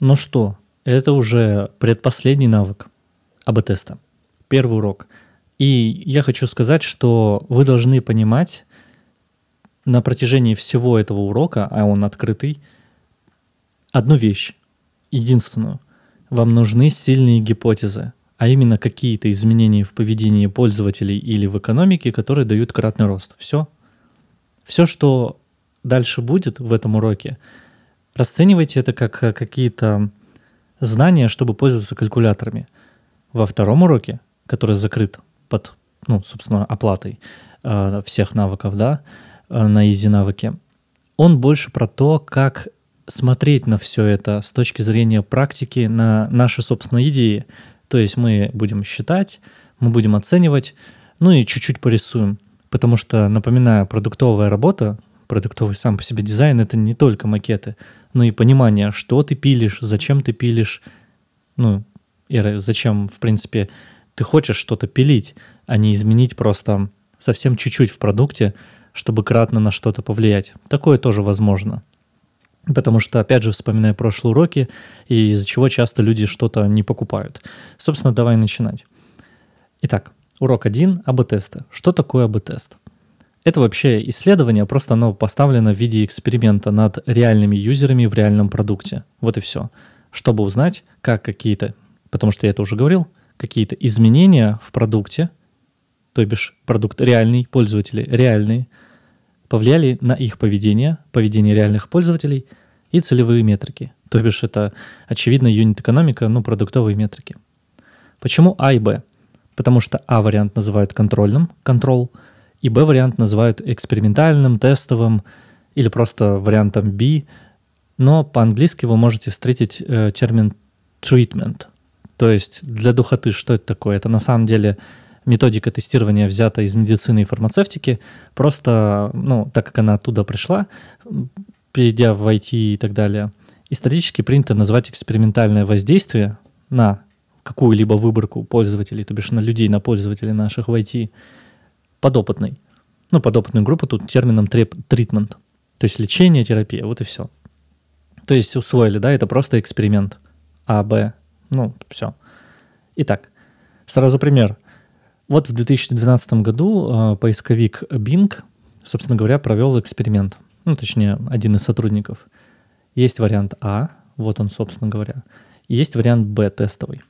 Ну что, это уже предпоследний навык АБ-теста. Первый урок. И я хочу сказать, что вы должны понимать на протяжении всего этого урока, а он открытый, одну вещь, единственную. Вам нужны сильные гипотезы, а именно какие-то изменения в поведении пользователей или в экономике, которые дают кратный рост. Все. Все, что дальше будет в этом уроке – Расценивайте это как э, какие-то знания, чтобы пользоваться калькуляторами. Во втором уроке, который закрыт под, ну, собственно, оплатой э, всех навыков, да, э, на изи навыке, он больше про то, как смотреть на все это с точки зрения практики на наши собственные идеи. То есть мы будем считать, мы будем оценивать, ну и чуть-чуть порисуем. Потому что, напоминаю, продуктовая работа, продуктовый сам по себе дизайн — это не только макеты, ну и понимание, что ты пилишь, зачем ты пилишь, ну, и зачем, в принципе, ты хочешь что-то пилить, а не изменить просто совсем чуть-чуть в продукте, чтобы кратно на что-то повлиять. Такое тоже возможно. Потому что, опять же, вспоминая прошлые уроки, и из-за чего часто люди что-то не покупают. Собственно, давай начинать. Итак, урок 1 АБ-тесты. Что такое АБ-тест? Это вообще исследование, просто оно поставлено в виде эксперимента над реальными юзерами в реальном продукте. Вот и все. Чтобы узнать, как какие-то, потому что я это уже говорил, какие-то изменения в продукте, то бишь продукт реальный, пользователи реальные, повлияли на их поведение, поведение реальных пользователей и целевые метрики. То бишь это, очевидно, юнит-экономика, ну, продуктовые метрики. Почему А и Б? Потому что А вариант называют контрольным, контрол – и B-вариант называют экспериментальным, тестовым или просто вариантом B, но по-английски вы можете встретить э, термин treatment. То есть для духоты что это такое? Это на самом деле методика тестирования взята из медицины и фармацевтики, просто, ну, так как она оттуда пришла, перейдя в IT и так далее, исторически принято называть экспериментальное воздействие на какую-либо выборку пользователей, то бишь на людей, на пользователей наших в IT, подопытной ну, подопытную группу тут термином treatment, то есть лечение, терапия, вот и все. То есть усвоили, да, это просто эксперимент. А, Б, ну, все. Итак, сразу пример. Вот в 2012 году э, поисковик Bing, собственно говоря, провел эксперимент. Ну, точнее, один из сотрудников. Есть вариант А, вот он, собственно говоря. И есть вариант Б тестовый.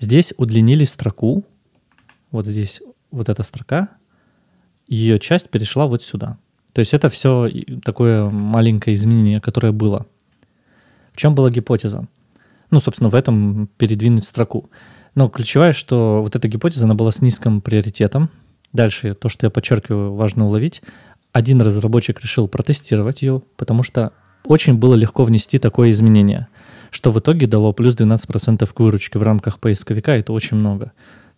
Здесь удлинили строку. Вот здесь вот эта строка ее часть перешла вот сюда. То есть это все такое маленькое изменение, которое было. В чем была гипотеза? Ну, собственно, в этом передвинуть строку. Но ключевая, что вот эта гипотеза, она была с низким приоритетом. Дальше, то, что я подчеркиваю, важно уловить. Один разработчик решил протестировать ее, потому что очень было легко внести такое изменение, что в итоге дало плюс 12% к выручке в рамках поисковика, это очень много.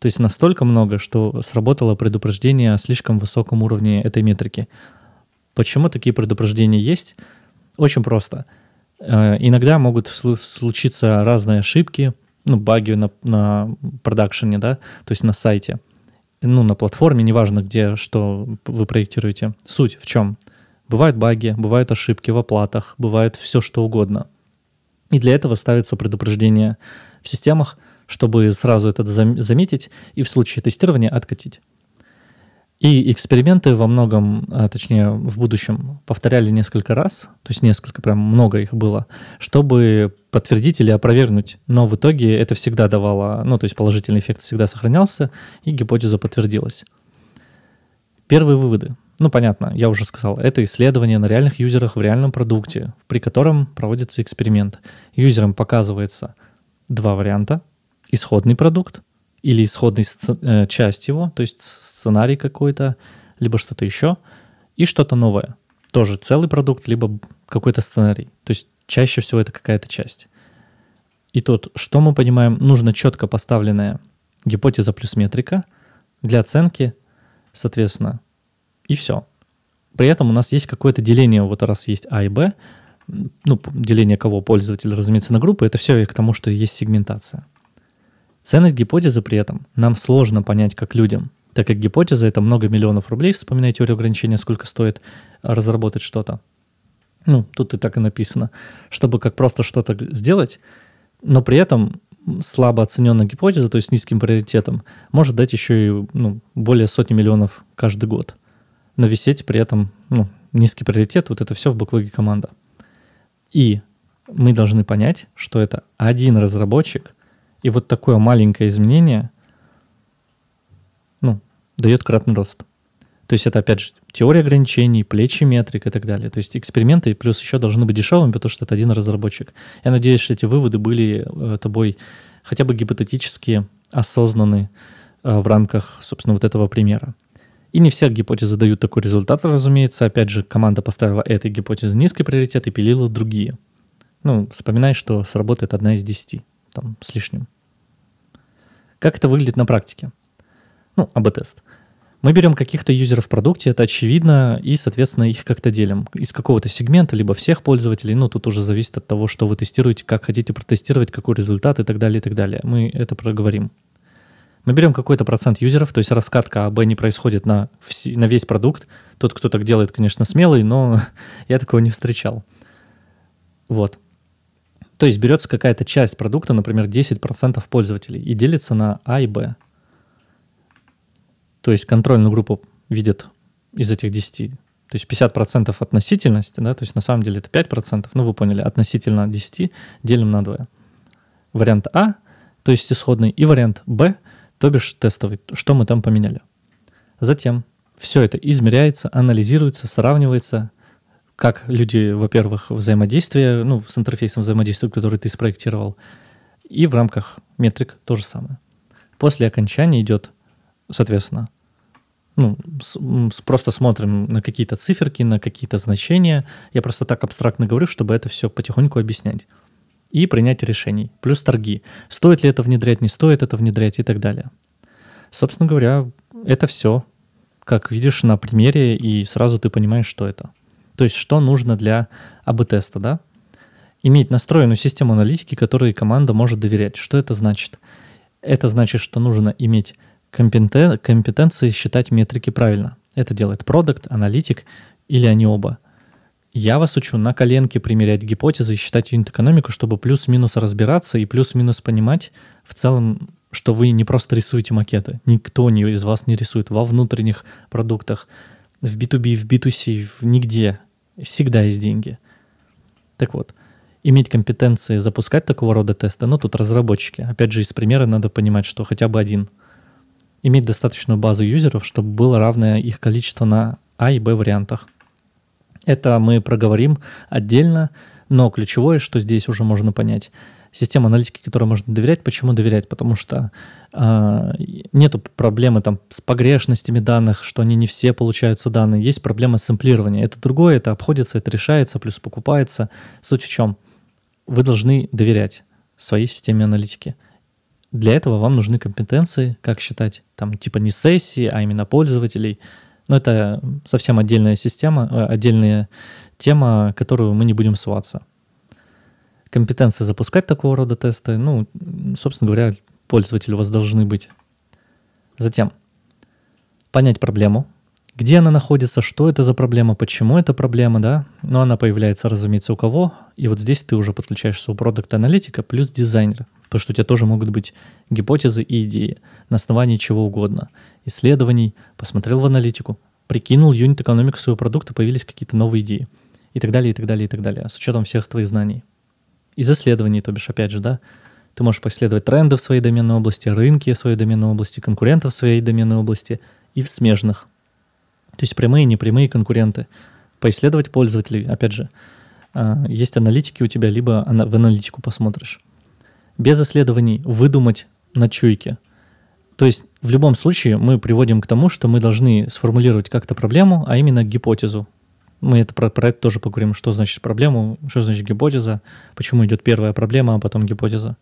То есть настолько много, что сработало предупреждение о слишком высоком уровне этой метрики. Почему такие предупреждения есть? Очень просто. Э, иногда могут случиться разные ошибки, ну, баги на, на продакшене, да, то есть на сайте, ну, на платформе, неважно, где, что вы проектируете. Суть в чем? Бывают баги, бывают ошибки в оплатах, бывает все что угодно. И для этого ставится предупреждение в системах, чтобы сразу это заметить и в случае тестирования откатить. И эксперименты во многом, а, точнее, в будущем повторяли несколько раз, то есть несколько, прям много их было, чтобы подтвердить или опровергнуть. Но в итоге это всегда давало, ну, то есть положительный эффект всегда сохранялся, и гипотеза подтвердилась. Первые выводы. Ну, понятно, я уже сказал, это исследование на реальных юзерах в реальном продукте, при котором проводится эксперимент. Юзерам показывается два варианта, исходный продукт или исходный э, часть его, то есть сценарий какой-то, либо что-то еще, и что-то новое. Тоже целый продукт, либо какой-то сценарий. То есть чаще всего это какая-то часть. И тут, что мы понимаем, нужно четко поставленная гипотеза плюс метрика для оценки, соответственно, и все. При этом у нас есть какое-то деление, вот раз есть А и Б, ну, деление кого пользователя, разумеется, на группы, это все и к тому, что есть сегментация. Ценность гипотезы при этом нам сложно понять как людям, так как гипотеза — это много миллионов рублей, вспоминая теорию ограничения, сколько стоит а, разработать что-то. Ну, тут и так и написано. Чтобы как просто что-то сделать, но при этом слабо оцененная гипотеза, то есть с низким приоритетом, может дать еще и ну, более сотни миллионов каждый год. Но висеть при этом ну, низкий приоритет, вот это все в бэклоге команда. И мы должны понять, что это один разработчик и вот такое маленькое изменение ну, дает кратный рост. То есть это, опять же, теория ограничений, плечи метрик и так далее. То есть эксперименты плюс еще должны быть дешевыми, потому что это один разработчик. Я надеюсь, что эти выводы были э, тобой хотя бы гипотетически осознаны э, в рамках, собственно, вот этого примера. И не все гипотезы дают такой результат, разумеется. Опять же, команда поставила этой гипотезе низкий приоритет и пилила другие. Ну, вспоминай, что сработает одна из десяти, там, с лишним. Как это выглядит на практике? Ну, АБ-тест. Мы берем каких-то юзеров в продукте, это очевидно, и, соответственно, их как-то делим. Из какого-то сегмента, либо всех пользователей, ну, тут уже зависит от того, что вы тестируете, как хотите протестировать, какой результат и так далее, и так далее. Мы это проговорим. Мы берем какой-то процент юзеров, то есть раскатка АБ не происходит на, вс- на весь продукт. Тот, кто так делает, конечно, смелый, но я такого не встречал. Вот. То есть берется какая-то часть продукта, например, 10% пользователей, и делится на А и Б. То есть контрольную группу видят из этих 10. То есть 50% относительности, да, то есть на самом деле это 5%, ну вы поняли, относительно 10 делим на 2. Вариант А, то есть исходный, и вариант Б, то бишь тестовый, что мы там поменяли. Затем все это измеряется, анализируется, сравнивается, как люди, во-первых, взаимодействие, ну, с интерфейсом взаимодействуют, который ты спроектировал, и в рамках метрик то же самое. После окончания идет, соответственно, ну, с, с, просто смотрим на какие-то циферки, на какие-то значения. Я просто так абстрактно говорю, чтобы это все потихоньку объяснять. И принятие решений. Плюс торги. Стоит ли это внедрять, не стоит это внедрять и так далее. Собственно говоря, это все, как видишь на примере, и сразу ты понимаешь, что это. То есть что нужно для АБ-теста, да? Иметь настроенную систему аналитики, которой команда может доверять. Что это значит? Это значит, что нужно иметь компетен... компетенции считать метрики правильно. Это делает продукт, аналитик или они оба. Я вас учу на коленке примерять гипотезы и считать юнит-экономику, чтобы плюс-минус разбираться и плюс-минус понимать в целом, что вы не просто рисуете макеты. Никто из вас не рисует во внутренних продуктах в B2B, в B2C, в нигде. Всегда есть деньги. Так вот, иметь компетенции запускать такого рода тесты, ну тут разработчики. Опять же, из примера надо понимать, что хотя бы один. Иметь достаточную базу юзеров, чтобы было равное их количество на А и Б вариантах. Это мы проговорим отдельно, но ключевое, что здесь уже можно понять – система аналитики, которой можно доверять. Почему доверять? Потому что э, нету проблемы там с погрешностями данных, что они не все получаются данные. Есть проблема сэмплирования. Это другое, это обходится, это решается, плюс покупается. Суть в чем? Вы должны доверять своей системе аналитики. Для этого вам нужны компетенции, как считать, там типа не сессии, а именно пользователей. Но это совсем отдельная система, э, отдельная тема, которую мы не будем сваться компетенции запускать такого рода тесты. Ну, собственно говоря, пользователи у вас должны быть. Затем понять проблему, где она находится, что это за проблема, почему это проблема, да. Но ну, она появляется, разумеется, у кого. И вот здесь ты уже подключаешься у продукта аналитика плюс дизайнера, потому что у тебя тоже могут быть гипотезы и идеи на основании чего угодно. Исследований, посмотрел в аналитику, прикинул юнит-экономику своего продукта, появились какие-то новые идеи. И так далее, и так далее, и так далее, с учетом всех твоих знаний из исследований, то бишь, опять же, да, ты можешь последовать тренды в своей доменной области, рынки в своей доменной области, конкурентов в своей доменной области и в смежных. То есть прямые и непрямые конкуренты. Поисследовать пользователей, опять же, а, есть аналитики у тебя, либо в аналитику посмотришь. Без исследований выдумать на чуйке. То есть в любом случае мы приводим к тому, что мы должны сформулировать как-то проблему, а именно гипотезу, мы это про, про это тоже поговорим, что значит проблему, что значит гипотеза, почему идет первая проблема, а потом гипотеза.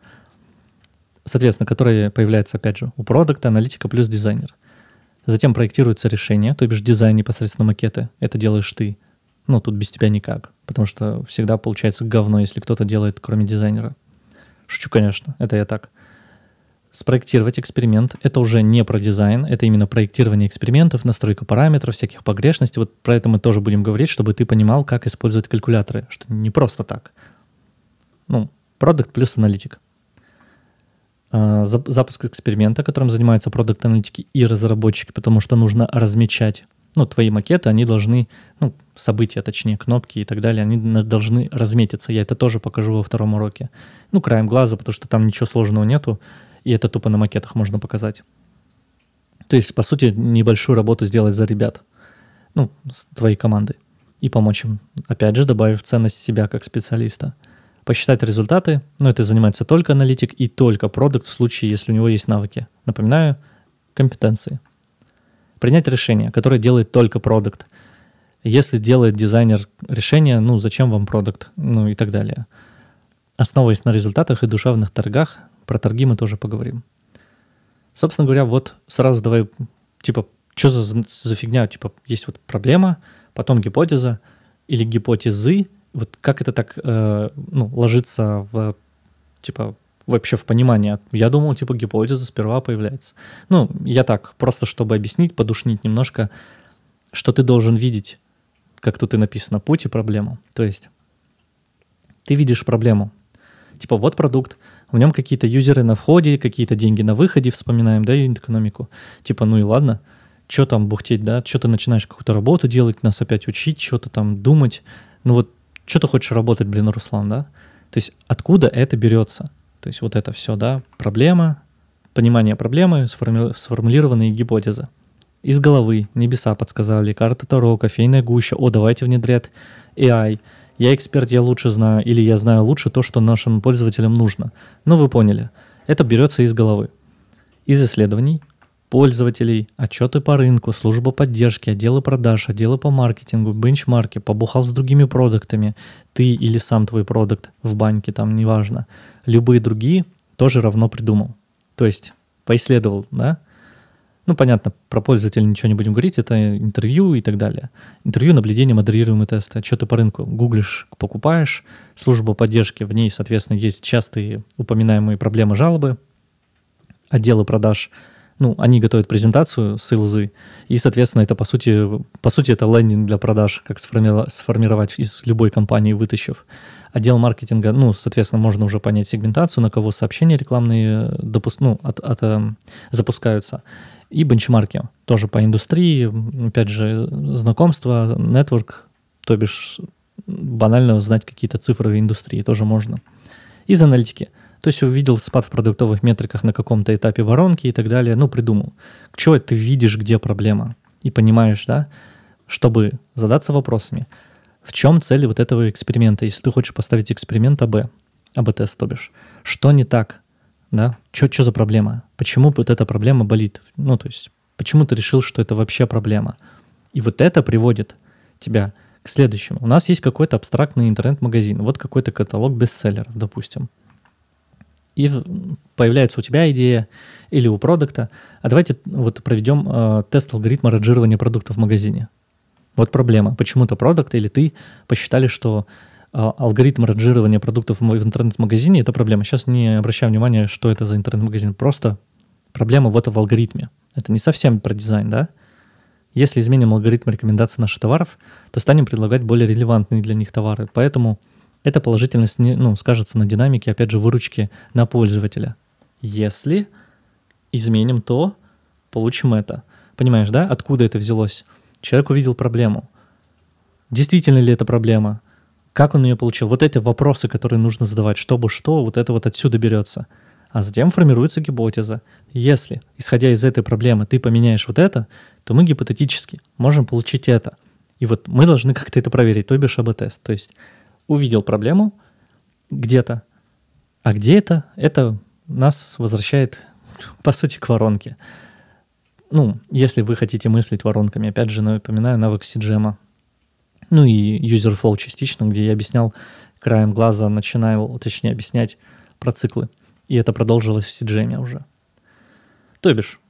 Соответственно, которая появляется, опять же, у продукта, аналитика плюс дизайнер. Затем проектируется решение, то бишь дизайн непосредственно макеты. Это делаешь ты. Ну, тут без тебя никак, потому что всегда получается говно, если кто-то делает, кроме дизайнера. Шучу, конечно, это я так спроектировать эксперимент. Это уже не про дизайн, это именно проектирование экспериментов, настройка параметров, всяких погрешностей. Вот про это мы тоже будем говорить, чтобы ты понимал, как использовать калькуляторы, что не просто так. Ну, продукт плюс аналитик. А, запуск эксперимента, которым занимаются продукт аналитики и разработчики, потому что нужно размечать ну, твои макеты, они должны, ну, события, точнее, кнопки и так далее, они должны разметиться. Я это тоже покажу во втором уроке. Ну, краем глаза, потому что там ничего сложного нету. И это тупо на макетах можно показать. То есть, по сути, небольшую работу сделать за ребят, ну, с твоей команды, и помочь им, опять же, добавив ценность себя как специалиста. Посчитать результаты, но ну, это занимается только аналитик и только продукт в случае, если у него есть навыки. Напоминаю, компетенции. Принять решение, которое делает только продукт. Если делает дизайнер решение, ну зачем вам продукт, ну и так далее. Основываясь на результатах и душевных торгах, про торги мы тоже поговорим. Собственно говоря, вот сразу давай, типа, что за, за фигня? Типа, есть вот проблема, потом гипотеза или гипотезы. Вот как это так, э, ну, ложится в, типа, вообще в понимание. Я думал, типа, гипотеза сперва появляется. Ну, я так, просто чтобы объяснить, подушнить немножко, что ты должен видеть, как тут и написано, путь и проблему. То есть ты видишь проблему, типа, вот продукт, в нем какие-то юзеры на входе, какие-то деньги на выходе, вспоминаем, да, экономику. Типа, ну и ладно, что там бухтеть, да, что ты начинаешь какую-то работу делать, нас опять учить, что-то там думать. Ну вот, что ты хочешь работать, блин, Руслан, да? То есть откуда это берется? То есть вот это все, да, проблема, понимание проблемы, сформи... сформулированные гипотезы. Из головы небеса подсказали, карта Таро, кофейная гуща, о, давайте внедрят AI – я эксперт, я лучше знаю, или я знаю лучше то, что нашим пользователям нужно. Но ну, вы поняли, это берется из головы. Из исследований, пользователей, отчеты по рынку, служба поддержки, отделы продаж, отделы по маркетингу, бенчмарки, побухал с другими продуктами, ты или сам твой продукт в банке, там неважно, любые другие тоже равно придумал. То есть поисследовал, да, ну, понятно, про пользователя ничего не будем говорить, это интервью и так далее. Интервью, наблюдение, модерируемые тесты, отчеты по рынку, гуглишь, покупаешь, служба поддержки, в ней, соответственно, есть частые упоминаемые проблемы, жалобы, отделы продаж, ну, они готовят презентацию с Илзы, и, соответственно, это, по сути, по сути, это лендинг для продаж, как сформировать из любой компании, вытащив. Отдел маркетинга, ну, соответственно, можно уже понять сегментацию, на кого сообщения рекламные допу- ну, от, от, эм, запускаются и бенчмарки тоже по индустрии, опять же, знакомство, нетворк, то бишь банально знать какие-то цифры в индустрии тоже можно. Из аналитики. То есть увидел спад в продуктовых метриках на каком-то этапе воронки и так далее, ну, придумал. К чему ты видишь, где проблема, и понимаешь, да, чтобы задаться вопросами, в чем цель вот этого эксперимента, если ты хочешь поставить эксперимент АБ, АБ-тест, то бишь, что не так, да, что за проблема? Почему вот эта проблема болит? Ну, то есть, почему ты решил, что это вообще проблема? И вот это приводит тебя к следующему. У нас есть какой-то абстрактный интернет-магазин, вот какой-то каталог бестселлеров, допустим. И появляется у тебя идея или у продукта, а давайте вот проведем э, тест алгоритма ранжирования продуктов в магазине. Вот проблема. Почему-то продукт или ты посчитали, что а, алгоритм ранжирования продуктов в интернет-магазине – это проблема. Сейчас не обращаю внимания, что это за интернет-магазин. Просто проблема вот в алгоритме. Это не совсем про дизайн, да? Если изменим алгоритм рекомендаций наших товаров, то станем предлагать более релевантные для них товары. Поэтому это положительно ну, скажется на динамике, опять же, выручки на пользователя. Если изменим то, получим это. Понимаешь, да, откуда это взялось? Человек увидел проблему. Действительно ли это проблема? как он ее получил. Вот эти вопросы, которые нужно задавать, чтобы что, вот это вот отсюда берется. А затем формируется гипотеза. Если, исходя из этой проблемы, ты поменяешь вот это, то мы гипотетически можем получить это. И вот мы должны как-то это проверить, то бишь АБ-тест. То есть увидел проблему где-то, а где это, это нас возвращает, по сути, к воронке. Ну, если вы хотите мыслить воронками, опять же, напоминаю навык Сиджема, эм ну и user flow частично, где я объяснял краем глаза, начинал, точнее, объяснять про циклы. И это продолжилось в CGM уже. То бишь,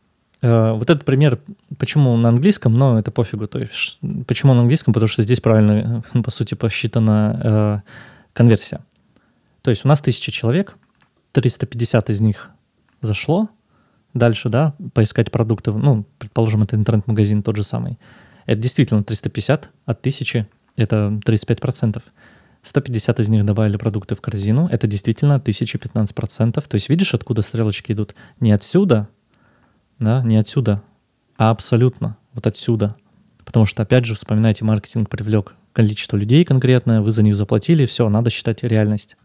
э, вот этот пример, почему на английском, но это пофигу. То есть, почему на английском? Потому что здесь правильно, э, по сути, посчитана э, конверсия. То есть у нас тысяча человек, 350 из них зашло, дальше, да, поискать продукты, ну, предположим, это интернет-магазин тот же самый – это действительно 350 от 1000, это 35%. 150 из них добавили продукты в корзину, это действительно 1015%. То есть видишь, откуда стрелочки идут? Не отсюда, да, не отсюда, а абсолютно вот отсюда. Потому что, опять же, вспоминайте, маркетинг привлек количество людей конкретное, вы за них заплатили, все, надо считать реальность.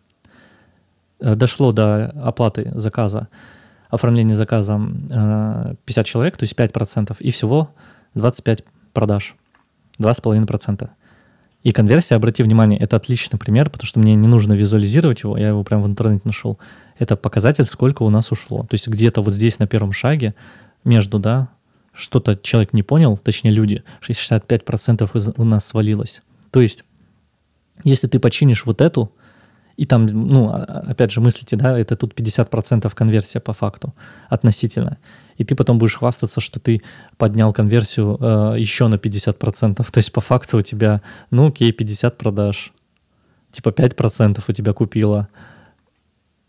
Э, дошло до оплаты заказа, оформления заказа 50 э, человек, то есть 5%, и всего 25 продаж. 2,5%. И конверсия, обрати внимание, это отличный пример, потому что мне не нужно визуализировать его, я его прямо в интернете нашел. Это показатель, сколько у нас ушло. То есть где-то вот здесь на первом шаге между, да, что-то человек не понял, точнее люди, 65% из, у нас свалилось. То есть если ты починишь вот эту, и там, ну, а, а, опять же, мыслите, да, это тут 50% конверсия по факту относительно и ты потом будешь хвастаться, что ты поднял конверсию э, еще на 50%. То есть по факту у тебя, ну окей, 50 продаж, типа 5% у тебя купила.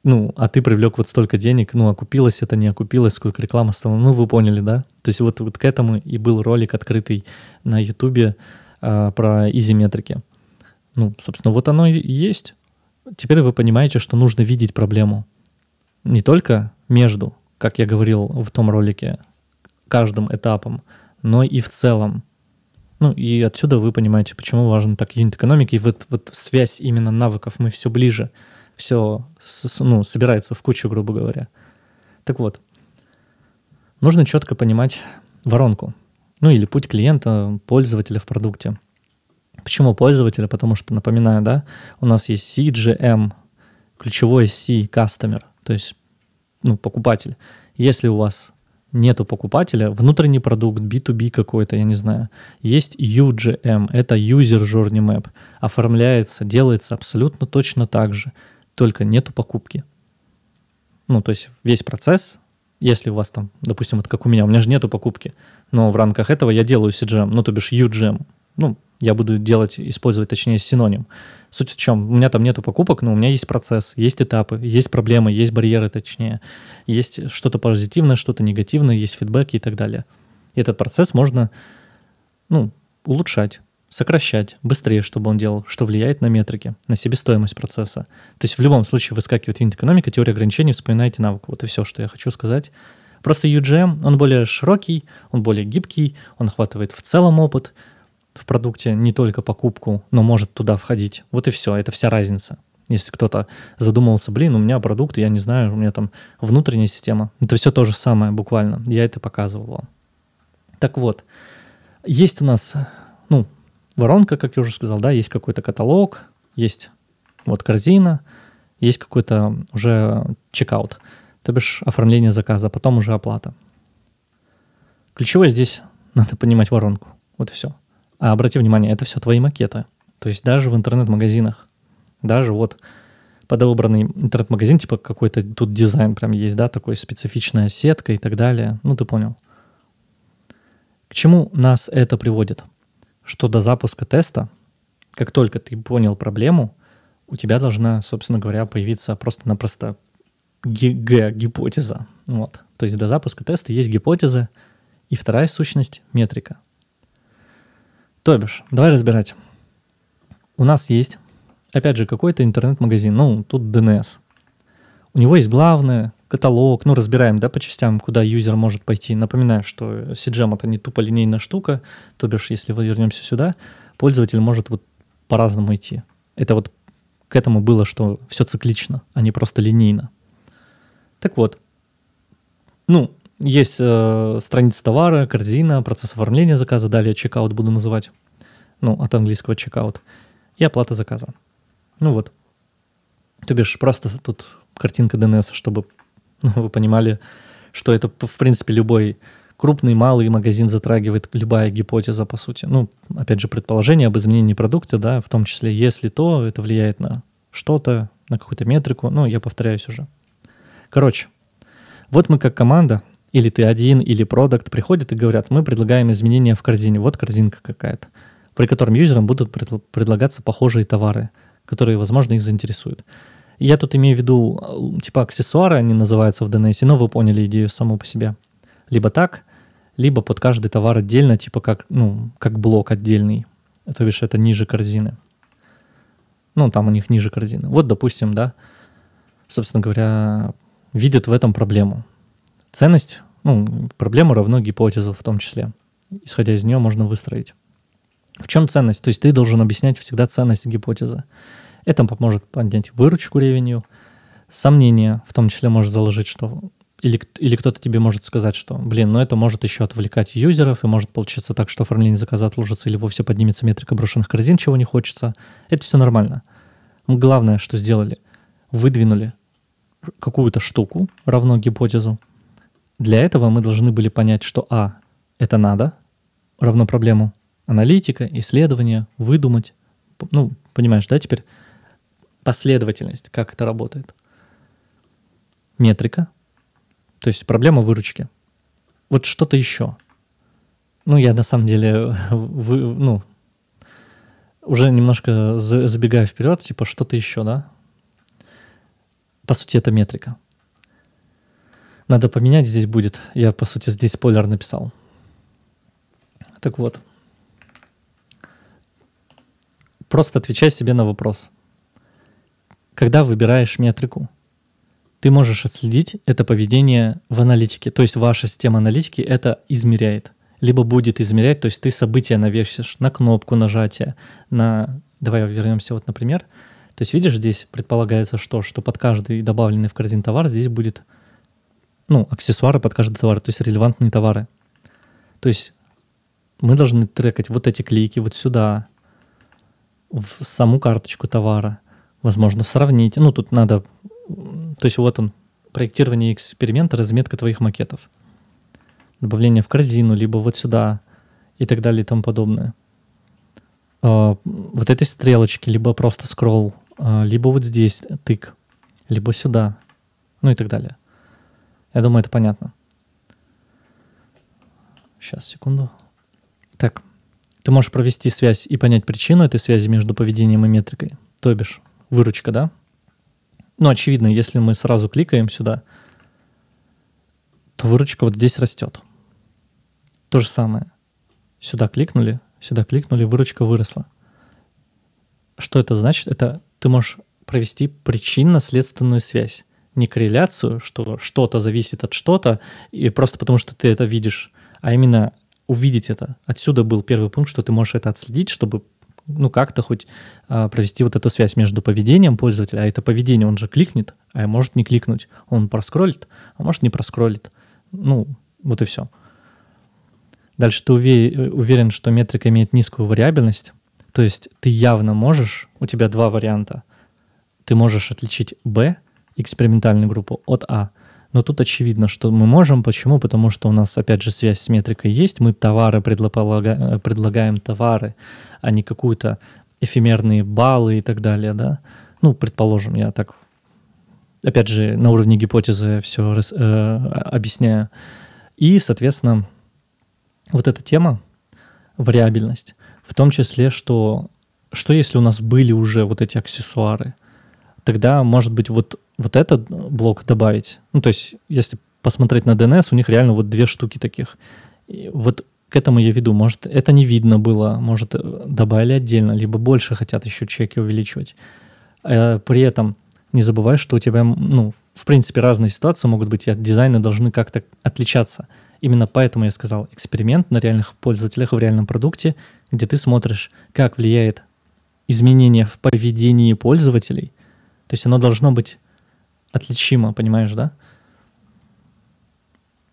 Ну, а ты привлек вот столько денег, ну, окупилось а это, не окупилось, сколько реклама стало, ну, вы поняли, да? То есть вот, вот к этому и был ролик открытый на Ютубе э, про изиметрики. Ну, собственно, вот оно и есть. Теперь вы понимаете, что нужно видеть проблему. Не только между, как я говорил в том ролике, каждым этапом, но и в целом. Ну и отсюда вы понимаете, почему важен так юнит экономики. И вот, вот связь именно навыков, мы все ближе, все ну, собирается в кучу, грубо говоря. Так вот, нужно четко понимать воронку, ну или путь клиента, пользователя в продукте. Почему пользователя? Потому что, напоминаю, да, у нас есть CGM, ключевой C, customer, то есть ну, покупатель. Если у вас нету покупателя, внутренний продукт, B2B какой-то, я не знаю. Есть UGM, эм, это User Journey Map. Оформляется, делается абсолютно точно так же, только нету покупки. Ну, то есть весь процесс, если у вас там, допустим, вот как у меня, у меня же нету покупки, но в рамках этого я делаю CGM, эм, ну, то бишь UGM, ну, я буду делать, использовать, точнее, синоним. Суть в чем, у меня там нету покупок, но у меня есть процесс, есть этапы, есть проблемы, есть барьеры, точнее, есть что-то позитивное, что-то негативное, есть фидбэк и так далее. И этот процесс можно, ну, улучшать, сокращать быстрее, чтобы он делал, что влияет на метрики, на себестоимость процесса. То есть в любом случае выскакивает юнит-экономика, теория ограничений, вспоминайте навык. Вот и все, что я хочу сказать. Просто UGM, он более широкий, он более гибкий, он охватывает в целом опыт – в продукте не только покупку, но может туда входить. Вот и все, это вся разница. Если кто-то задумался, блин, у меня продукт, я не знаю, у меня там внутренняя система. Это все то же самое буквально. Я это показывал вам. Так вот, есть у нас, ну, воронка, как я уже сказал, да, есть какой-то каталог, есть вот корзина, есть какой-то уже чекаут, то бишь оформление заказа, потом уже оплата. Ключевое здесь надо понимать воронку. Вот и все. А обрати внимание, это все твои макеты. То есть даже в интернет-магазинах, даже вот под интернет-магазин, типа какой-то тут дизайн прям есть, да, такой специфичная сетка и так далее. Ну, ты понял. К чему нас это приводит? Что до запуска теста, как только ты понял проблему, у тебя должна, собственно говоря, появиться просто-напросто ГГ, гипотеза. Вот. То есть до запуска теста есть гипотеза, и вторая сущность — метрика — то бишь, давай разбирать. У нас есть, опять же, какой-то интернет-магазин, ну, тут DNS. У него есть главное, каталог, ну, разбираем, да, по частям, куда юзер может пойти. Напоминаю, что CGM — эм это не тупо линейная штука, то бишь, если вы вернемся сюда, пользователь может вот по-разному идти. Это вот к этому было, что все циклично, а не просто линейно. Так вот, ну, есть э, страница товара, корзина, процесс оформления заказа, далее чекаут буду называть. Ну, от английского чекаут. И оплата заказа. Ну вот. То бишь, просто тут картинка DNS, чтобы ну, вы понимали, что это, в принципе, любой крупный, малый магазин затрагивает любая гипотеза, по сути. Ну, опять же, предположение об изменении продукта, да, в том числе, если то, это влияет на что-то, на какую-то метрику. Ну, я повторяюсь уже. Короче, вот мы как команда или ты один, или продукт приходят и говорят, мы предлагаем изменения в корзине, вот корзинка какая-то, при котором юзерам будут предлагаться похожие товары, которые, возможно, их заинтересуют. Я тут имею в виду, э, типа аксессуары они называются в DNS, но вы поняли идею саму по себе. Либо так, либо под каждый товар отдельно, типа как, ну, как блок отдельный, то бишь это ниже корзины. Ну, там у них ниже корзины. Вот, допустим, да, собственно говоря, видят в этом проблему. Ценность, ну, проблема равно гипотезу в том числе. Исходя из нее можно выстроить. В чем ценность? То есть ты должен объяснять всегда ценность гипотезы. Это поможет поднять выручку ревенью. Сомнения в том числе может заложить, что или, или кто-то тебе может сказать, что, блин, ну это может еще отвлекать юзеров, и может получиться так, что оформление заказа отложится или вовсе поднимется метрика брошенных корзин, чего не хочется. Это все нормально. Главное, что сделали, выдвинули какую-то штуку, равно гипотезу, для этого мы должны были понять, что А – это надо, равно проблему аналитика, исследования, выдумать. Ну, понимаешь, да, теперь последовательность, как это работает. Метрика, то есть проблема выручки. Вот что-то еще. Ну, я на самом деле, вы, ну, уже немножко забегаю вперед, типа что-то еще, да? По сути, это метрика. Надо поменять, здесь будет. Я, по сути, здесь спойлер написал. Так вот. Просто отвечай себе на вопрос. Когда выбираешь метрику, ты можешь отследить это поведение в аналитике. То есть ваша система аналитики это измеряет. Либо будет измерять, то есть ты события навесишь на кнопку нажатия, на... Давай вернемся вот, например. То есть видишь, здесь предполагается что? Что под каждый добавленный в корзин товар здесь будет ну, аксессуары под каждый товар, то есть релевантные товары. То есть мы должны трекать вот эти клики вот сюда, в саму карточку товара, возможно, сравнить. Ну, тут надо... То есть вот он, проектирование эксперимента, разметка твоих макетов. Добавление в корзину, либо вот сюда и так далее и тому подобное. А, вот этой стрелочки, либо просто скролл, а, либо вот здесь тык, либо сюда, ну и так далее. Я думаю, это понятно. Сейчас, секунду. Так, ты можешь провести связь и понять причину этой связи между поведением и метрикой, то бишь выручка, да? Ну, очевидно, если мы сразу кликаем сюда, то выручка вот здесь растет. То же самое. Сюда кликнули, сюда кликнули, выручка выросла. Что это значит? Это ты можешь провести причинно-следственную связь не корреляцию, что что-то зависит от что-то, и просто потому что ты это видишь, а именно увидеть это. Отсюда был первый пункт, что ты можешь это отследить, чтобы ну как-то хоть а, провести вот эту связь между поведением пользователя, а это поведение он же кликнет, а может не кликнуть, он проскроллит, а может не проскроллит. Ну, вот и все. Дальше ты уве- уверен, что метрика имеет низкую вариабельность, то есть ты явно можешь, у тебя два варианта. Ты можешь отличить B экспериментальную группу от А. Но тут очевидно, что мы можем. Почему? Потому что у нас, опять же, связь с метрикой есть. Мы товары предлагаем, предлагаем товары, а не какую-то эфемерные баллы и так далее, да. Ну, предположим, я так, опять же, на уровне гипотезы все э, объясняю. И, соответственно, вот эта тема, вариабельность, в том числе, что, что если у нас были уже вот эти аксессуары – тогда, может быть, вот, вот этот блок добавить. Ну, то есть, если посмотреть на DNS, у них реально вот две штуки таких. И вот к этому я веду. Может, это не видно было, может, э, добавили отдельно, либо больше хотят еще чеки увеличивать. Э, при этом не забывай, что у тебя, ну, в принципе, разные ситуации могут быть, и от дизайна должны как-то отличаться. Именно поэтому я сказал эксперимент на реальных пользователях в реальном продукте, где ты смотришь, как влияет изменение в поведении пользователей то есть оно должно быть отличимо, понимаешь, да?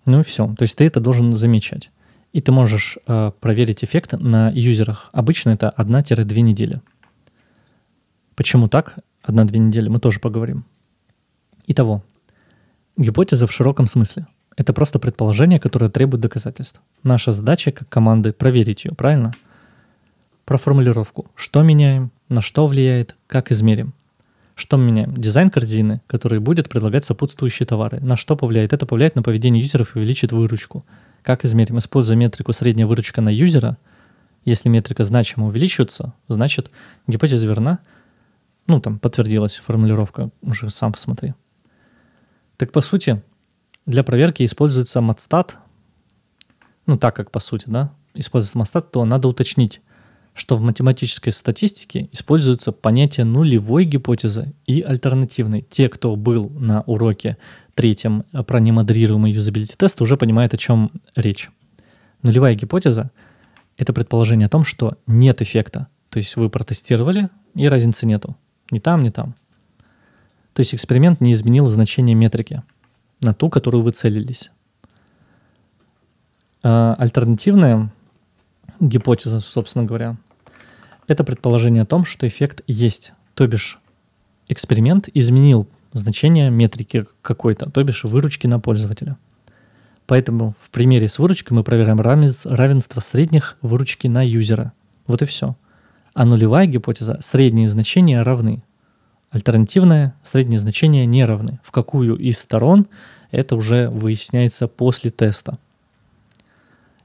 Ну и все. То есть ты это должен замечать. И ты можешь э, проверить эффект на юзерах. Обычно это 1-2 недели. Почему так? 1-2 недели мы тоже поговорим. Итого, гипотеза в широком смысле. Это просто предположение, которое требует доказательств. Наша задача как команды проверить ее, правильно? Про формулировку. Что меняем, на что влияет, как измерим – что мы меняем? Дизайн корзины, который будет предлагать сопутствующие товары. На что повлияет? Это повлияет на поведение юзеров и увеличит выручку. Как измерим? Используя метрику средняя выручка на юзера, если метрика значимо увеличивается, значит гипотеза верна. Ну, там подтвердилась формулировка, уже сам посмотри. Так по сути, для проверки используется матстат. Ну, так как по сути, да, используется матстат, то надо уточнить, что в математической статистике используются понятия нулевой гипотезы и альтернативной. Те, кто был на уроке третьем про немодерируемый юзабилити тест, уже понимают, о чем речь. Нулевая гипотеза — это предположение о том, что нет эффекта. То есть вы протестировали, и разницы нету. Ни там, ни там. То есть эксперимент не изменил значение метрики на ту, которую вы целились. А альтернативная гипотеза, собственно говоря, это предположение о том, что эффект есть, то бишь эксперимент изменил значение метрики какой-то, то бишь выручки на пользователя. Поэтому в примере с выручкой мы проверяем равенство средних выручки на юзера. Вот и все. А нулевая гипотеза – средние значения равны. Альтернативное – средние значения не равны. В какую из сторон – это уже выясняется после теста.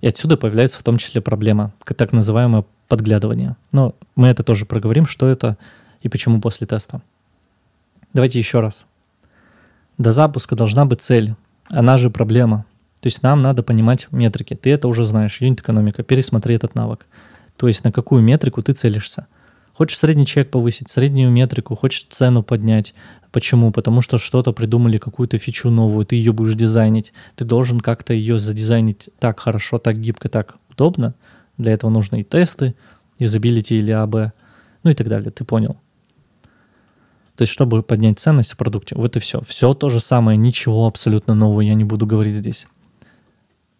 И отсюда появляется в том числе проблема, так называемая подглядывания. Но мы это тоже проговорим, что это и почему после теста. Давайте еще раз. До запуска должна быть цель, она же проблема. То есть нам надо понимать метрики. Ты это уже знаешь, юнит-экономика, пересмотри этот навык. То есть на какую метрику ты целишься. Хочешь средний чек повысить, среднюю метрику, хочешь цену поднять. Почему? Потому что что-то придумали, какую-то фичу новую, ты ее будешь дизайнить. Ты должен как-то ее задизайнить так хорошо, так гибко, так удобно, для этого нужны и тесты, юзабилити или АБ, ну и так далее, ты понял. То есть, чтобы поднять ценность в продукте, вот и все. Все то же самое, ничего абсолютно нового я не буду говорить здесь.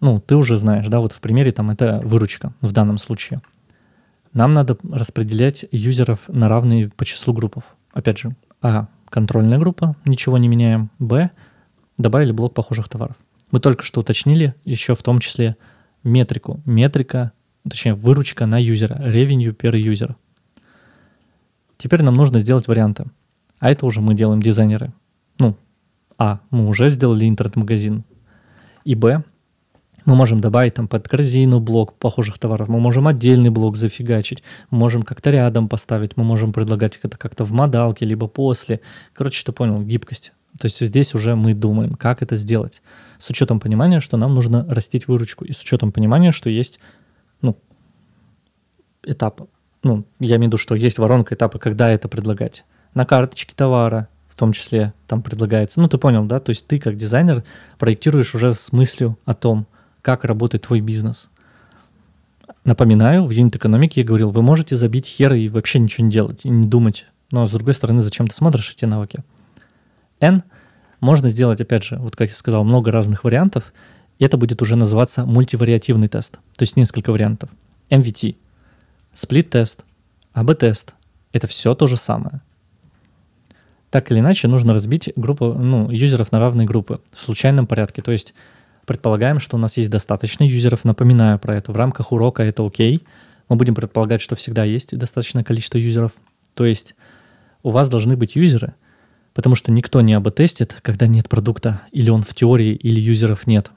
Ну, ты уже знаешь, да, вот в примере там это выручка в данном случае. Нам надо распределять юзеров на равные по числу группов. Опять же, А, контрольная группа, ничего не меняем. Б, добавили блок похожих товаров. Мы только что уточнили еще в том числе метрику. Метрика точнее выручка на юзера, revenue per user. Теперь нам нужно сделать варианты. А это уже мы делаем дизайнеры. Ну, а, мы уже сделали интернет-магазин. И б, мы можем добавить там под корзину блок похожих товаров, мы можем отдельный блок зафигачить, мы можем как-то рядом поставить, мы можем предлагать это как-то в модалке, либо после. Короче, ты понял, гибкость. То есть здесь уже мы думаем, как это сделать. С учетом понимания, что нам нужно растить выручку, и с учетом понимания, что есть этапа. Ну, я имею в виду, что есть воронка этапа, когда это предлагать. На карточке товара, в том числе, там предлагается. Ну, ты понял, да? То есть ты как дизайнер проектируешь уже с мыслью о том, как работает твой бизнес. Напоминаю, в юнит-экономике я говорил, вы можете забить хер и вообще ничего не делать, и не думать. Но, с другой стороны, зачем ты смотришь эти навыки? N можно сделать, опять же, вот как я сказал, много разных вариантов, и это будет уже называться мультивариативный тест, то есть несколько вариантов. MVT Сплит-тест, АБ-тест — это все то же самое. Так или иначе, нужно разбить группу, ну, юзеров на равные группы в случайном порядке. То есть предполагаем, что у нас есть достаточно юзеров, напоминаю про это, в рамках урока это окей. Мы будем предполагать, что всегда есть достаточное количество юзеров. То есть у вас должны быть юзеры, потому что никто не АБ-тестит, когда нет продукта, или он в теории, или юзеров нет.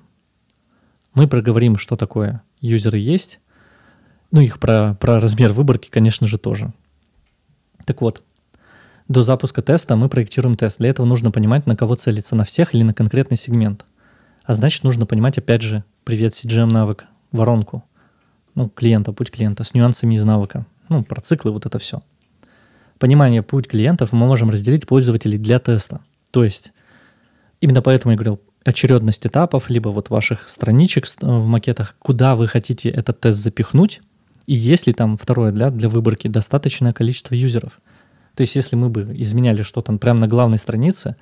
Мы проговорим, что такое юзеры есть, ну, их про, про размер выборки, конечно же, тоже. Так вот, до запуска теста мы проектируем тест. Для этого нужно понимать, на кого целиться, на всех или на конкретный сегмент. А значит, нужно понимать, опять же, привет CGM эм навык, воронку, ну, клиента, путь клиента, с нюансами из навыка, ну, про циклы, вот это все. Понимание путь клиентов мы можем разделить пользователей для теста. То есть, именно поэтому я говорил, очередность этапов, либо вот ваших страничек э, в макетах, куда вы хотите этот тест запихнуть – и если там второе для, для выборки достаточное количество юзеров. То есть если мы бы изменяли что-то прямо на главной странице,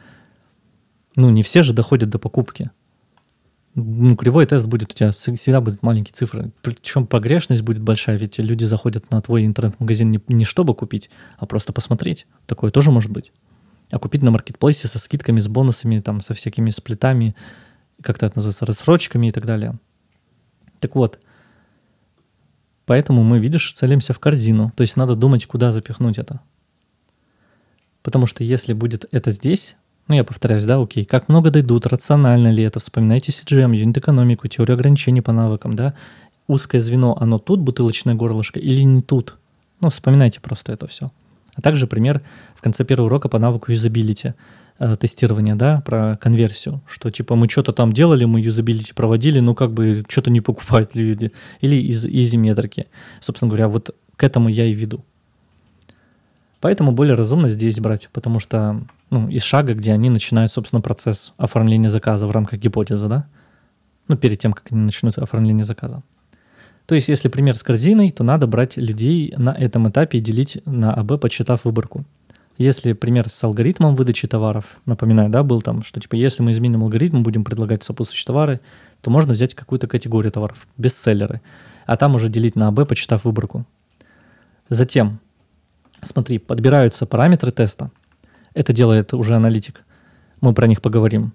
ну не все же доходят до покупки. Ну, кривой тест будет, у тебя всегда будут маленькие цифры. Причем погрешность будет большая, ведь люди заходят на твой интернет-магазин не, не чтобы купить, а просто посмотреть. Такое тоже может быть. А купить на маркетплейсе со скидками, с бонусами, там, со всякими сплитами, как-то это называется, рассрочками и так далее. Так вот, Поэтому мы, видишь, целимся в корзину. То есть надо думать, куда запихнуть это. Потому что если будет это здесь, ну я повторяюсь, да, окей, как много дойдут, рационально ли это, вспоминайте CGM, эм, юнит-экономику, теорию ограничений по навыкам, да, узкое звено, оно тут, бутылочное горлышко, или не тут. Ну, вспоминайте просто это все. А также пример в конце первого урока по навыку юзабилити. Э, тестирования, да, про конверсию, что типа мы что-то там делали, мы юзабилити проводили, но как бы что-то не покупают люди, или из изи метрики. Собственно говоря, вот к этому я и веду. Поэтому более разумно здесь брать, потому что ну, из шага, где они начинают, собственно, процесс оформления заказа в рамках гипотезы, да, ну, перед тем, как они начнут оформление заказа. То есть, если пример с корзиной, то надо брать людей на этом этапе и делить на АБ, почитав выборку. Если пример с алгоритмом выдачи товаров, напоминаю, да, был там, что типа если мы изменим алгоритм, будем предлагать сопутствующие товары, то можно взять какую-то категорию товаров, бестселлеры, а там уже делить на АБ, почитав выборку. Затем, смотри, подбираются параметры теста. Это делает уже аналитик. Мы про них поговорим.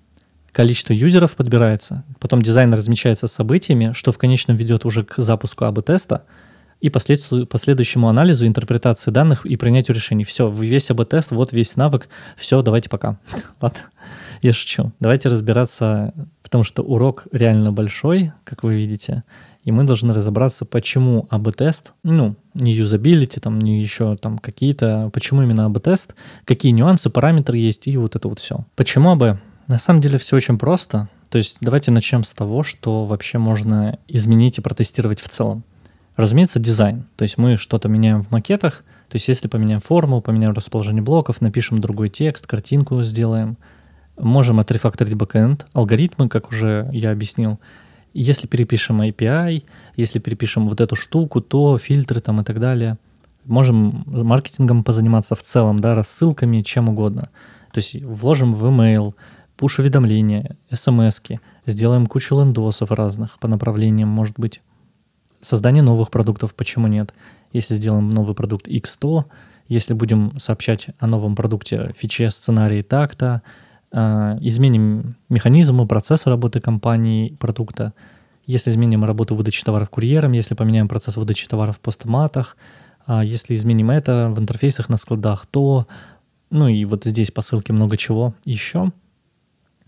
Количество юзеров подбирается. Потом дизайн размечается с событиями, что в конечном ведет уже к запуску АБ-теста – и последующему анализу, интерпретации данных и принятию решений. Все, весь АБ-тест, вот весь навык, все, давайте пока. Ладно, я шучу. Давайте разбираться, потому что урок реально большой, как вы видите, и мы должны разобраться, почему АБ-тест, ну, не юзабилити, там, не еще там какие-то, почему именно АБ-тест, какие нюансы, параметры есть и вот это вот все. Почему АБ? На самом деле все очень просто. То есть давайте начнем с того, что вообще можно изменить и протестировать в целом. Разумеется, дизайн. То есть мы что-то меняем в макетах. То есть если поменяем форму, поменяем расположение блоков, напишем другой текст, картинку сделаем, можем отрефакторить бэкэнд, алгоритмы, как уже я объяснил. Если перепишем API, если перепишем вот эту штуку, то фильтры там и так далее. Можем маркетингом позаниматься в целом, да, рассылками, чем угодно. То есть вложим в email, пуш-уведомления, смс эм сделаем кучу лендосов разных по направлениям, может быть создание новых продуктов, почему нет? Если сделаем новый продукт X100, если будем сообщать о новом продукте фиче, сценарии так-то, э, изменим механизмы, процесс работы компании, продукта, если изменим работу выдачи товаров курьером, если поменяем процесс выдачи товаров в постматах, э, если изменим это в интерфейсах на складах, то, ну и вот здесь по ссылке много чего еще.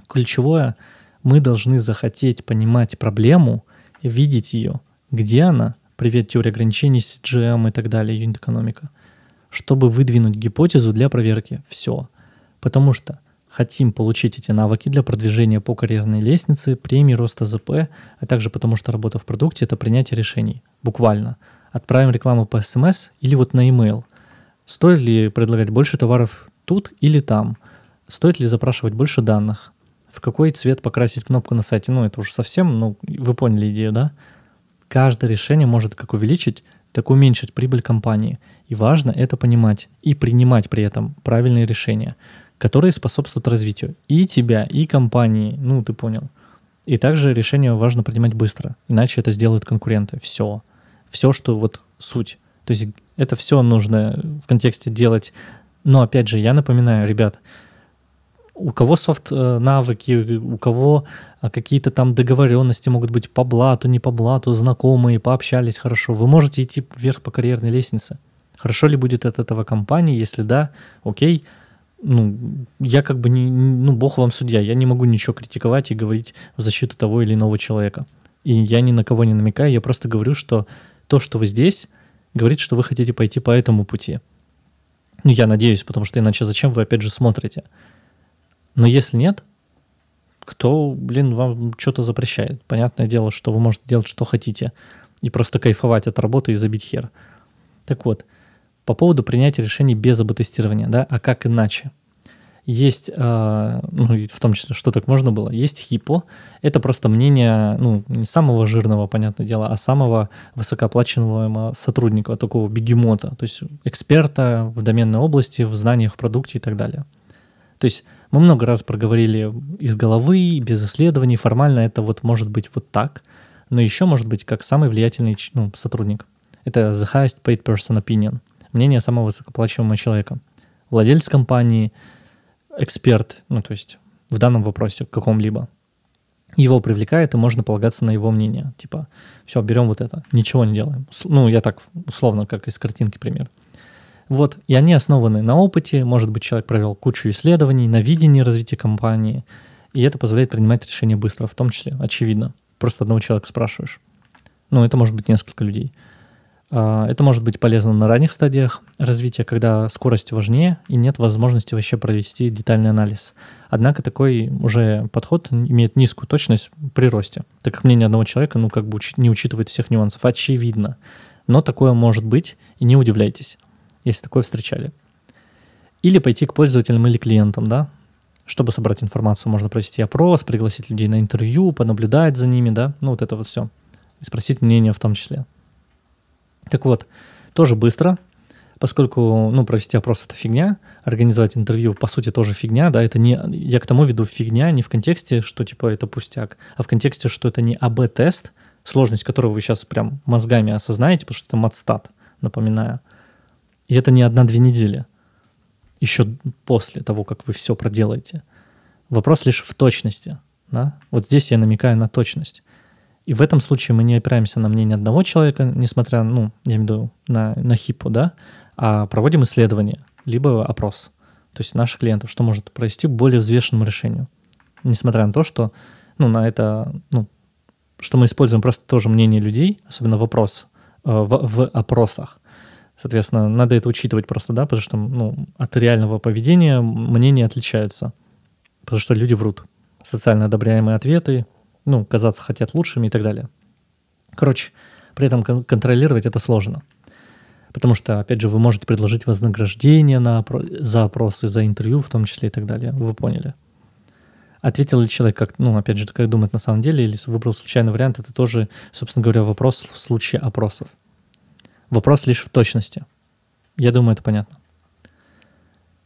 Ключевое, мы должны захотеть понимать проблему, видеть ее – где она? Привет, теория ограничений, CGM эм и так далее, юнит-экономика. Чтобы выдвинуть гипотезу для проверки. Все. Потому что хотим получить эти навыки для продвижения по карьерной лестнице, премии, роста ЗП, а также потому что работа в продукте – это принятие решений. Буквально. Отправим рекламу по СМС эм или вот на e-mail. Стоит ли предлагать больше товаров тут или там? Стоит ли запрашивать больше данных? В какой цвет покрасить кнопку на сайте? Ну, это уже совсем, ну, вы поняли идею, да? Каждое решение может как увеличить, так уменьшить прибыль компании. И важно это понимать и принимать при этом правильные решения, которые способствуют развитию и тебя, и компании. Ну, ты понял. И также решение важно принимать быстро, иначе это сделают конкуренты. Все. Все, что вот суть. То есть это все нужно в контексте делать. Но опять же, я напоминаю, ребят, у кого софт навыки, у кого а, какие-то там договоренности могут быть по блату, не по блату, знакомые, пообщались хорошо. Вы можете идти вверх по карьерной лестнице. Хорошо ли будет от этого компании? Если да, окей. Ну, я как бы не, ну, бог вам судья, я не могу ничего критиковать и говорить в защиту того или иного человека. И я ни на кого не намекаю, я просто говорю, что то, что вы здесь, говорит, что вы хотите пойти по этому пути. Ну, я надеюсь, потому что иначе зачем вы опять же смотрите? Но если нет, кто, блин, вам что-то запрещает? Понятное дело, что вы можете делать, что хотите, и просто кайфовать от работы и забить хер. Так вот, по поводу принятия решений без АБ-тестирования, да, а как иначе? Есть, э, ну, в том числе, что так можно было, есть хипо, это просто мнение, ну, не самого жирного, понятное дело, а самого высокооплачиваемого сотрудника, такого бегемота, то есть эксперта в доменной области, в знаниях, в продукте и так далее. То есть мы много раз проговорили из головы, без исследований, формально это вот может быть вот так, но еще может быть как самый влиятельный ну, сотрудник. Это the highest paid person opinion, мнение самого высокоплачиваемого человека. Владелец компании, эксперт, ну то есть в данном вопросе, каком-либо. Его привлекает, и можно полагаться на его мнение. Типа, все, берем вот это, ничего не делаем. Ну, я так условно, как из картинки пример. Вот, и они основаны на опыте, может быть, человек провел кучу исследований, на видении развития компании, и это позволяет принимать решения быстро, в том числе, очевидно. Просто одного человека спрашиваешь. Ну, это может быть несколько людей. А, это может быть полезно на ранних стадиях развития, когда скорость важнее и нет возможности вообще провести детальный анализ. Однако такой уже подход имеет низкую точность при росте, так как мнение одного человека, ну, как бы не учитывает всех нюансов. Очевидно. Но такое может быть, и не удивляйтесь если такое встречали. Или пойти к пользователям или клиентам, да, чтобы собрать информацию, можно провести опрос, пригласить людей на интервью, понаблюдать за ними, да, ну вот это вот все. И спросить мнение в том числе. Так вот, тоже быстро, поскольку, ну, провести опрос — это фигня, организовать интервью, по сути, тоже фигня, да, это не, я к тому веду фигня не в контексте, что, типа, это пустяк, а в контексте, что это не АБ-тест, сложность которого вы сейчас прям мозгами осознаете, потому что это матстат, напоминаю, и это не одна-две недели. Еще после того, как вы все проделаете. Вопрос лишь в точности. Да? Вот здесь я намекаю на точность. И в этом случае мы не опираемся на мнение одного человека, несмотря, ну, я имею в виду на, на хипо, да, а проводим исследование, либо опрос. То есть наших клиентов, что может провести более взвешенному решению. Несмотря на то, что, ну, на это, ну, что мы используем просто тоже мнение людей, особенно вопрос, э, в, в опросах. Соответственно, надо это учитывать просто, да, потому что ну, от реального поведения мнения отличаются. Потому что люди врут. Социально одобряемые ответы, ну, казаться хотят лучшими и так далее. Короче, при этом кон- контролировать это сложно. Потому что, опять же, вы можете предложить вознаграждение на опро- за опросы, за интервью в том числе и так далее. Вы поняли. Ответил ли человек, как, ну, опять же, как думает на самом деле, или выбрал случайный вариант, это тоже, собственно говоря, вопрос в случае опросов. Вопрос лишь в точности. Я думаю, это понятно.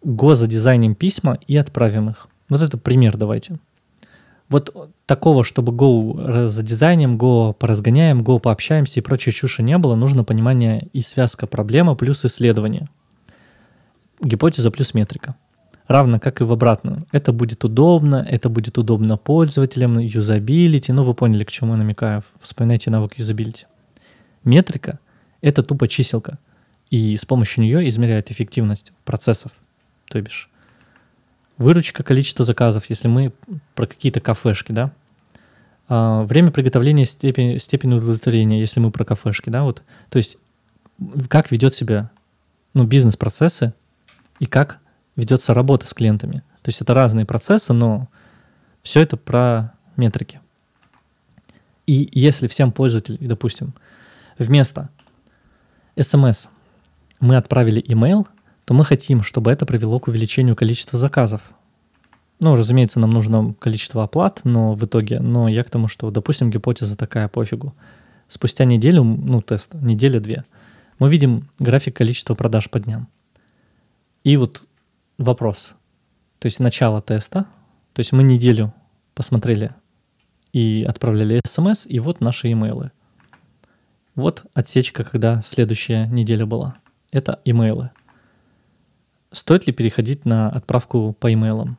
Го задизайним письма и отправим их. Вот это пример давайте. Вот такого, чтобы Go задизайним, Go поразгоняем, Go пообщаемся и прочей чуши не было, нужно понимание и связка проблема плюс исследование. Гипотеза плюс метрика. Равно как и в обратную. Это будет удобно, это будет удобно пользователям, юзабилити. Ну, вы поняли, к чему я намекаю. Вспоминайте навык юзабилити. Метрика — это тупо чиселка. И с помощью нее измеряет эффективность процессов. То бишь, выручка, количество заказов, если мы про какие-то кафешки, да, а, время приготовления, степень, степень удовлетворения, если мы про кафешки, да, вот, то есть как ведет себя, ну, бизнес-процессы и как ведется работа с клиентами. То есть это разные процессы, но все это про метрики. И если всем пользователям, допустим, вместо СМС. Мы отправили email, то мы хотим, чтобы это привело к увеличению количества заказов. Ну, разумеется, нам нужно количество оплат, но в итоге, но я к тому, что, допустим, гипотеза такая, пофигу. Спустя неделю, ну, тест, неделя-две, мы видим график количества продаж по дням. И вот вопрос. То есть начало теста, то есть мы неделю посмотрели и отправляли смс, и вот наши имейлы. E вот отсечка, когда следующая неделя была. Это имейлы. Стоит ли переходить на отправку по имейлам?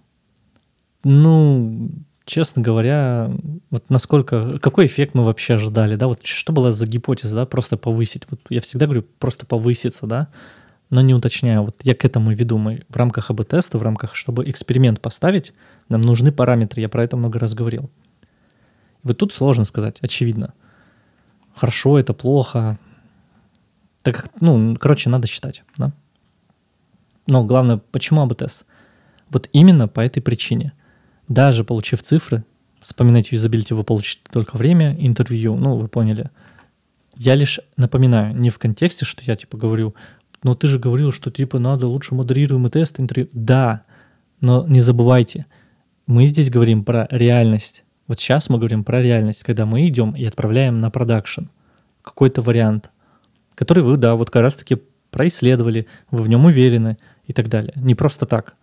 Ну, честно говоря, вот насколько, какой эффект мы вообще ожидали, да, вот что была за гипотеза, да, просто повысить, вот я всегда говорю, просто повыситься, да, но не уточняю, вот я к этому веду, мы в рамках АБ-теста, в рамках, чтобы эксперимент поставить, нам нужны параметры, я про это много раз говорил. вот тут сложно сказать, очевидно хорошо, это плохо. Так ну, короче, надо считать, да. Но главное, почему АБ-тест? Вот именно по этой причине. Даже получив цифры, вспоминать юзабилити вы получите только время интервью, ну, вы поняли. Я лишь напоминаю, не в контексте, что я, типа, говорю, но «Ну, ты же говорил, что, типа, надо лучше модерируемый тест, интервью. Да, но не забывайте, мы здесь говорим про реальность. Вот сейчас мы говорим про реальность, когда мы идем и отправляем на продакшн какой-то вариант, который вы, да, вот как раз-таки происследовали, вы в нем уверены и так далее. Не просто так.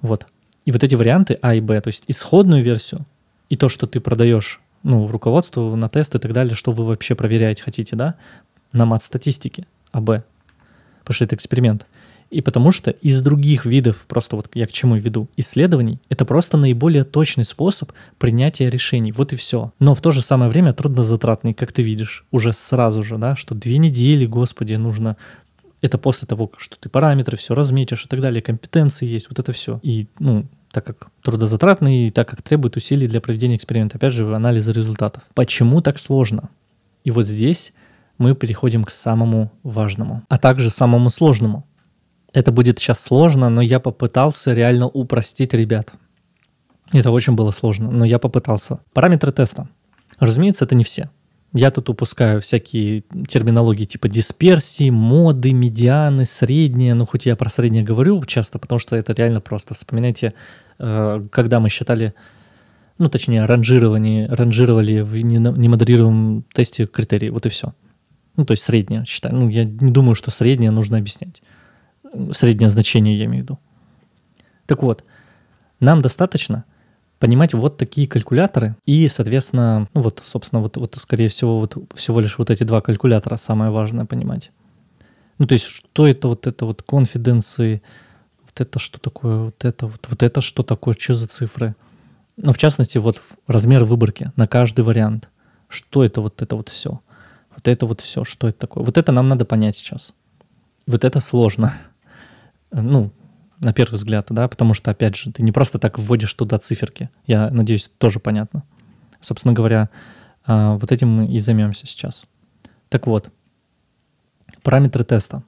Вот. И вот эти варианты А и Б, то есть исходную версию и то, что ты продаешь ну, в руководство, на тест и так далее, что вы вообще проверять хотите, да, на мат-статистике А, Б. Потому что это эксперимент – и потому что из других видов, просто вот я к чему веду, исследований, это просто наиболее точный способ принятия решений. Вот и все. Но в то же самое время труднозатратный, как ты видишь, уже сразу же, да, что две недели, господи, нужно это после того, что ты параметры все разметишь и так далее, компетенции есть, вот это все. И, ну, так как трудозатратный, и так как требует усилий для проведения эксперимента, опять же, анализа результатов. Почему так сложно? И вот здесь мы переходим к самому важному, а также самому сложному. Это будет сейчас сложно, но я попытался реально упростить ребят. Это очень было сложно, но я попытался. Параметры теста. Разумеется, это не все. Я тут упускаю всякие терминологии типа дисперсии, моды, медианы, средние. Ну, хоть я про среднее говорю часто, потому что это реально просто. Вспоминайте, э, когда мы считали, ну, точнее, ранжирование, ранжировали в немодерированном тесте критерии. Вот и все. Ну, то есть среднее считаю. Ну, я не думаю, что среднее нужно объяснять среднее значение я имею в виду. Так вот, нам достаточно понимать вот такие калькуляторы и, соответственно, ну вот, собственно, вот, вот скорее всего, вот всего лишь вот эти два калькулятора самое важное понимать. Ну, то есть, что это вот это вот конфиденции, вот это что такое, вот это вот, вот это что такое, что за цифры. Ну, в частности, вот размер выборки на каждый вариант. Что это вот это вот все? Вот это вот все, что это такое? Вот это нам надо понять сейчас. Вот это сложно ну, на первый взгляд, да, потому что, опять же, ты не просто так вводишь туда циферки. Я надеюсь, тоже понятно. Собственно говоря, а, вот этим мы и займемся сейчас. Так вот, параметры теста.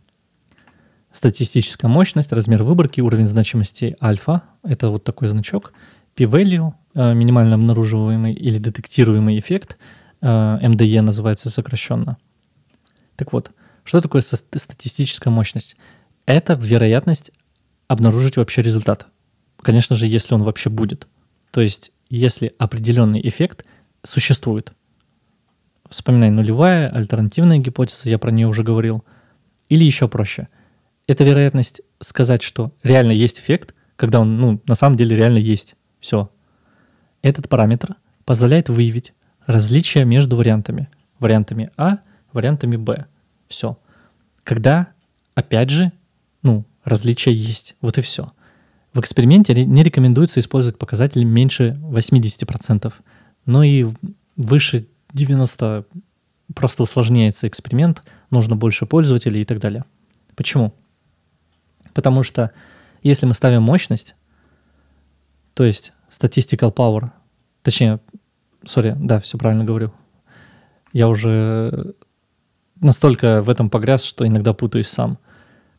Статистическая мощность, размер выборки, уровень значимости альфа, это вот такой значок, p-value, а, минимально обнаруживаемый или детектируемый эффект, МДЕ а, e называется сокращенно. Так вот, что такое статистическая мощность? это вероятность обнаружить вообще результат. Конечно же, если он вообще будет. То есть, если определенный эффект существует. Вспоминай нулевая, альтернативная гипотеза, я про нее уже говорил. Или еще проще. Это вероятность сказать, что реально есть эффект, когда он, ну, на самом деле реально есть. Все. Этот параметр позволяет выявить различия между вариантами. Вариантами А, вариантами Б. Все. Когда, опять же, различия есть. Вот и все. В эксперименте не рекомендуется использовать показатель меньше 80%, но и выше 90% просто усложняется эксперимент, нужно больше пользователей и так далее. Почему? Потому что если мы ставим мощность, то есть statistical power, точнее, сори, да, все правильно говорю, я уже настолько в этом погряз, что иногда путаюсь сам –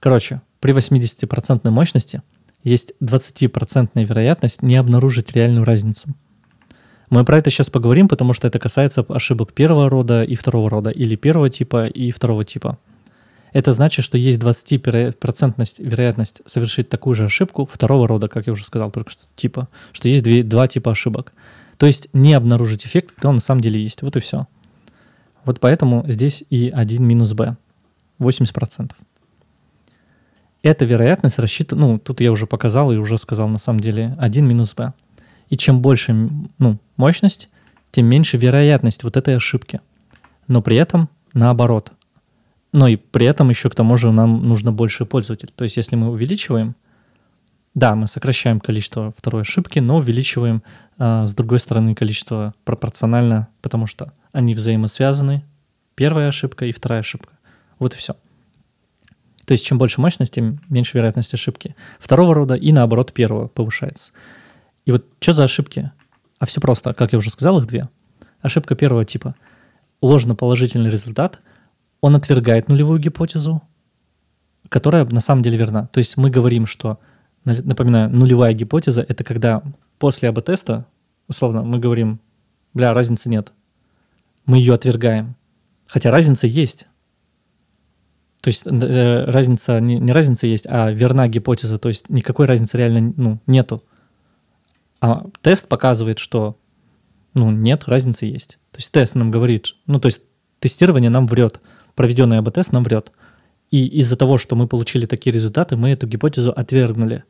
Короче, при 80% мощности есть 20% вероятность не обнаружить реальную разницу. Мы про это сейчас поговорим, потому что это касается ошибок первого рода и второго рода, или первого типа и второго типа. Это значит, что есть 20% вероятность совершить такую же ошибку второго рода, как я уже сказал только что, типа, что есть две, два типа ошибок. То есть не обнаружить эффект, когда он на самом деле есть. Вот и все. Вот поэтому здесь и 1 минус b. 80%. Эта вероятность рассчитана, ну, тут я уже показал и уже сказал на самом деле 1 минус b. И чем больше ну, мощность, тем меньше вероятность вот этой ошибки. Но при этом наоборот. Но и при этом еще к тому же нам нужно больше пользователей. То есть если мы увеличиваем, да, мы сокращаем количество второй ошибки, но увеличиваем, а, с другой стороны, количество пропорционально, потому что они взаимосвязаны. Первая ошибка и вторая ошибка. Вот и все. То есть чем больше мощность, тем меньше вероятность ошибки. Второго рода и наоборот первого повышается. И вот что за ошибки? А все просто, как я уже сказал, их две. Ошибка первого типа. Ложно-положительный результат, он отвергает нулевую гипотезу, которая на самом деле верна. То есть мы говорим, что, напоминаю, нулевая гипотеза — это когда после АБ-теста, условно, мы говорим, бля, разницы нет. Мы ее отвергаем. Хотя разница есть. То есть э, разница, не, не разница есть, а верна гипотеза, то есть никакой разницы реально ну, нету. А тест показывает, что ну, нет, разницы есть. То есть тест нам говорит, ну, то есть тестирование нам врет, проведенный АБ-тест нам врет. И из-за того, что мы получили такие результаты, мы эту гипотезу отвергнули.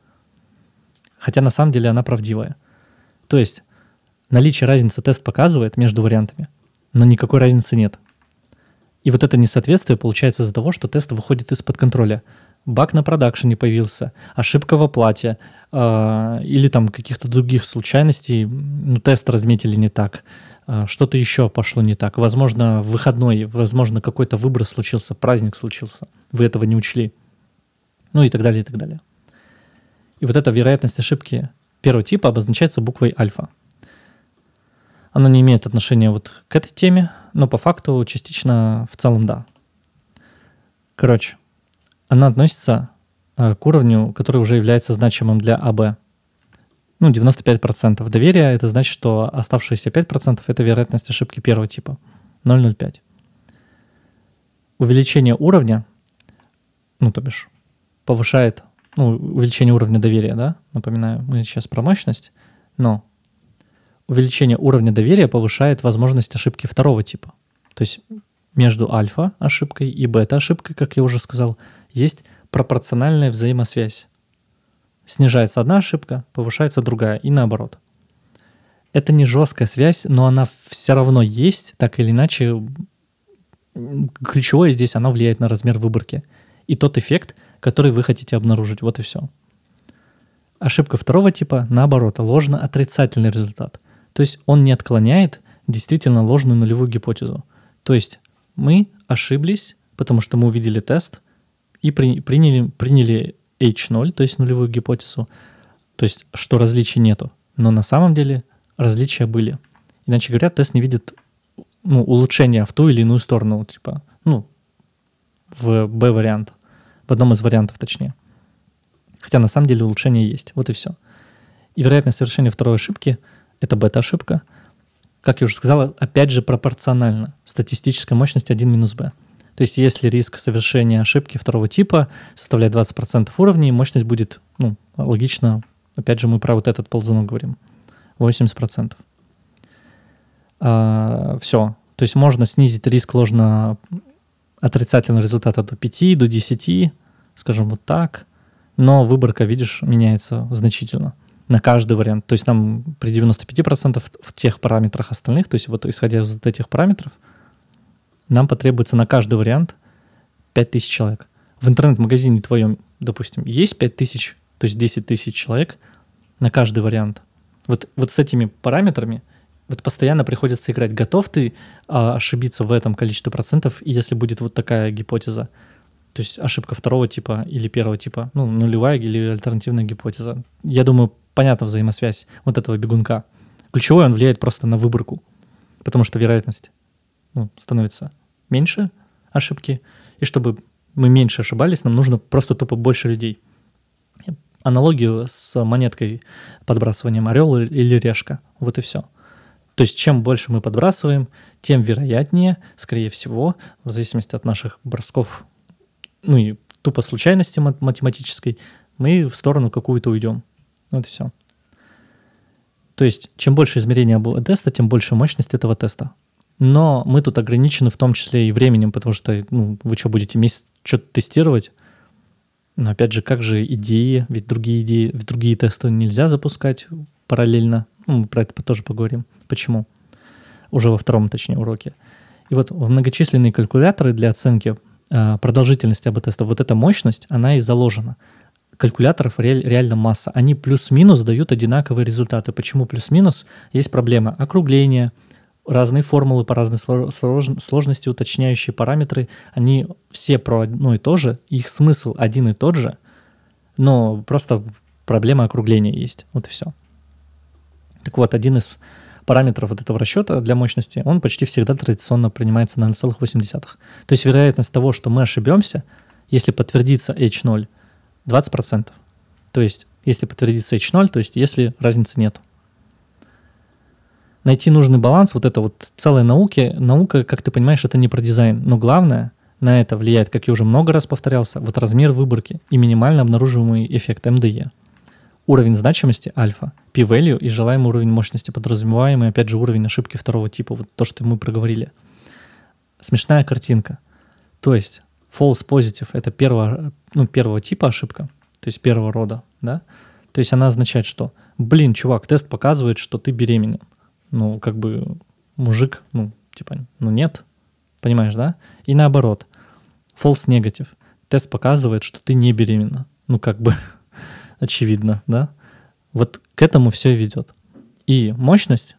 Хотя на самом деле она правдивая. То есть наличие разницы тест показывает между вариантами, но никакой разницы нет. И вот это несоответствие получается из-за того, что тест выходит из-под контроля. Баг на продакшене появился, ошибка в оплате э, а, или там каких-то других случайностей, ну, тест разметили не так, э, что-то еще пошло не так. Возможно, выходной, возможно, какой-то выброс случился, праздник случился, вы этого не учли. Ну и так далее, и так далее. И вот эта вероятность ошибки первого типа обозначается буквой альфа. Оно не имеет отношения вот к этой теме, но по факту частично в целом да. Короче, она относится а, к уровню, который уже является значимым для АБ. Ну, 95% доверия, это значит, что оставшиеся 5% это вероятность ошибки первого типа, 0,05. Увеличение уровня, ну, то бишь, повышает, ну, увеличение уровня доверия, да, напоминаю, мы сейчас про мощность, но увеличение уровня доверия повышает возможность ошибки второго типа. То есть между альфа ошибкой и бета ошибкой, как я уже сказал, есть пропорциональная взаимосвязь. Снижается одна ошибка, повышается другая и наоборот. Это не жесткая связь, но она все равно есть, так или иначе. Ключевое здесь, она влияет на размер выборки и тот эффект, который вы хотите обнаружить. Вот и все. Ошибка второго типа, наоборот, ложно отрицательный результат. То есть он не отклоняет действительно ложную нулевую гипотезу. То есть мы ошиблись, потому что мы увидели тест и при, приняли, приняли H0, то есть нулевую гипотезу, то есть что различий нету. Но на самом деле различия были. Иначе говоря, тест не видит ну, улучшения в ту или иную сторону, типа, ну, в B вариант, в одном из вариантов точнее. Хотя на самом деле улучшение есть. Вот и все. И вероятность совершения второй ошибки – это бета-ошибка. Как я уже сказал, опять же пропорционально. Статистическая мощность 1 минус b. То есть если риск совершения ошибки второго типа составляет 20% уровней, мощность будет, ну, логично, опять же, мы про вот этот ползунок говорим, 80%. А, все. То есть можно снизить риск ложно отрицательного результата до 5, до 10, скажем вот так, но выборка, видишь, меняется значительно – на каждый вариант. То есть нам при 95% в тех параметрах остальных, то есть вот исходя из этих параметров, нам потребуется на каждый вариант 5000 человек. В интернет-магазине твоем, допустим, есть 5000, то есть 10 тысяч человек на каждый вариант. Вот, вот с этими параметрами вот постоянно приходится играть. Готов ты а, ошибиться в этом количестве процентов, если будет вот такая гипотеза? То есть ошибка второго типа или первого типа, ну, нулевая или альтернативная гипотеза. Я думаю, понятна взаимосвязь вот этого бегунка. Ключевой он влияет просто на выборку, потому что вероятность ну, становится меньше ошибки. И чтобы мы меньше ошибались, нам нужно просто тупо больше людей. Аналогию с монеткой подбрасыванием орел или решка. Вот и все. То есть чем больше мы подбрасываем, тем вероятнее, скорее всего, в зависимости от наших бросков, ну и тупо случайности математической, мы в сторону какую-то уйдем. Вот и все. То есть, чем больше измерений измерения теста, тем больше мощность этого теста. Но мы тут ограничены в том числе и временем, потому что ну, вы что, будете месяц что-то тестировать? Но опять же, как же идеи, ведь другие идеи, ведь другие тесты нельзя запускать параллельно. Ну, мы про это тоже поговорим. Почему? Уже во втором, точнее, уроке. И вот многочисленные калькуляторы для оценки э, продолжительности АБ-теста, вот эта мощность, она и заложена калькуляторов реально масса. Они плюс-минус дают одинаковые результаты. Почему плюс-минус? Есть проблема округления, разные формулы по разной сложности, уточняющие параметры, они все про одно и то же, их смысл один и тот же, но просто проблема округления есть, вот и все. Так вот, один из параметров вот этого расчета для мощности, он почти всегда традиционно принимается на 0,8. То есть вероятность того, что мы ошибемся, если подтвердится H0, 20%. То есть, если подтвердится H0, то есть если разницы нет. Найти нужный баланс, вот это вот целая науки, наука, как ты понимаешь, это не про дизайн. Но главное, на это влияет, как я уже много раз повторялся, вот размер выборки и минимально обнаруживаемый эффект МДЕ. Уровень значимости альфа, p-value и желаемый уровень мощности, подразумеваемый, опять же, уровень ошибки второго типа, вот то, что мы проговорили. Смешная картинка. То есть false positive — это первого, ну, первого типа ошибка, то есть первого рода, да? То есть она означает, что, блин, чувак, тест показывает, что ты беременен. Ну, как бы мужик, ну, типа, ну нет, понимаешь, да? И наоборот, false negative. Тест показывает, что ты не беременна. Ну, как бы очевидно, да? Вот к этому все ведет. И мощность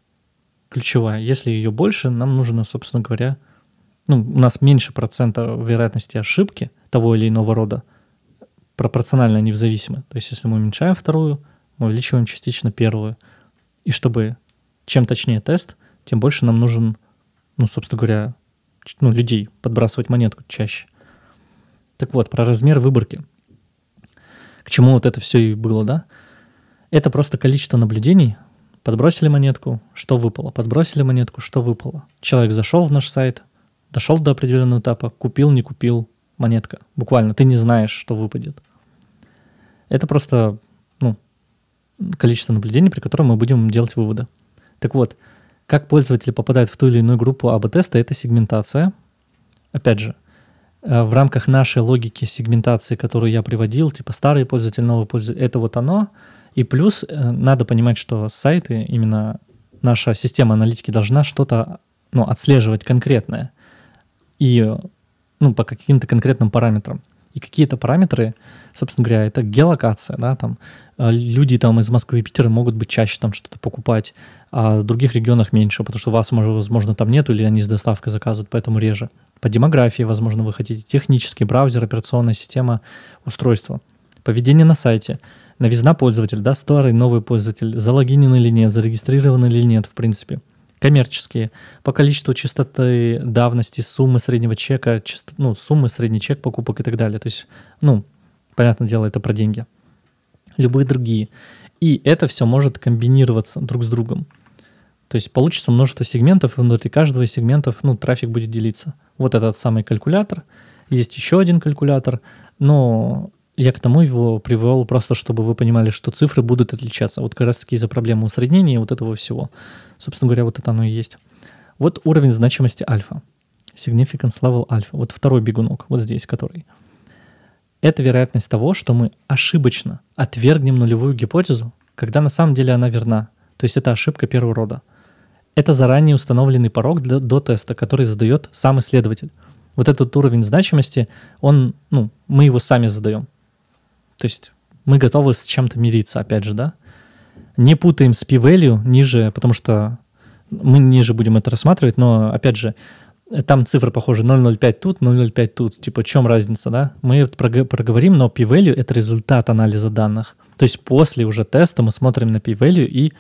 ключевая. Если ее больше, нам нужно, собственно говоря, ну, у нас меньше процента вероятности ошибки того или иного рода, пропорционально они зависимы. То есть если мы уменьшаем вторую, мы увеличиваем частично первую. И чтобы чем точнее тест, тем больше нам нужен, ну, собственно говоря, ну, людей подбрасывать монетку чаще. Так вот, про размер выборки. К чему вот это все и было, да? Это просто количество наблюдений. Подбросили монетку, что выпало. Подбросили монетку, что выпало. Человек зашел в наш сайт, Дошел до определенного этапа, купил, не купил, монетка. Буквально, ты не знаешь, что выпадет. Это просто ну, количество наблюдений, при котором мы будем делать выводы. Так вот, как пользователи попадают в ту или иную группу АБ-теста, это сегментация. Опять же, э, в рамках нашей логики сегментации, которую я приводил, типа старый пользователь, новый пользователь, это вот оно. И плюс э, надо понимать, что сайты, именно наша система аналитики должна что-то ну, отслеживать конкретное и ну, по каким-то конкретным параметрам. И какие-то параметры, собственно говоря, это геолокация, да, там а, люди там из Москвы и Питера могут быть чаще там что-то покупать, а в других регионах меньше, потому что вас, возможно, там нет или они с доставкой заказывают, поэтому реже. По демографии, возможно, вы хотите технический браузер, операционная система, устройство. Поведение на сайте, новизна пользователя, да, старый, новый пользователь, залогинен или нет, зарегистрирован или нет, в принципе – коммерческие, по количеству частоты давности, суммы среднего чека, часто, ну, суммы средний чек покупок и так далее. То есть, ну, понятное дело, это про деньги. Любые другие. И это все может комбинироваться друг с другом. То есть получится множество сегментов, и внутри каждого из сегментов ну, трафик будет делиться. Вот этот самый калькулятор. Есть еще один калькулятор, но я к тому его привел просто, чтобы вы понимали, что цифры будут отличаться. Вот как раз таки из-за проблемы усреднения и вот этого всего. Собственно говоря, вот это оно и есть. Вот уровень значимости альфа. Significance level альфа. Вот второй бегунок, вот здесь, который. Это вероятность того, что мы ошибочно отвергнем нулевую гипотезу, когда на самом деле она верна. То есть это ошибка первого рода. Это заранее установленный порог для, до теста, который задает сам исследователь. Вот этот уровень значимости, он, ну, мы его сами задаем. То есть мы готовы с чем-то мириться, опять же, да? Не путаем с p-value ниже, потому что мы ниже будем это рассматривать, но, опять же, там цифры похожи 0,05 тут, 0,05 тут. Типа, в чем разница, да? Мы это проговорим, но p-value — это результат анализа данных. То есть после уже теста мы смотрим на p-value и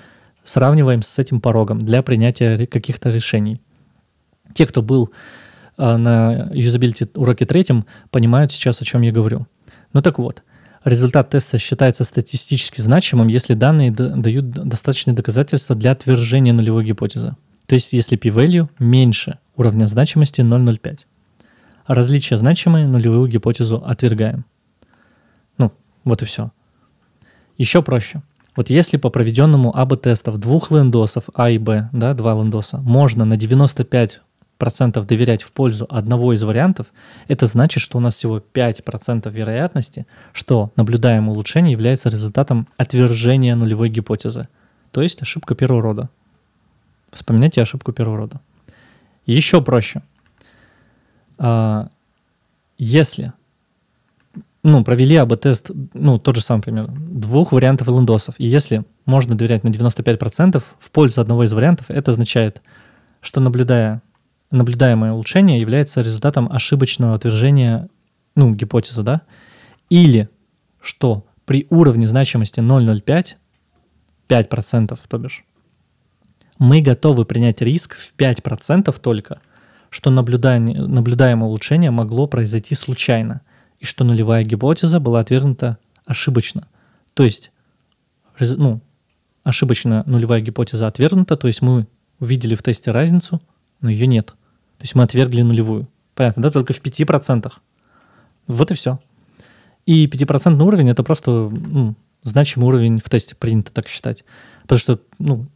сравниваем с этим порогом для принятия каких-то решений. Те, кто был а, на юзабилити уроке третьем, понимают сейчас, о чем я говорю. Ну так вот — Результат теста считается статистически значимым, если данные дают достаточные доказательства для отвержения нулевой гипотезы. То есть если p-value меньше уровня значимости 0,05. А различия значимые, нулевую гипотезу отвергаем. Ну, вот и все. Еще проще. Вот если по проведенному АБ-тестов двух лендосов А и Б, да, два лендоса, можно на 95 процентов доверять в пользу одного из вариантов, это значит, что у нас всего 5% вероятности, что наблюдаемое улучшение является результатом отвержения нулевой гипотезы, то есть ошибка первого рода. Вспоминайте ошибку первого рода. Еще проще. А, если ну, провели АБ-тест, ну, тот же самый пример, двух вариантов лендосов, и если можно доверять на 95% в пользу одного из вариантов, это означает, что наблюдая наблюдаемое улучшение является результатом ошибочного отвержения, ну, гипотезы, да? Или что при уровне значимости 0,05, 5%, то бишь, мы готовы принять риск в 5% только, что наблюдаемое улучшение могло произойти случайно, и что нулевая гипотеза была отвергнута ошибочно. То есть, ну, ошибочно нулевая гипотеза отвергнута, то есть мы увидели в тесте разницу, но ее нет – то есть мы отвергли нулевую. Понятно, да? Только в 5%. Вот и все. И 5% уровень — это просто ну, значимый уровень в тесте, принято так считать. Потому что, ну,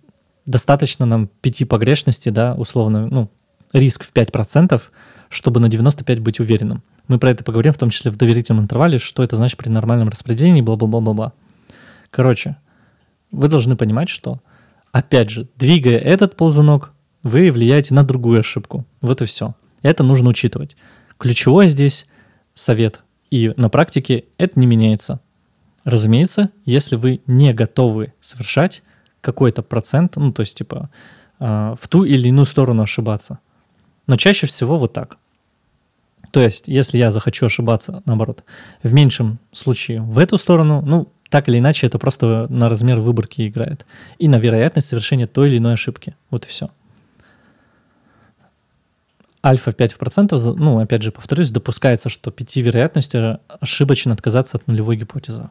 достаточно нам 5 погрешности, да, условно, ну, риск в 5%, чтобы на 95 быть уверенным. Мы про это поговорим, в том числе в доверительном интервале, что это значит при нормальном распределении, бла-бла-бла-бла-бла. Короче, вы должны понимать, что, опять же, двигая этот ползунок, вы влияете на другую ошибку. Вот и все. Это нужно учитывать. Ключевой здесь совет. И на практике это не меняется. Разумеется, если вы не готовы совершать какой-то процент, ну то есть типа э, в ту или иную сторону ошибаться. Но чаще всего вот так. То есть, если я захочу ошибаться, наоборот, в меньшем случае в эту сторону, ну, так или иначе, это просто на размер выборки играет. И на вероятность совершения той или иной ошибки. Вот и все альфа 5%, ну, опять же, повторюсь, допускается, что 5 вероятности ошибочно отказаться от нулевой гипотезы.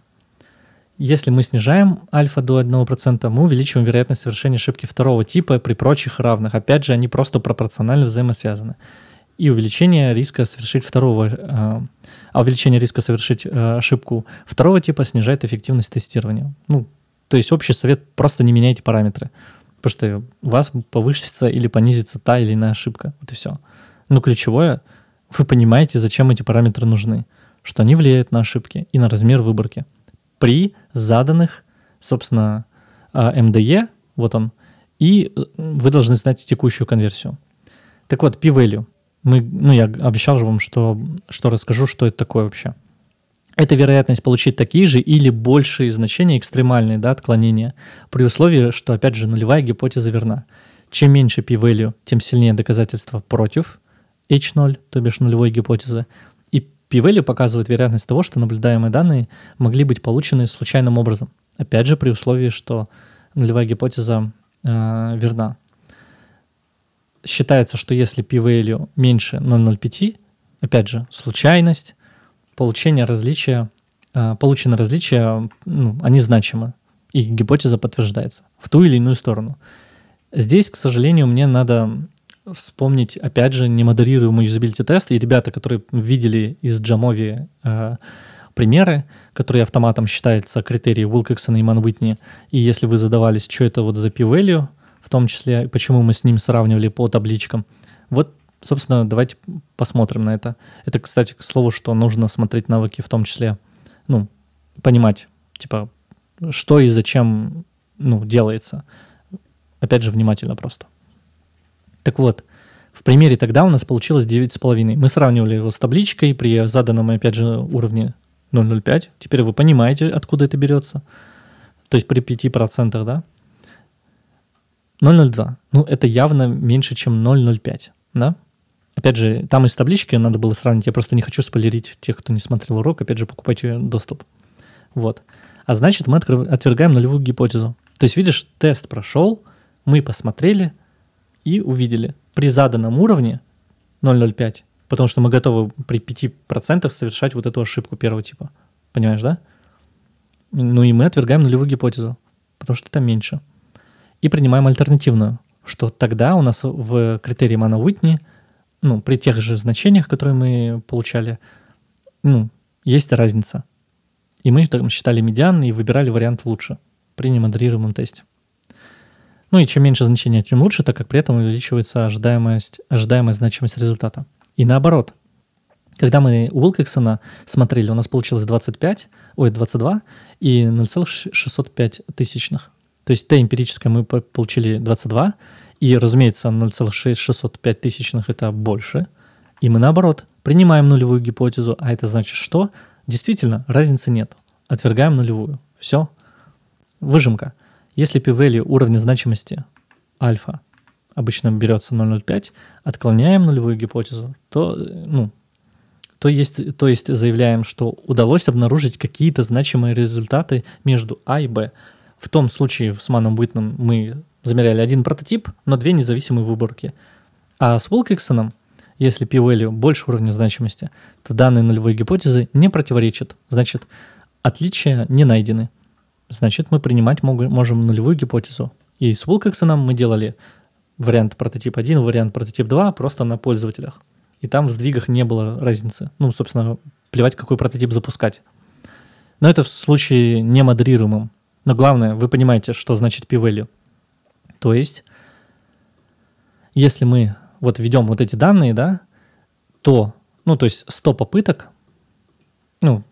Если мы снижаем альфа до 1%, мы увеличиваем вероятность совершения ошибки второго типа при прочих равных. Опять же, они просто пропорционально взаимосвязаны. И увеличение риска совершить второго, э, а увеличение риска совершить э, ошибку второго типа снижает эффективность тестирования. Ну, то есть общий совет просто не меняйте параметры, потому что у вас повысится или понизится та или иная ошибка. Вот и все. Но ключевое, вы понимаете, зачем эти параметры нужны, что они влияют на ошибки и на размер выборки при заданных, собственно, а, МДЕ, вот он, и э, вы должны знать текущую конверсию. Так вот, p-value. Мы, ну, я обещал же вам, что, что расскажу, что это такое вообще. Это вероятность получить такие же или большие значения, экстремальные да, отклонения, при условии, что, опять же, нулевая гипотеза верна. Чем меньше p-value, тем сильнее доказательства против – H0, то бишь нулевой гипотезы, и p-value показывает вероятность того, что наблюдаемые данные могли быть получены случайным образом. Опять же, при условии, что нулевая гипотеза э, верна. Считается, что если p-value меньше 0,05, опять же, случайность, получение различия, э, получено различие, ну, они значимы, и гипотеза подтверждается в ту или иную сторону. Здесь, к сожалению, мне надо вспомнить, опять же, немодерируемый юзабилити тест. И ребята, которые видели из Джамови э, примеры, которые автоматом считаются критерии Уилкоксона и Манвитни, и если вы задавались, что это вот за p-value, в том числе, почему мы с ним сравнивали по табличкам, вот собственно, давайте посмотрим на это. Это, кстати, к слову, что нужно смотреть навыки в том числе, ну, понимать, типа, что и зачем, ну, делается. Опять же, внимательно просто. Так вот, в примере тогда у нас получилось 9,5. Мы сравнивали его с табличкой при заданном, опять же, уровне 0,05. Теперь вы понимаете, откуда это берется. То есть при 5%, да? 0,02. Ну, это явно меньше, чем 0,05, да? Опять же, там из таблички надо было сравнить. Я просто не хочу спойлерить тех, кто не смотрел урок. Опять же, покупайте доступ. Вот. А значит, мы отвергаем нулевую гипотезу. То есть, видишь, тест прошел, мы посмотрели – и увидели при заданном уровне 0,05, потому что мы готовы при 5% совершать вот эту ошибку первого типа. Понимаешь, да? Ну и мы отвергаем нулевую гипотезу, потому что там меньше. И принимаем альтернативную, что тогда у нас в критерии Мана Уитни, ну, при тех же значениях, которые мы получали, ну, есть разница. И мы там считали медиан и выбирали вариант лучше при немодерируемом тесте. Ну и чем меньше значение, тем лучше, так как при этом увеличивается ожидаемость, ожидаемая значимость результата. И наоборот, когда мы у Уилкексона смотрели, у нас получилось 25, ой, 22 и 0,605 тысячных. То есть Т эмпирическое мы получили 22, и, разумеется, 0,605 тысячных – это больше. И мы, наоборот, принимаем нулевую гипотезу, а это значит, что действительно разницы нет. Отвергаем нулевую. Все. Выжимка. Если p-value уровня значимости альфа обычно берется 0,05, отклоняем нулевую гипотезу, то, ну, то есть, то есть заявляем, что удалось обнаружить какие-то значимые результаты между А и Б. В том случае с Маном Уитном мы замеряли один прототип, но две независимые выборки. А с Уилкиксоном, если p-value больше уровня значимости, то данные нулевой гипотезы не противоречат, значит, отличия не найдены значит мы принимать можем нулевую гипотезу. И с Уилкоксоном мы делали вариант прототип 1, вариант прототип 2 просто на пользователях. И там в сдвигах не было разницы. Ну, собственно, плевать, какой прототип запускать. Но это в случае немодерируемым. Но главное, вы понимаете, что значит p-value. То есть, если мы вот введем вот эти данные, да, то, ну, то есть 100 попыток, ну,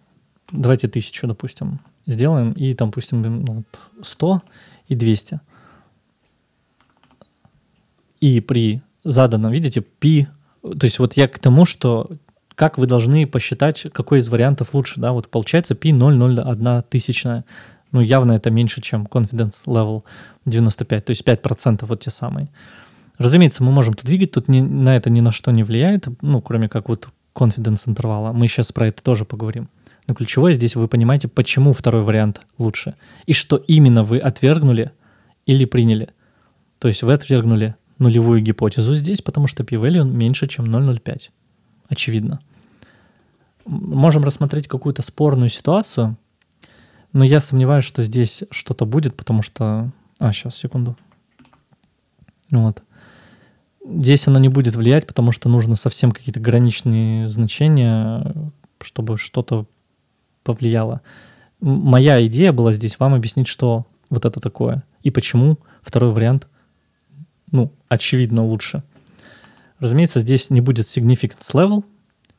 давайте 1000, допустим, сделаем и там, пустим, ну, 100 и 200. И при заданном, видите, типа, пи, то есть вот я к тому, что как вы должны посчитать, какой из вариантов лучше, да, вот получается пи 0,01 тысячная, ну явно это меньше, чем confidence level 95, то есть 5% вот те самые. Разумеется, мы можем тут двигать, тут ни, на это ни на что не влияет, ну, кроме как вот confidence интервала. Мы сейчас про это тоже поговорим. Но ключевое здесь вы понимаете, почему второй вариант лучше. И что именно вы отвергнули или приняли. То есть вы отвергнули нулевую гипотезу здесь, потому что p-value меньше, чем 0,05. Очевидно. Можем рассмотреть какую-то спорную ситуацию, но я сомневаюсь, что здесь что-то будет, потому что... А, сейчас, секунду. Вот. Здесь она не будет влиять, потому что нужно совсем какие-то граничные значения, чтобы что-то повлияло. Моя идея была здесь вам объяснить, что вот это такое. И почему второй вариант, ну, очевидно лучше. Разумеется, здесь не будет significance level.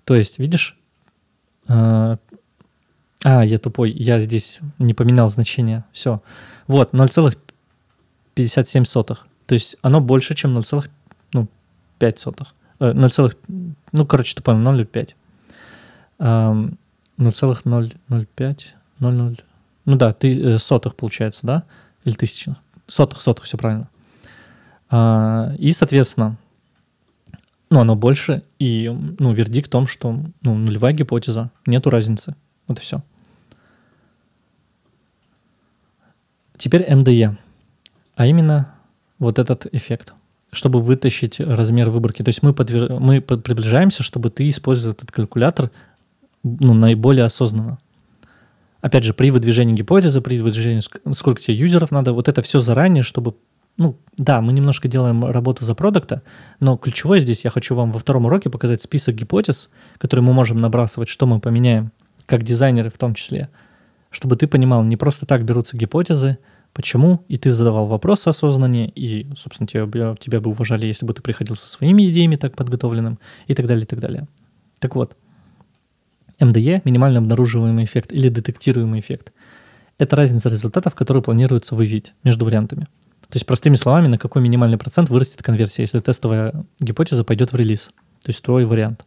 То есть, видишь, э, а, я тупой, я здесь не поменял значение. Все. Вот, 0,57. То есть оно больше, чем 0,5. Ну, 0, э, ну, короче, тупой 0,5. Ну, целых 0,05, 0,0. Ну да, ты э, сотых получается, да? Или тысячных Сотых, сотых, все правильно. А, и, соответственно, ну, оно больше, и, ну, вердикт в том, что, ну, нулевая гипотеза, нету разницы. Вот и все. Теперь МДЕ, а именно вот этот эффект, чтобы вытащить размер выборки. То есть мы, подвер... мы приближаемся, чтобы ты использовал этот калькулятор ну, наиболее осознанно. Опять же, при выдвижении гипотезы, при выдвижении, сколько тебе юзеров надо, вот это все заранее, чтобы ну, да, мы немножко делаем работу за продукта, но ключевое здесь я хочу вам во втором уроке показать список гипотез, которые мы можем набрасывать, что мы поменяем, как дизайнеры в том числе, чтобы ты понимал, не просто так берутся гипотезы, почему, и ты задавал вопросы осознаннее, и, собственно, тебя, тебя бы уважали, если бы ты приходил со своими идеями так подготовленным, и так далее, и так далее. Так вот, МДЕ, минимально обнаруживаемый эффект или детектируемый эффект. Это разница результатов, которые планируется выявить между вариантами. То есть, простыми словами, на какой минимальный процент вырастет конверсия, если тестовая гипотеза пойдет в релиз, то есть твой вариант.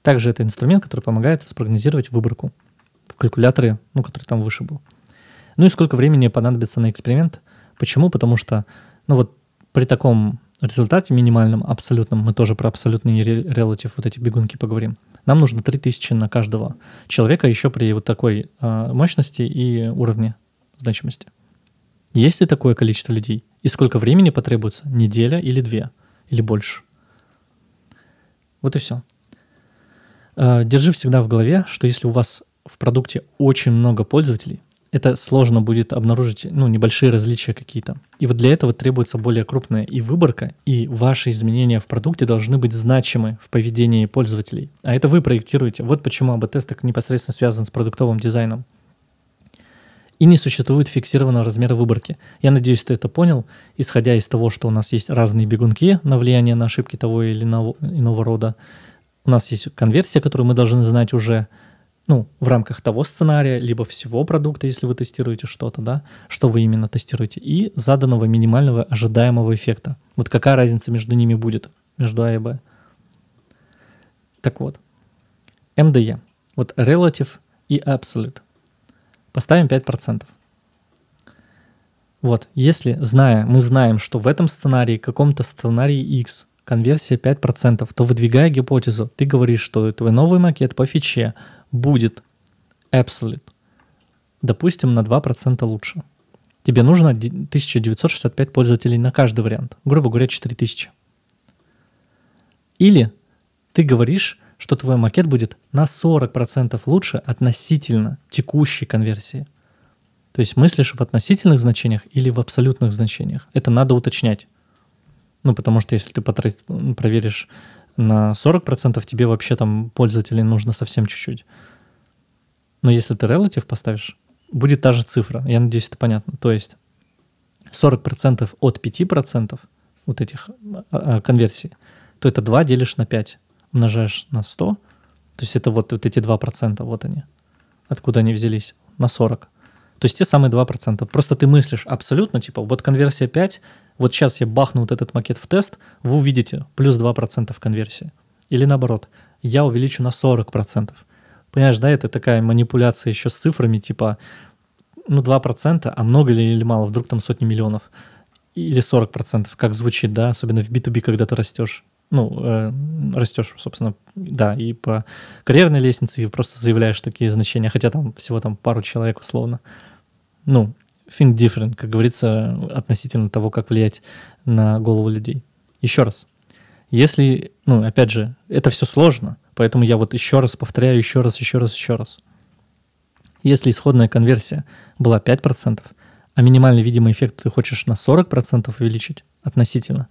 Также это инструмент, который помогает спрогнозировать выборку в калькуляторе, ну, который там выше был. Ну и сколько времени понадобится на эксперимент. Почему? Потому что, ну вот при таком результате минимальном, абсолютном, мы тоже про абсолютный релатив, вот эти бегунки поговорим – нам нужно 3000 на каждого человека еще при вот такой а, мощности и уровне значимости. Есть ли такое количество людей? И сколько времени потребуется? Неделя или две? Или больше? Вот и все. А, держи всегда в голове, что если у вас в продукте очень много пользователей – это сложно будет обнаружить, ну, небольшие различия какие-то. И вот для этого требуется более крупная и выборка, и ваши изменения в продукте должны быть значимы в поведении пользователей. А это вы проектируете. Вот почему АБ-тест так непосредственно связан с продуктовым дизайном. И не существует фиксированного размера выборки. Я надеюсь, ты это понял, исходя из того, что у нас есть разные бегунки на влияние на ошибки того или иного рода. У нас есть конверсия, которую мы должны знать уже – ну, в рамках того сценария, либо всего продукта, если вы тестируете что-то, да, что вы именно тестируете, и заданного минимального ожидаемого эффекта. Вот какая разница между ними будет, между А и Б. Так вот, МДЕ, вот Relative и Absolute, поставим 5%. Вот, если, зная, мы знаем, что в этом сценарии, каком-то сценарии X, конверсия 5%, то выдвигая гипотезу, ты говоришь, что твой новый макет по фиче – будет Absolute, допустим, на 2% лучше. Тебе нужно 1965 пользователей на каждый вариант. Грубо говоря, 4000. Или ты говоришь, что твой макет будет на 40% лучше относительно текущей конверсии. То есть мыслишь в относительных значениях или в абсолютных значениях. Это надо уточнять. Ну, потому что если ты потратишь, проверишь на 40% тебе вообще там пользователей нужно совсем чуть-чуть. Но если ты relative поставишь, будет та же цифра. Я надеюсь, это понятно. То есть 40% от 5% вот этих а, а, конверсий, то это 2 делишь на 5, умножаешь на 100. То есть это вот, вот эти 2%, вот они. Откуда они взялись? На 40. То есть те самые 2%. Просто ты мыслишь абсолютно, типа, вот конверсия 5, вот сейчас я бахну вот этот макет в тест, вы увидите плюс 2% конверсии. Или наоборот, я увеличу на 40%. Понимаешь, да, это такая манипуляция еще с цифрами, типа, ну 2%, а много ли или мало, вдруг там сотни миллионов. Или 40%, как звучит, да, особенно в B2B, когда ты растешь ну, э, растешь, собственно, да, и по карьерной лестнице, и просто заявляешь такие значения, хотя там всего там пару человек условно ну, think different, как говорится, относительно того, как влиять на голову людей. Еще раз. Если, ну, опять же, это все сложно, поэтому я вот еще раз повторяю, еще раз, еще раз, еще раз. Если исходная конверсия была 5%, а минимальный видимый эффект ты хочешь на 40% увеличить относительно,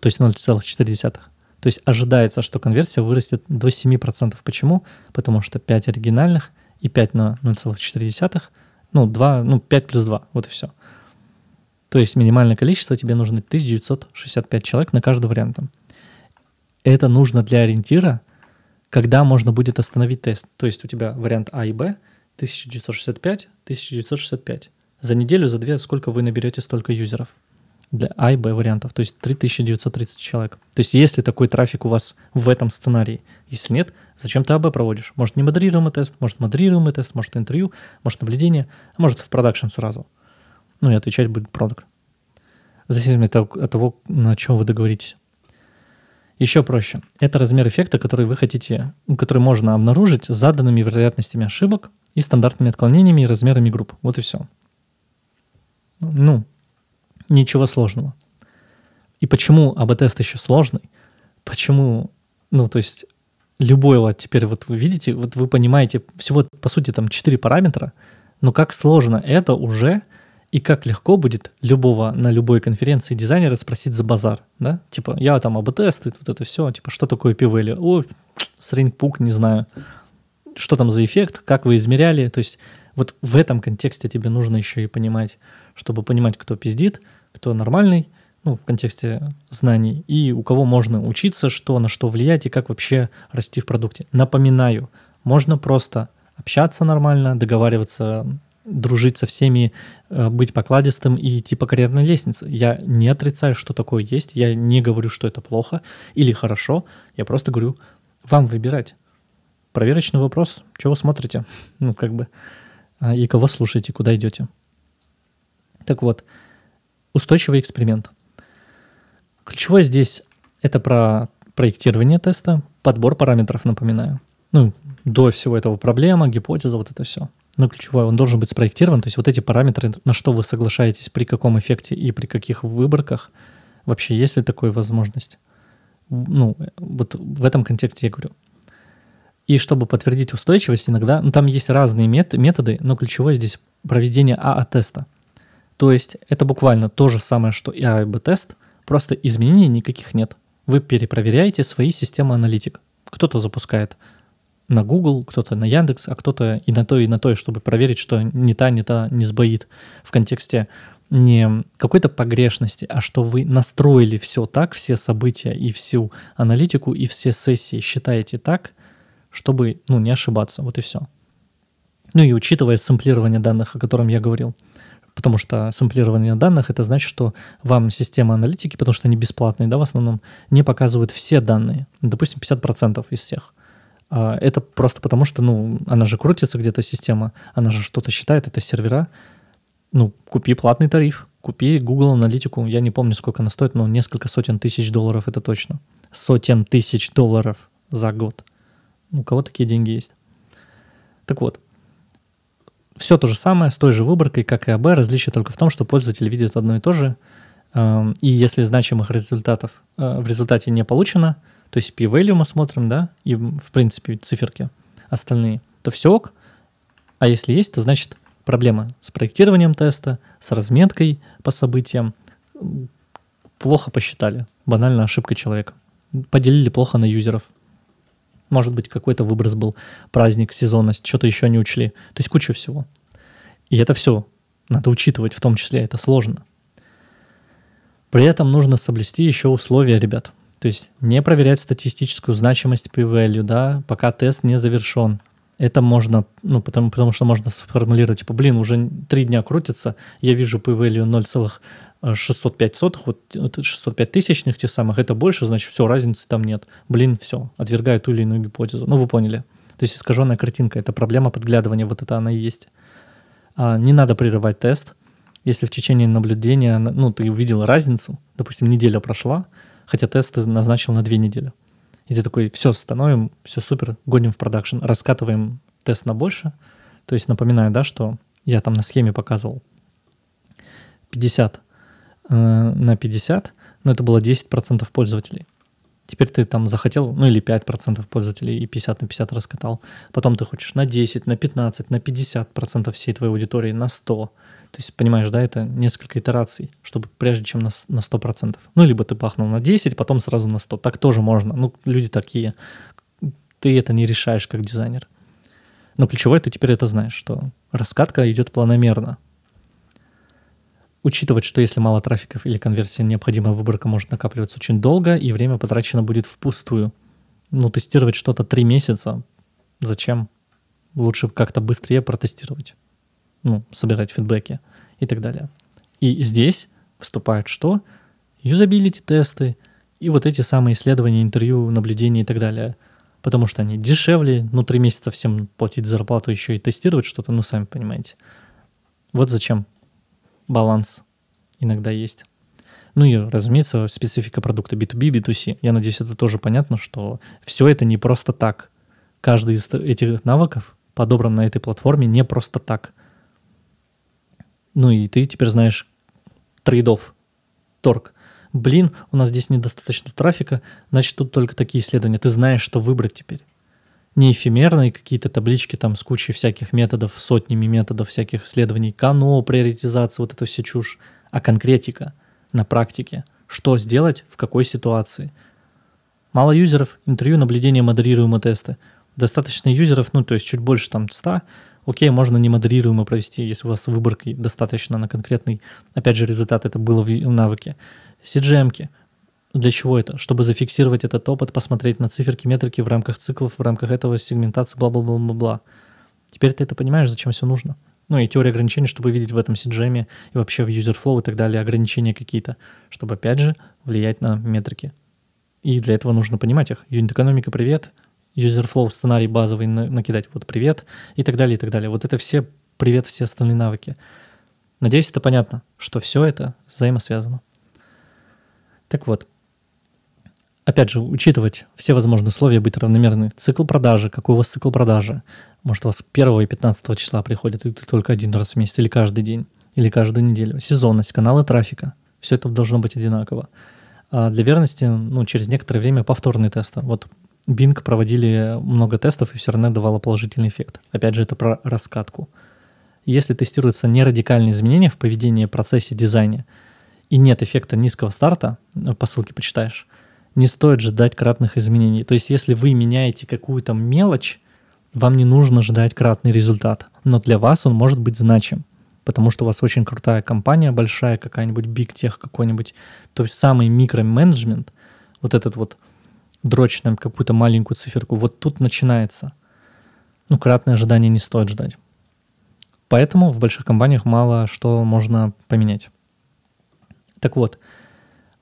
то есть 0,4, то есть ожидается, что конверсия вырастет до 7%. Почему? Потому что 5 оригинальных и 5 на 0,4 ну, 2, ну, 5 плюс 2, вот и все. То есть минимальное количество тебе нужно 1965 человек на каждый вариант. Это нужно для ориентира, когда можно будет остановить тест. То есть у тебя вариант А и Б 1965, 1965. За неделю, за две, сколько вы наберете столько юзеров – для А и Б вариантов, то есть 3930 человек. То есть если такой трафик у вас в этом сценарии, если нет, зачем ты АБ проводишь? Может не модерируемый тест, может модерируемый тест, может интервью, может наблюдение, а может в продакшн сразу. Ну и отвечать будет продукт. Зависит от того, на чем вы договоритесь. Еще проще. Это размер эффекта, который вы хотите, который можно обнаружить с заданными вероятностями ошибок и стандартными отклонениями и размерами групп. Вот и все. Ну, Ничего сложного. И почему АБ-тест еще сложный? Почему, ну, то есть любой вот теперь вот вы видите, вот вы понимаете, всего, по сути, там 4 параметра, но как сложно это уже, и как легко будет любого на любой конференции дизайнера спросить за базар, да? Типа, я там АБ-тест, и вот это все, типа, что такое пивели? О, сринг-пук, не знаю. Что там за эффект, как вы измеряли? То есть вот в этом контексте тебе нужно еще и понимать, чтобы понимать, кто пиздит, кто нормальный, ну, в контексте знаний, и у кого можно учиться, что на что влиять и как вообще расти в продукте. Напоминаю, можно просто общаться нормально, договариваться, дружить со всеми, э, быть покладистым и идти по карьерной лестнице. Я не отрицаю, что такое есть, я не говорю, что это плохо или хорошо, я просто говорю, вам выбирать. Проверочный вопрос, чего смотрите, ну, как бы, а, и кого слушаете, куда идете. Так вот, устойчивый эксперимент. Ключевое здесь это про проектирование теста, подбор параметров, напоминаю. Ну, до всего этого проблема, гипотеза, вот это все. Но ключевое, он должен быть спроектирован, то есть вот эти параметры, на что вы соглашаетесь, при каком эффекте и при каких выборках, вообще есть ли такая возможность? Ну, вот в этом контексте я говорю. И чтобы подтвердить устойчивость иногда, ну там есть разные мет- методы, но ключевое здесь проведение АА-теста – то есть это буквально то же самое, что и АБ-тест, просто изменений никаких нет. Вы перепроверяете свои системы аналитик. Кто-то запускает на Google, кто-то на Яндекс, а кто-то и на то, и на то, чтобы проверить, что не та, не та не сбоит в контексте не какой-то погрешности, а что вы настроили все так, все события и всю аналитику, и все сессии считаете так, чтобы ну, не ошибаться. Вот и все. Ну и учитывая сэмплирование данных, о котором я говорил, потому что сэмплирование данных — это значит, что вам система аналитики, потому что они бесплатные, да, в основном, не показывают все данные, допустим, 50% из всех. А, это просто потому, что, ну, она же крутится где-то, система, она же что-то считает, это сервера. Ну, купи платный тариф, купи Google аналитику, я не помню, сколько она стоит, но несколько сотен тысяч долларов это точно. Сотен тысяч долларов за год. Ну, у кого такие деньги есть? Так вот, все то же самое, с той же выборкой, как и АБ, различие только в том, что пользователь видит одно и то же, эм, и если значимых результатов э, в результате не получено, то есть p-value мы смотрим, да, и в принципе циферки остальные, то все ок, а если есть, то значит проблема с проектированием теста, с разметкой по событиям, плохо посчитали, банально ошибка человека, поделили плохо на юзеров – может быть, какой-то выброс был, праздник, сезонность, что-то еще не учли. То есть куча всего. И это все надо учитывать, в том числе это сложно. При этом нужно соблюсти еще условия, ребят. То есть не проверять статистическую значимость p-value, да, пока тест не завершен. Это можно, ну, потому, потому что можно сформулировать, типа, блин, уже три дня крутится, я вижу p-value 605 сотых, вот 605 тысячных тех самых, это больше, значит, все, разницы там нет. Блин, все, отвергаю ту или иную гипотезу. Ну, вы поняли. То есть искаженная картинка, это проблема подглядывания, вот это она и есть. А, не надо прерывать тест. Если в течение наблюдения, ну, ты увидел разницу, допустим, неделя прошла, хотя тест ты назначил на две недели. И ты такой, все, становим, все супер, гоним в продакшн, раскатываем тест на больше. То есть напоминаю, да, что я там на схеме показывал 50 Э, на 50, но это было 10% пользователей. Теперь ты там захотел, ну или 5% пользователей и 50 на 50 раскатал. Потом ты хочешь на 10, на 15, на 50% всей твоей аудитории, на 100. То есть, понимаешь, да, это несколько итераций, чтобы прежде чем на, на 100%. Ну, либо ты пахнул на 10, потом сразу на 100. Так тоже можно. Ну, люди такие. Ты это не решаешь как дизайнер. Но ключевое, ты теперь это знаешь, что раскатка идет планомерно учитывать, что если мало трафиков или конверсии, необходимая выборка может накапливаться очень долго, и время потрачено будет впустую. Ну, тестировать что-то три месяца, зачем? Лучше как-то быстрее протестировать, ну, собирать фидбэки и так далее. И здесь вступают что? Юзабилити-тесты и вот эти самые исследования, интервью, наблюдения и так далее. Потому что они дешевле, ну, три месяца всем платить зарплату еще и тестировать что-то, ну, сами понимаете. Вот зачем баланс иногда есть. Ну и, разумеется, специфика продукта B2B, B2C. Я надеюсь, это тоже понятно, что все это не просто так. Каждый из этих навыков подобран на этой платформе не просто так. Ну и ты теперь знаешь трейдов, торг. Блин, у нас здесь недостаточно трафика, значит, тут только такие исследования. Ты знаешь, что выбрать теперь не эфемерные какие-то таблички там с кучей всяких методов, сотнями методов всяких исследований, кано, приоритизация, вот это все чушь, а конкретика на практике. Что сделать, в какой ситуации. Мало юзеров, интервью, наблюдение, модерируемые тесты. Достаточно юзеров, ну то есть чуть больше там 100, окей, можно не немодерируемо провести, если у вас выборки достаточно на конкретный, опять же, результат это было в навыке. CGM-ки. Для чего это? Чтобы зафиксировать этот опыт, посмотреть на циферки, метрики в рамках циклов, в рамках этого сегментации, бла-бла-бла-бла-бла. Теперь ты это понимаешь, зачем все нужно. Ну и теория ограничений, чтобы видеть в этом CGM эм и вообще в user flow и так далее ограничения какие-то, чтобы опять же влиять на метрики. И для этого нужно понимать их. Юнит-экономика, привет. User flow сценарий базовый накидать, вот привет. И так далее, и так далее. Вот это все привет, все остальные навыки. Надеюсь, это понятно, что все это взаимосвязано. Так вот, опять же, учитывать все возможные условия, быть равномерны. Цикл продажи, какой у вас цикл продажи. Может, у вас 1 и 15 числа приходит и только один раз в месяц, или каждый день, или каждую неделю. Сезонность, каналы трафика. Все это должно быть одинаково. А для верности, ну, через некоторое время повторные тесты. Вот Bing проводили много тестов и все равно давало положительный эффект. Опять же, это про раскатку. Если тестируются нерадикальные изменения в поведении, процессе, дизайне, и нет эффекта низкого старта, э, по ссылке почитаешь – не стоит ждать кратных изменений. То есть если вы меняете какую-то мелочь, вам не нужно ждать кратный результат. Но для вас он может быть значим, потому что у вас очень крутая компания, большая какая-нибудь, биг тех какой-нибудь. То есть самый микроменеджмент, вот этот вот дрочь там какую-то маленькую циферку, вот тут начинается. Ну, кратное ожидание не стоит ждать. Поэтому в больших компаниях мало что можно поменять. Так вот,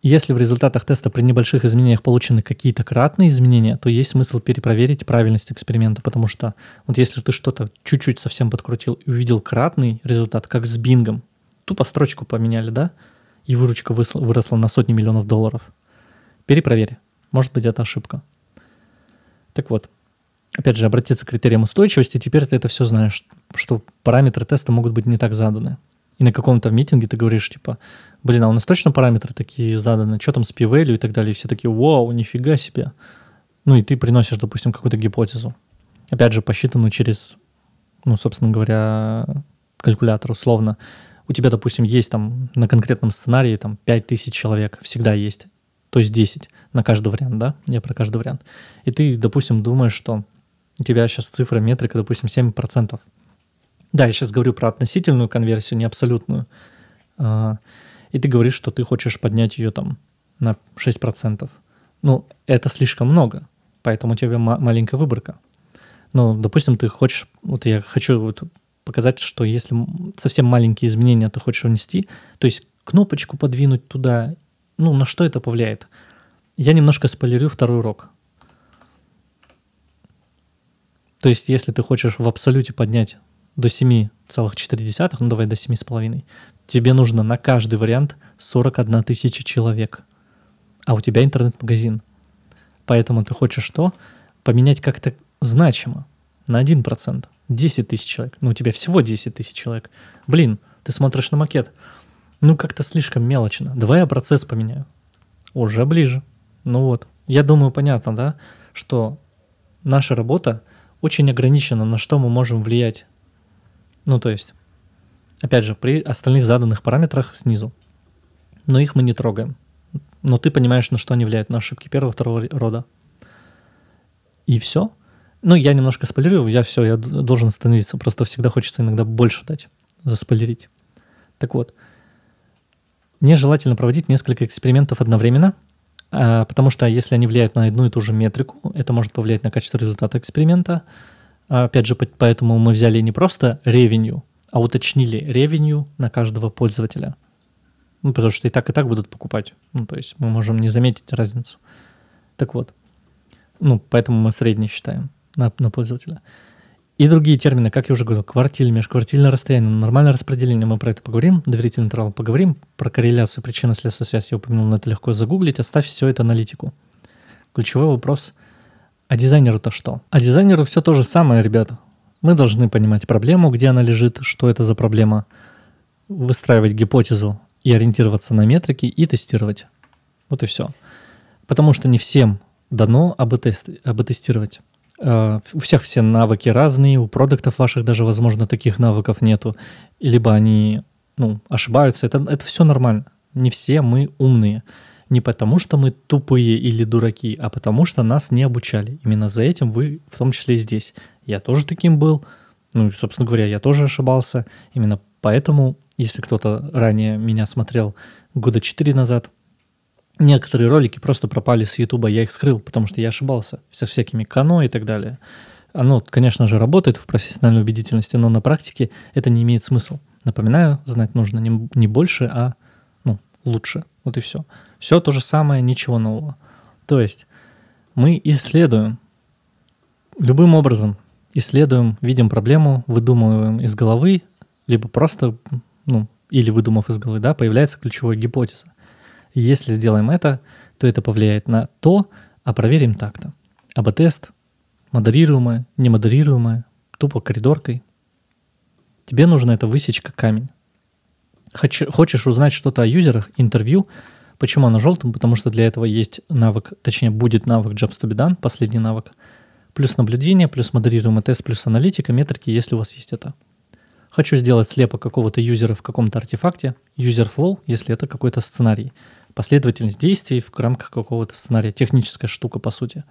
если в результатах теста при небольших изменениях получены какие-то кратные изменения, то есть смысл перепроверить правильность эксперимента, потому что вот если ты что-то чуть-чуть совсем подкрутил и увидел кратный результат, как с бингом, тупо строчку поменяли, да, и выручка выросла на сотни миллионов долларов. Перепроверь. Может быть, это ошибка. Так вот, опять же, обратиться к критериям устойчивости. Теперь ты это все знаешь, что параметры теста могут быть не так заданы и на каком-то митинге ты говоришь, типа, блин, а у нас точно параметры такие заданы, что там с p и так далее, и все такие, вау, нифига себе. Ну и ты приносишь, допустим, какую-то гипотезу. Опять же, посчитанную через, ну, собственно говоря, калькулятор условно. У тебя, допустим, есть там на конкретном сценарии там 5000 человек, всегда есть, то есть 10 на каждый вариант, да? Я про каждый вариант. И ты, допустим, думаешь, что у тебя сейчас цифра метрика, допустим, 7%. Да, я сейчас говорю про относительную конверсию, не абсолютную. А, и ты говоришь, что ты хочешь поднять ее там на 6%. Ну, это слишком много, поэтому у тебя маленькая выборка. Ну, допустим, ты хочешь, вот я хочу вот показать, что если совсем маленькие изменения ты хочешь внести, то есть кнопочку подвинуть туда, ну, на что это повлияет? Я немножко спойлерю второй урок. То есть, если ты хочешь в абсолюте поднять до 7,4, ну давай до 7,5, тебе нужно на каждый вариант 41 тысяча человек. А у тебя интернет-магазин. Поэтому ты хочешь что? Поменять как-то значимо на 1%. 10 тысяч человек. Ну, у тебя всего 10 тысяч человек. Блин, ты смотришь на макет. Ну, как-то слишком мелочно. Давай я процесс поменяю. Уже ближе. Ну вот. Я думаю, понятно, да, что наша работа очень ограничена, на что мы можем влиять ну, то есть, опять же, при остальных заданных параметрах снизу. Но их мы не трогаем. Но ты понимаешь, на что они влияют, на ошибки первого, второго рода. И все. Ну, я немножко спойлерю, я все, я должен становиться. Просто всегда хочется иногда больше дать, заспойлерить. Так вот, нежелательно проводить несколько экспериментов одновременно, а, потому что если они влияют на одну и ту же метрику, это может повлиять на качество результата эксперимента, а, опять же, поэтому мы взяли не просто ревенью, а уточнили ревенью на каждого пользователя. Ну, потому что и так, и так будут покупать. Ну, то есть мы можем не заметить разницу. Так вот. Ну, поэтому мы средний считаем на, на пользователя. И другие термины, как я уже говорил, квартиль, межквартильное расстояние, ну, нормальное распределение, мы про это поговорим, доверительный интервал поговорим, про корреляцию причинно-следственную связь я упомянул, но это легко загуглить, оставь все это аналитику. Ключевой вопрос – а дизайнеру-то что? А дизайнеру все то же самое, ребята. Мы должны понимать проблему, где она лежит, что это за проблема, выстраивать гипотезу и ориентироваться на метрики и тестировать. Вот и все. Потому что не всем дано АБ-тестировать. А, у всех все навыки разные, у продуктов ваших даже, возможно, таких навыков нету. Либо они ну, ошибаются. Это, это все нормально. Не все мы умные не потому, что мы тупые или дураки, а потому, что нас не обучали. Именно за этим вы в том числе здесь. Я тоже таким был. Ну, собственно говоря, я тоже ошибался. Именно поэтому, если кто-то ранее меня смотрел года 4 назад, некоторые ролики просто пропали с Ютуба, я их скрыл, потому что я ошибался со всякими кано и так далее. Оно, конечно же, работает в профессиональной убедительности, но на практике это не имеет смысла. Напоминаю, знать нужно не, не больше, а ну, лучше. Вот и все. Все то же самое, ничего нового. То есть мы исследуем, любым образом исследуем, видим проблему, выдумываем из головы, либо просто, ну, или выдумав из головы, да, появляется ключевая гипотеза. Если сделаем это, то это повлияет на то, а проверим так-то. АБ-тест, модерируемое, немодерируемое, тупо коридоркой. Тебе нужно это высечка как камень. Хочешь узнать что-то о юзерах, интервью — Почему оно желтым? Потому что для этого есть навык, точнее будет навык Jobs to be done, последний навык, плюс наблюдение, плюс модерируемый тест, плюс аналитика, метрики, если у вас есть это. Хочу сделать слепо какого-то юзера в каком-то артефакте, user flow, если это какой-то сценарий, последовательность действий в рамках какого-то сценария, техническая штука по сути.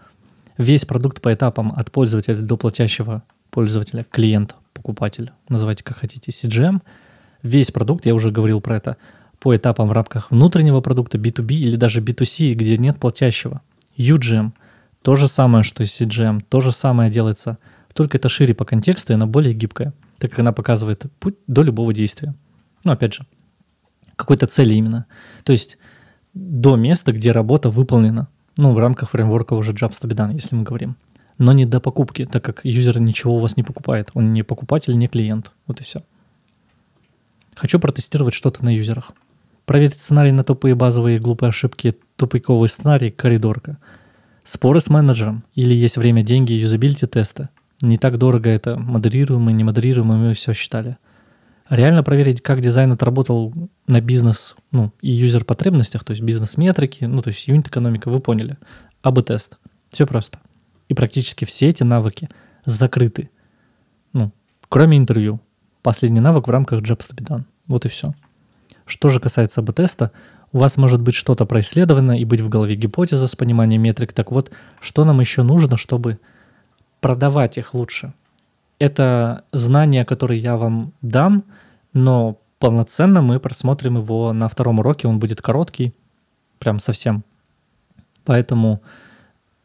Весь продукт по этапам от пользователя до платящего пользователя, клиент, покупатель, называйте как хотите, CGM – весь продукт, я уже говорил про это, по этапам в рамках внутреннего продукта B2B или даже B2C, где нет платящего. UGM эм – то же самое, что и CGM, эм, то же самое делается, только это шире по контексту и она более гибкая, так как она показывает путь до любого действия. Ну, опять же, какой-то цели именно. То есть до места, где работа выполнена. Ну, в рамках фреймворка уже Jobstabidan, если мы говорим. Но не до покупки, так как юзер ничего у вас не покупает. Он не покупатель, не клиент. Вот и все. Хочу протестировать что-то на юзерах. Проверить сценарий на тупые базовые и глупые ошибки, тупиковый сценарий, коридорка. Споры с менеджером или есть время, деньги, юзабилити теста. Не так дорого это, модерируемый, немодерируемый, мы все считали. Реально проверить, как дизайн отработал на бизнес, ну, и юзер потребностях, то есть бизнес-метрики, ну, то есть юнит-экономика, вы поняли. АБ-тест. Все просто. И практически все эти навыки закрыты. Ну, кроме интервью. Последний навык в рамках Job Stupidan. Вот и все. Что же касается АБ-теста, у вас может быть что-то происследовано и быть в голове гипотеза с пониманием метрик. Так вот, что нам еще нужно, чтобы продавать их лучше? Это знание, которое я вам дам, но полноценно мы просмотрим его на втором уроке. Он будет короткий, прям совсем. Поэтому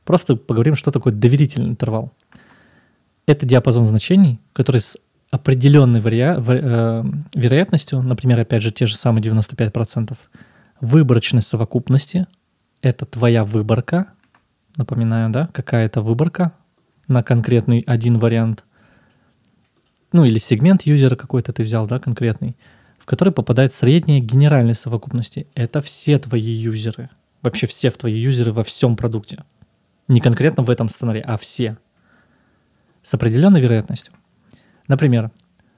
просто поговорим, что такое доверительный интервал. Это диапазон значений, который с определенной вариа- э, вероятностью, например, опять же, те же самые 95%, выборочность совокупности – это твоя выборка, напоминаю, да, какая-то выборка на конкретный один вариант, ну или сегмент юзера какой-то ты взял, да, конкретный, в который попадает средняя генеральной совокупности. Это все твои юзеры, вообще все твои юзеры во всем продукте. Не конкретно в этом сценарии, а все. С определенной вероятностью. Например,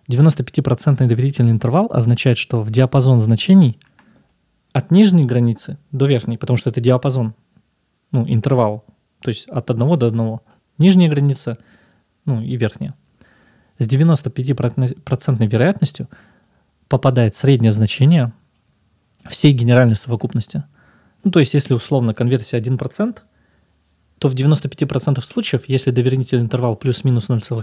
95% доверительный интервал означает, что в диапазон значений от нижней границы до верхней, потому что это диапазон, ну, интервал, то есть от 1 до 1. Нижняя граница, ну, и верхняя. С 95% вероятностью попадает среднее значение всей генеральной совокупности. Ну, то есть, если условно конверсия 1%, то в 95% случаев, если доверительный интервал плюс-минус 0,5,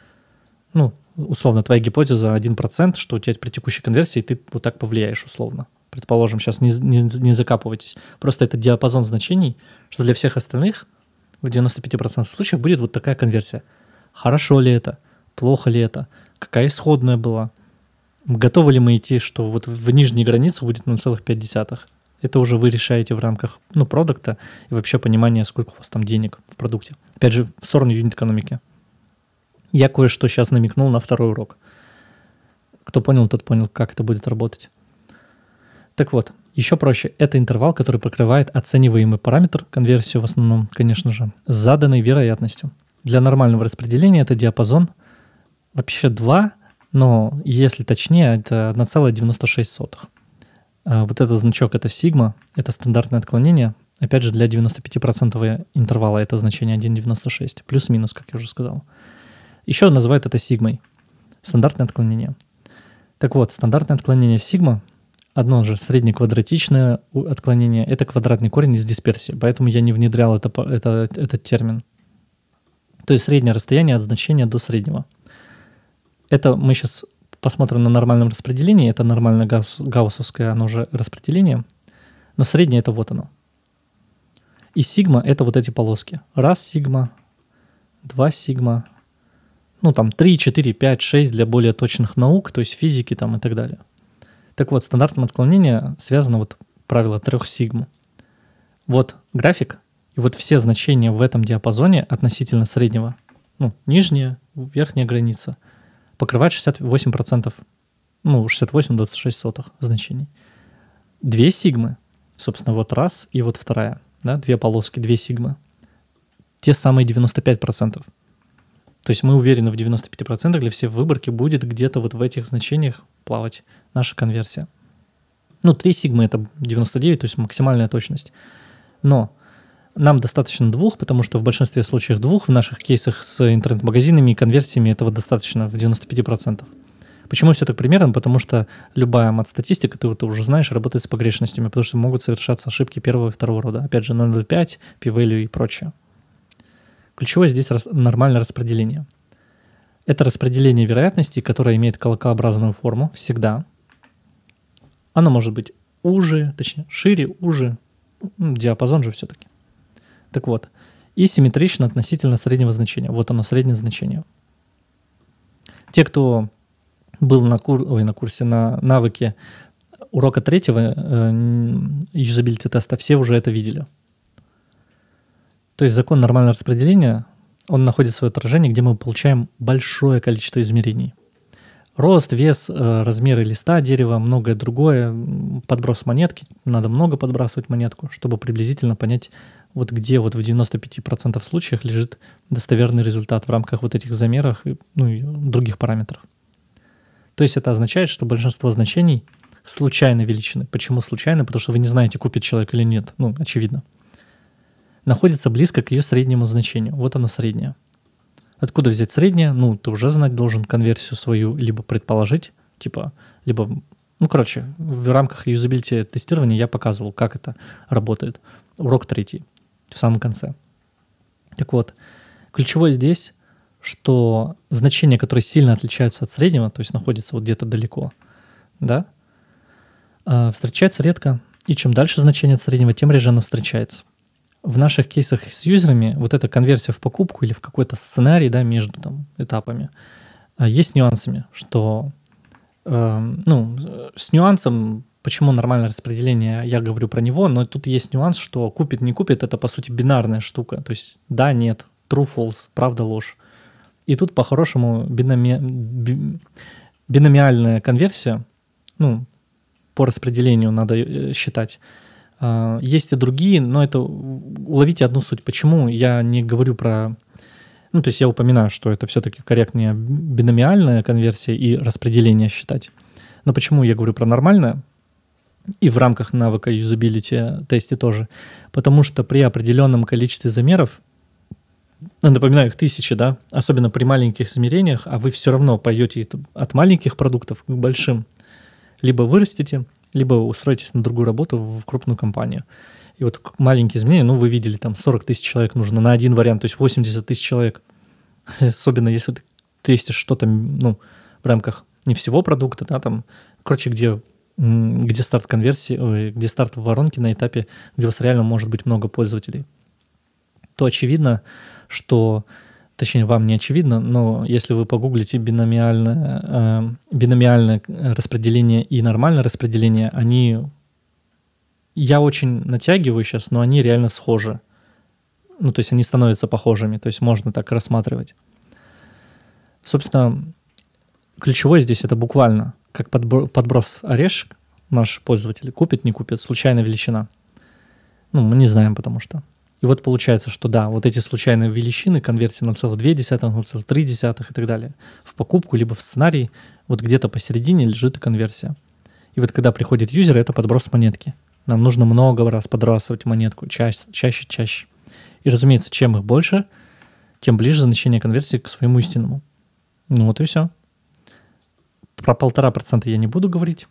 ну, условно, твоя гипотеза 1%, что у тебя при текущей конверсии ты вот так повлияешь условно. Предположим, сейчас не, не, не закапывайтесь. Просто это диапазон значений, что для всех остальных в 95% случаев будет вот такая конверсия. Хорошо ли это? Плохо ли это? Какая исходная была? Готовы ли мы идти, что вот в нижней границе будет 0,5? Это уже вы решаете в рамках ну, продукта и вообще понимания, сколько у вас там денег в продукте. Опять же, в сторону юнит-экономики. Я кое-что сейчас намекнул на второй урок. Кто понял, тот понял, как это будет работать. Так вот, еще проще, это интервал, который покрывает оцениваемый параметр, конверсию в основном, конечно же, с заданной вероятностью. Для нормального распределения это диапазон вообще 2, но если точнее, это 1,96. А вот этот значок это сигма, это стандартное отклонение. Опять же, для 95% интервала это значение 1,96, плюс-минус, как я уже сказал. Еще называют это сигмой. Стандартное отклонение. Так вот, стандартное отклонение сигма, одно же среднеквадратичное отклонение, это квадратный корень из дисперсии, поэтому я не внедрял это, это, этот термин. То есть среднее расстояние от значения до среднего. Это мы сейчас посмотрим на нормальном распределении, это нормальное гаусс, гауссовское, оно же распределение, но среднее это вот оно. И сигма это вот эти полоски. Раз сигма, два сигма, ну, там 3, 4, 5, 6 для более точных наук, то есть физики там и так далее. Так вот, стандартным отклонением связано вот правило трех сигм. Вот график, и вот все значения в этом диапазоне относительно среднего, ну, нижняя, верхняя граница, покрывает 68%, ну, сотых значений. Две сигмы, собственно, вот раз и вот вторая, да, две полоски, две сигмы, те самые 95%. То есть мы уверены в 95% для всей выборки будет где-то вот в этих значениях плавать наша конверсия. Ну, 3 сигмы это 99, то есть максимальная точность. Но нам достаточно двух, потому что в большинстве случаев двух в наших кейсах с интернет-магазинами и конверсиями этого достаточно в 95%. Почему все так примерно? Потому что любая мат-статистика, ты, ты уже знаешь, работает с погрешностями, потому что могут совершаться ошибки первого и второго рода. Опять же, 0,05, p-value и прочее. Ключевое здесь рас... нормальное распределение. Это распределение вероятностей, которое имеет колокообразную форму всегда. Оно может быть уже, точнее, шире, уже, диапазон же все-таки. Так вот, и симметрично относительно среднего значения. Вот оно, среднее значение. Те, кто был на, кур... Ой, на курсе, на навыке урока третьего э, юзабилити э, теста, все уже это видели. То есть закон нормального распределения, он находит свое отражение, где мы получаем большое количество измерений. Рост, вес, э, размеры листа дерева, многое другое, подброс монетки. Надо много подбрасывать монетку, чтобы приблизительно понять, вот где вот в 95% случаев лежит достоверный результат в рамках вот этих замеров и, ну, и других параметров. То есть это означает, что большинство значений случайно величины. Почему случайно? Потому что вы не знаете, купит человек или нет. Ну, очевидно находится близко к ее среднему значению. Вот оно среднее. Откуда взять среднее? Ну, ты уже знать должен конверсию свою, либо предположить, типа, либо... Ну, короче, в рамках юзабилити тестирования я показывал, как это работает. Урок третий, в самом конце. Так вот, ключевое здесь, что значения, которые сильно отличаются от среднего, то есть находятся вот где-то далеко, да, э, встречаются редко, и чем дальше значение от среднего, тем реже оно встречается в наших кейсах с юзерами вот эта конверсия в покупку или в какой-то сценарий да, между там, этапами а, есть нюансами, что э, ну, с нюансом, почему нормальное распределение, я говорю про него, но тут есть нюанс, что купит, не купит, это по сути бинарная штука. То есть да, нет, true, false, правда, ложь. И тут по-хорошему биноми... биномиальная конверсия, ну, по распределению надо э, считать. А, есть и другие, но это уловите одну суть. Почему я не говорю про... Ну, то есть я упоминаю, что это все-таки корректнее биномиальная конверсия и распределение считать. Но почему я говорю про нормальное? И в рамках навыка юзабилити тесте тоже. Потому что при определенном количестве замеров, ну, напоминаю, их тысячи, да, особенно при маленьких замерениях, а вы все равно пойдете от маленьких продуктов к большим, либо вырастите либо устроитесь на другую работу в крупную компанию. И вот маленькие изменения, ну, вы видели, там 40 тысяч человек нужно на один вариант, то есть 80 тысяч человек. Особенно если ты тестишь что-то, ну, в рамках не всего продукта, да, там, короче, где где старт конверсии, где старт в воронке на этапе, где у вас реально может быть много пользователей, то очевидно, что точнее, вам не очевидно, но если вы погуглите биномиальное, э, биномиальное распределение и нормальное распределение, они... Я очень натягиваю сейчас, но они реально схожи. Ну, то есть они становятся похожими, то есть можно так рассматривать. Собственно, ключевое здесь это буквально, как подбро- подброс орешек наш пользователь купит, не купит, случайная величина. Ну, мы не знаем, потому что и вот получается, что да, вот эти случайные величины, конверсии 0,2, 0,3 и так далее, в покупку либо в сценарий, вот где-то посередине лежит конверсия. И вот когда приходит юзер, это подброс монетки. Нам нужно много раз подбрасывать монетку, чаще, чаще, чаще. И, разумеется, чем их больше, тем ближе значение конверсии к своему истинному. Ну вот и все. Про полтора процента я не буду говорить.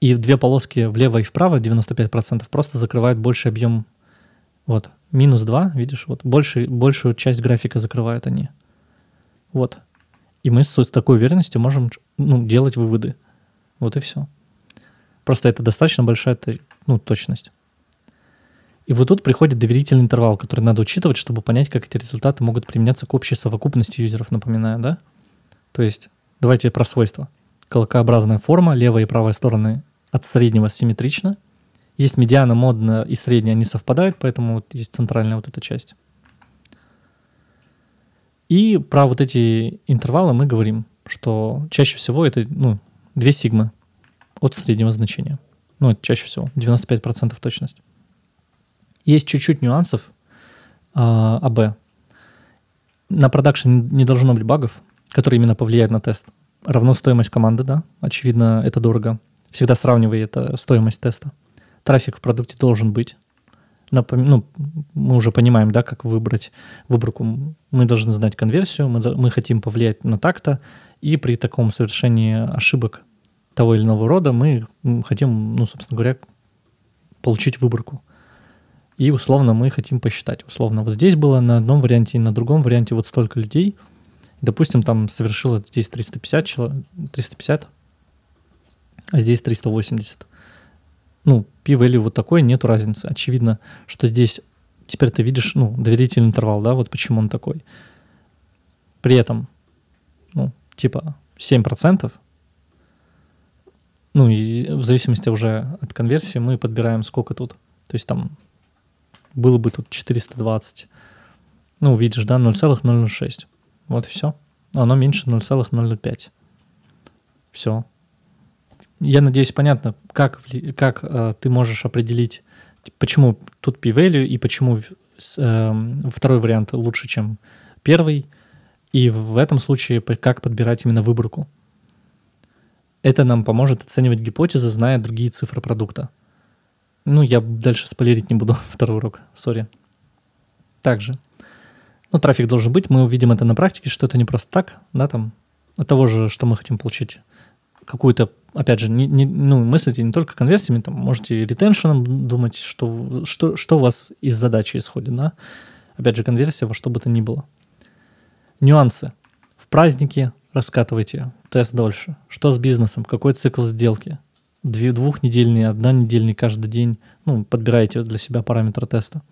И две полоски влево и вправо, 95%, просто закрывают больший объем вот, минус 2, видишь, вот больше, большую часть графика закрывают они. Вот. И мы с такой уверенностью можем ну, делать выводы. Вот и все. Просто это достаточно большая ну, точность. И вот тут приходит доверительный интервал, который надо учитывать, чтобы понять, как эти результаты могут применяться к общей совокупности юзеров, напоминаю, да? То есть, давайте про свойства. Колокообразная форма, левая и правая стороны от среднего симметричны – есть медиана, модно и средняя, они совпадают, поэтому вот есть центральная вот эта часть. И про вот эти интервалы мы говорим, что чаще всего это ну, 2 сигмы от среднего значения. Ну, это чаще всего 95% точность. Есть чуть-чуть нюансов э, а, АБ. На продакшн не должно быть багов, которые именно повлияют на тест. Равно стоимость команды, да, очевидно, это дорого. Всегда сравнивай это стоимость теста трафик в продукте должен быть. Напом... Ну, мы уже понимаем, да, как выбрать выборку. Мы должны знать конверсию, мы, мы хотим повлиять на так-то, и при таком совершении ошибок того или иного рода мы хотим, ну, собственно говоря, получить выборку. И условно мы хотим посчитать. Условно вот здесь было на одном варианте и на другом варианте вот столько людей. Допустим, там совершило здесь 350, 350 а здесь 380 ну, P-value вот такой, нет разницы. Очевидно, что здесь теперь ты видишь, ну, доверительный интервал, да, вот почему он такой. При этом, ну, типа 7%, ну, и в зависимости уже от конверсии мы подбираем сколько тут. То есть там было бы тут 420. Ну, видишь, да, 0,006. Вот и все. Оно меньше 0,005. Все я надеюсь, понятно, как, как э, ты можешь определить, почему тут P-value и почему э, второй вариант лучше, чем первый, и в этом случае как подбирать именно выборку. Это нам поможет оценивать гипотезы, зная другие цифры продукта. Ну, я дальше спойлерить не буду второй урок, сори. Также. Ну, трафик должен быть, мы увидим это на практике, что это не просто так, да, там, от того же, что мы хотим получить какую-то опять же, не, не, ну, мыслите не только конверсиями, там, можете ретеншеном думать, что, что, что у вас из задачи исходит, да? Опять же, конверсия во что бы то ни было. Нюансы. В празднике раскатывайте тест дольше. Что с бизнесом? Какой цикл сделки? Две, двухнедельный, однонедельный каждый день. Ну, подбирайте для себя параметры теста.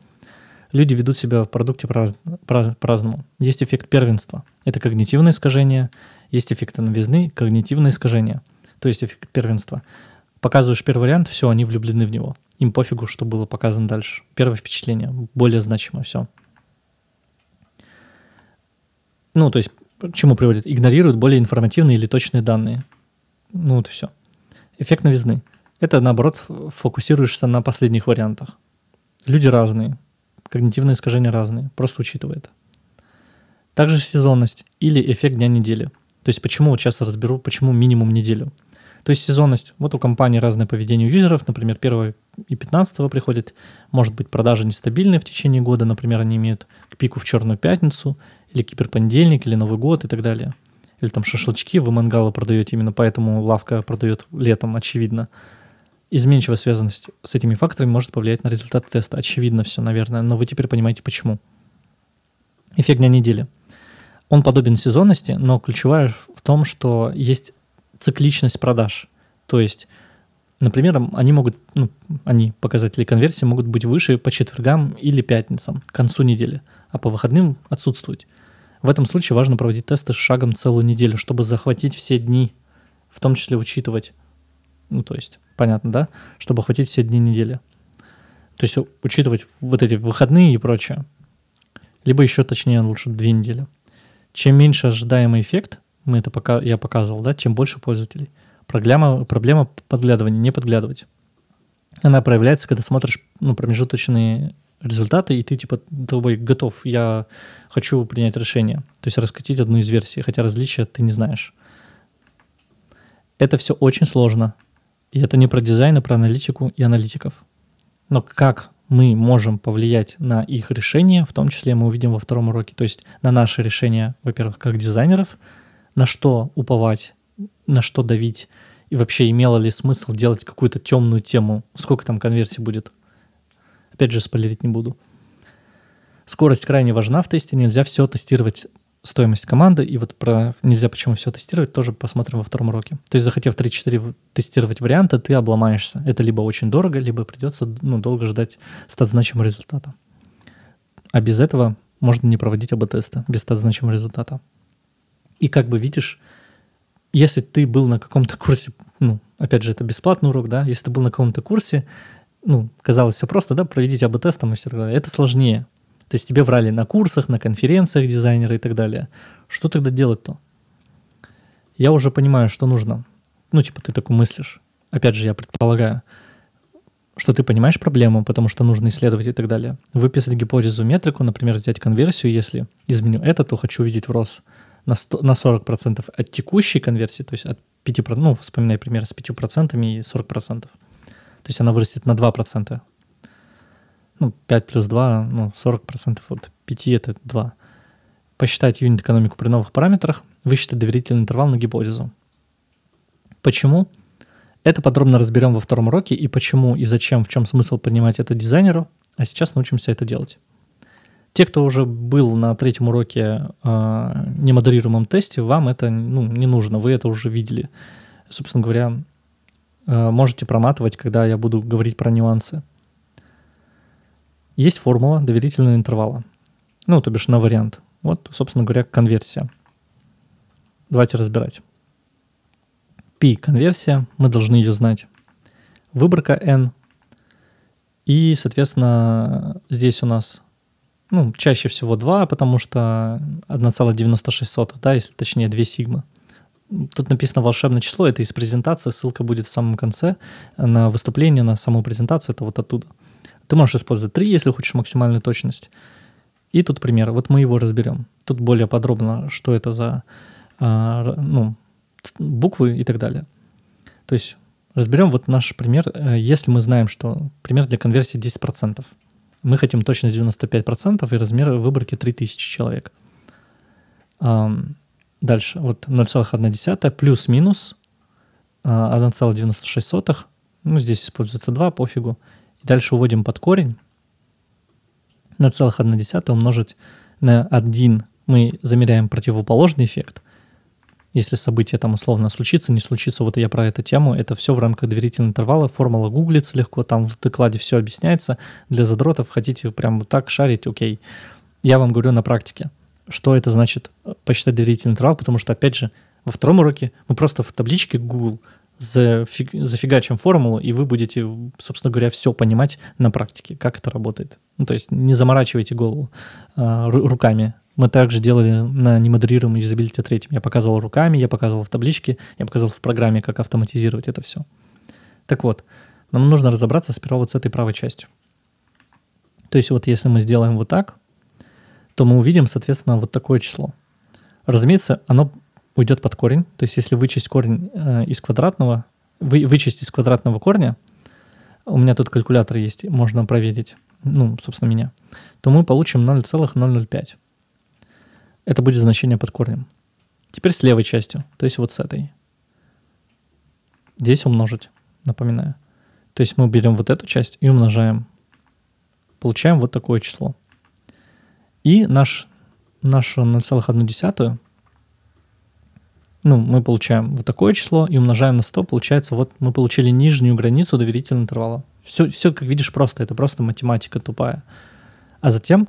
Люди ведут себя в продукте по-разному. Праз, есть эффект первенства. Это когнитивное искажение. Есть эффект новизны, когнитивное искажение – то есть эффект первенства. Показываешь первый вариант, все, они влюблены в него. Им пофигу, что было показано дальше. Первое впечатление, более значимо все. Ну, то есть, к чему приводит? Игнорируют более информативные или точные данные. Ну, вот и все. Эффект новизны. Это, наоборот, фокусируешься на последних вариантах. Люди разные, когнитивные искажения разные, просто учитывай это. Также сезонность или эффект дня недели. То есть почему, вот сейчас разберу, почему минимум неделю – то есть сезонность. Вот у компании разное поведение у юзеров. Например, 1 и 15 приходит, может быть, продажи нестабильные в течение года. Например, они имеют к пику в Черную Пятницу, или Киперпонедельник, или Новый год и так далее. Или там шашлычки вы мангалы продаете, именно поэтому лавка продает летом, очевидно. Изменчивая связанность с этими факторами может повлиять на результат теста. Очевидно все, наверное, но вы теперь понимаете, почему. Эффект дня недели. Он подобен сезонности, но ключевая в том, что есть цикличность продаж. То есть, например, они могут, ну, они, показатели конверсии, могут быть выше по четвергам или пятницам, к концу недели, а по выходным отсутствовать. В этом случае важно проводить тесты с шагом целую неделю, чтобы захватить все дни, в том числе учитывать, ну, то есть, понятно, да, чтобы охватить все дни недели. То есть учитывать вот эти выходные и прочее. Либо еще точнее лучше две недели. Чем меньше ожидаемый эффект, мы это пока, я показывал, да, чем больше пользователей. Проблема, проблема подглядывания, не подглядывать. Она проявляется, когда смотришь ну, промежуточные результаты, и ты типа тобой готов, я хочу принять решение. То есть раскатить одну из версий, хотя различия ты не знаешь. Это все очень сложно. И это не про дизайн, а про аналитику и аналитиков. Но как мы можем повлиять на их решение, в том числе мы увидим во втором уроке. То есть на наши решения, во-первых, как дизайнеров – на что уповать, на что давить, и вообще имело ли смысл делать какую-то темную тему, сколько там конверсий будет. Опять же, спойлерить не буду. Скорость крайне важна в тесте, нельзя все тестировать стоимость команды, и вот про нельзя почему все тестировать, тоже посмотрим во втором уроке. То есть, захотев 3-4 тестировать варианты, ты обломаешься. Это либо очень дорого, либо придется ну, долго ждать стат значимого результата. А без этого можно не проводить аб теста без стат значимого результата. И как бы видишь, если ты был на каком-то курсе, ну, опять же, это бесплатный урок, да, если ты был на каком-то курсе, ну, казалось, все просто, да, проведите об тестом и все такое, Это сложнее. То есть тебе врали на курсах, на конференциях дизайнеры и так далее. Что тогда делать-то? Я уже понимаю, что нужно. Ну, типа, ты так мыслишь. Опять же, я предполагаю, что ты понимаешь проблему, потому что нужно исследовать и так далее. Выписать гипотезу, метрику, например, взять конверсию, если изменю это, то хочу увидеть в рост на, 100, на 40% от текущей конверсии, то есть от 5%, ну, вспоминай пример с 5% и 40%. То есть она вырастет на 2%. Ну, 5 плюс 2, ну, 40% от 5 это 2. Посчитать юнит-экономику при новых параметрах, высчитать доверительный интервал на гипотезу. Почему? Это подробно разберем во втором уроке и почему и зачем, в чем смысл понимать это дизайнеру, а сейчас научимся это делать. Те, кто уже был на третьем уроке э, немодерируемом тесте, вам это ну, не нужно, вы это уже видели. Собственно говоря, э, можете проматывать, когда я буду говорить про нюансы. Есть формула доверительного интервала, ну, то бишь на вариант. Вот, собственно говоря, конверсия. Давайте разбирать. Пи конверсия, мы должны ее знать. Выборка N. И, соответственно, здесь у нас ну, чаще всего 2, потому что 1,96, да, если точнее 2 сигма. Тут написано волшебное число, это из презентации, ссылка будет в самом конце на выступление, на саму презентацию, это вот оттуда. Ты можешь использовать 3, если хочешь максимальную точность. И тут пример, вот мы его разберем. Тут более подробно, что это за а, ну, буквы и так далее. То есть разберем вот наш пример, э, если мы знаем, что пример для конверсии 10%. Мы хотим точность 95% и размер выборки 3000 человек. Дальше, вот 0,1 плюс-минус 1,96, а, ну здесь используется 2, пофигу. дальше уводим под корень 0,1 умножить на 1, мы замеряем противоположный эффект – если событие там условно случится, не случится, вот я про эту тему, это все в рамках доверительного интервала, формула гуглится легко, там в докладе все объясняется, для задротов хотите прям вот так шарить, окей. Я вам говорю на практике, что это значит э, посчитать доверительный интервал, потому что, опять же, во втором уроке мы просто в табличке Google зафиг, зафигачим формулу, и вы будете, собственно говоря, все понимать на практике, как это работает. Ну, то есть не заморачивайте голову э, руками. Мы также делали на немодерируемом юзабилити третьем. Я показывал руками, я показывал в табличке, я показывал в программе, как автоматизировать это все. Так вот, нам нужно разобраться сперва вот с этой правой частью. То есть вот если мы сделаем вот так, то мы увидим, соответственно, вот такое число. Разумеется, оно уйдет под корень. То есть если вычесть корень э, из квадратного, вы, вычесть из квадратного корня, у меня тут калькулятор есть, можно проверить ну, собственно, меня, то мы получим 0,005. Это будет значение под корнем. Теперь с левой частью, то есть вот с этой. Здесь умножить, напоминаю. То есть мы берем вот эту часть и умножаем. Получаем вот такое число. И наш, нашу 0,1, ну, мы получаем вот такое число и умножаем на 100, получается, вот мы получили нижнюю границу доверительного интервала. Все, все, как видишь, просто. Это просто математика тупая. А затем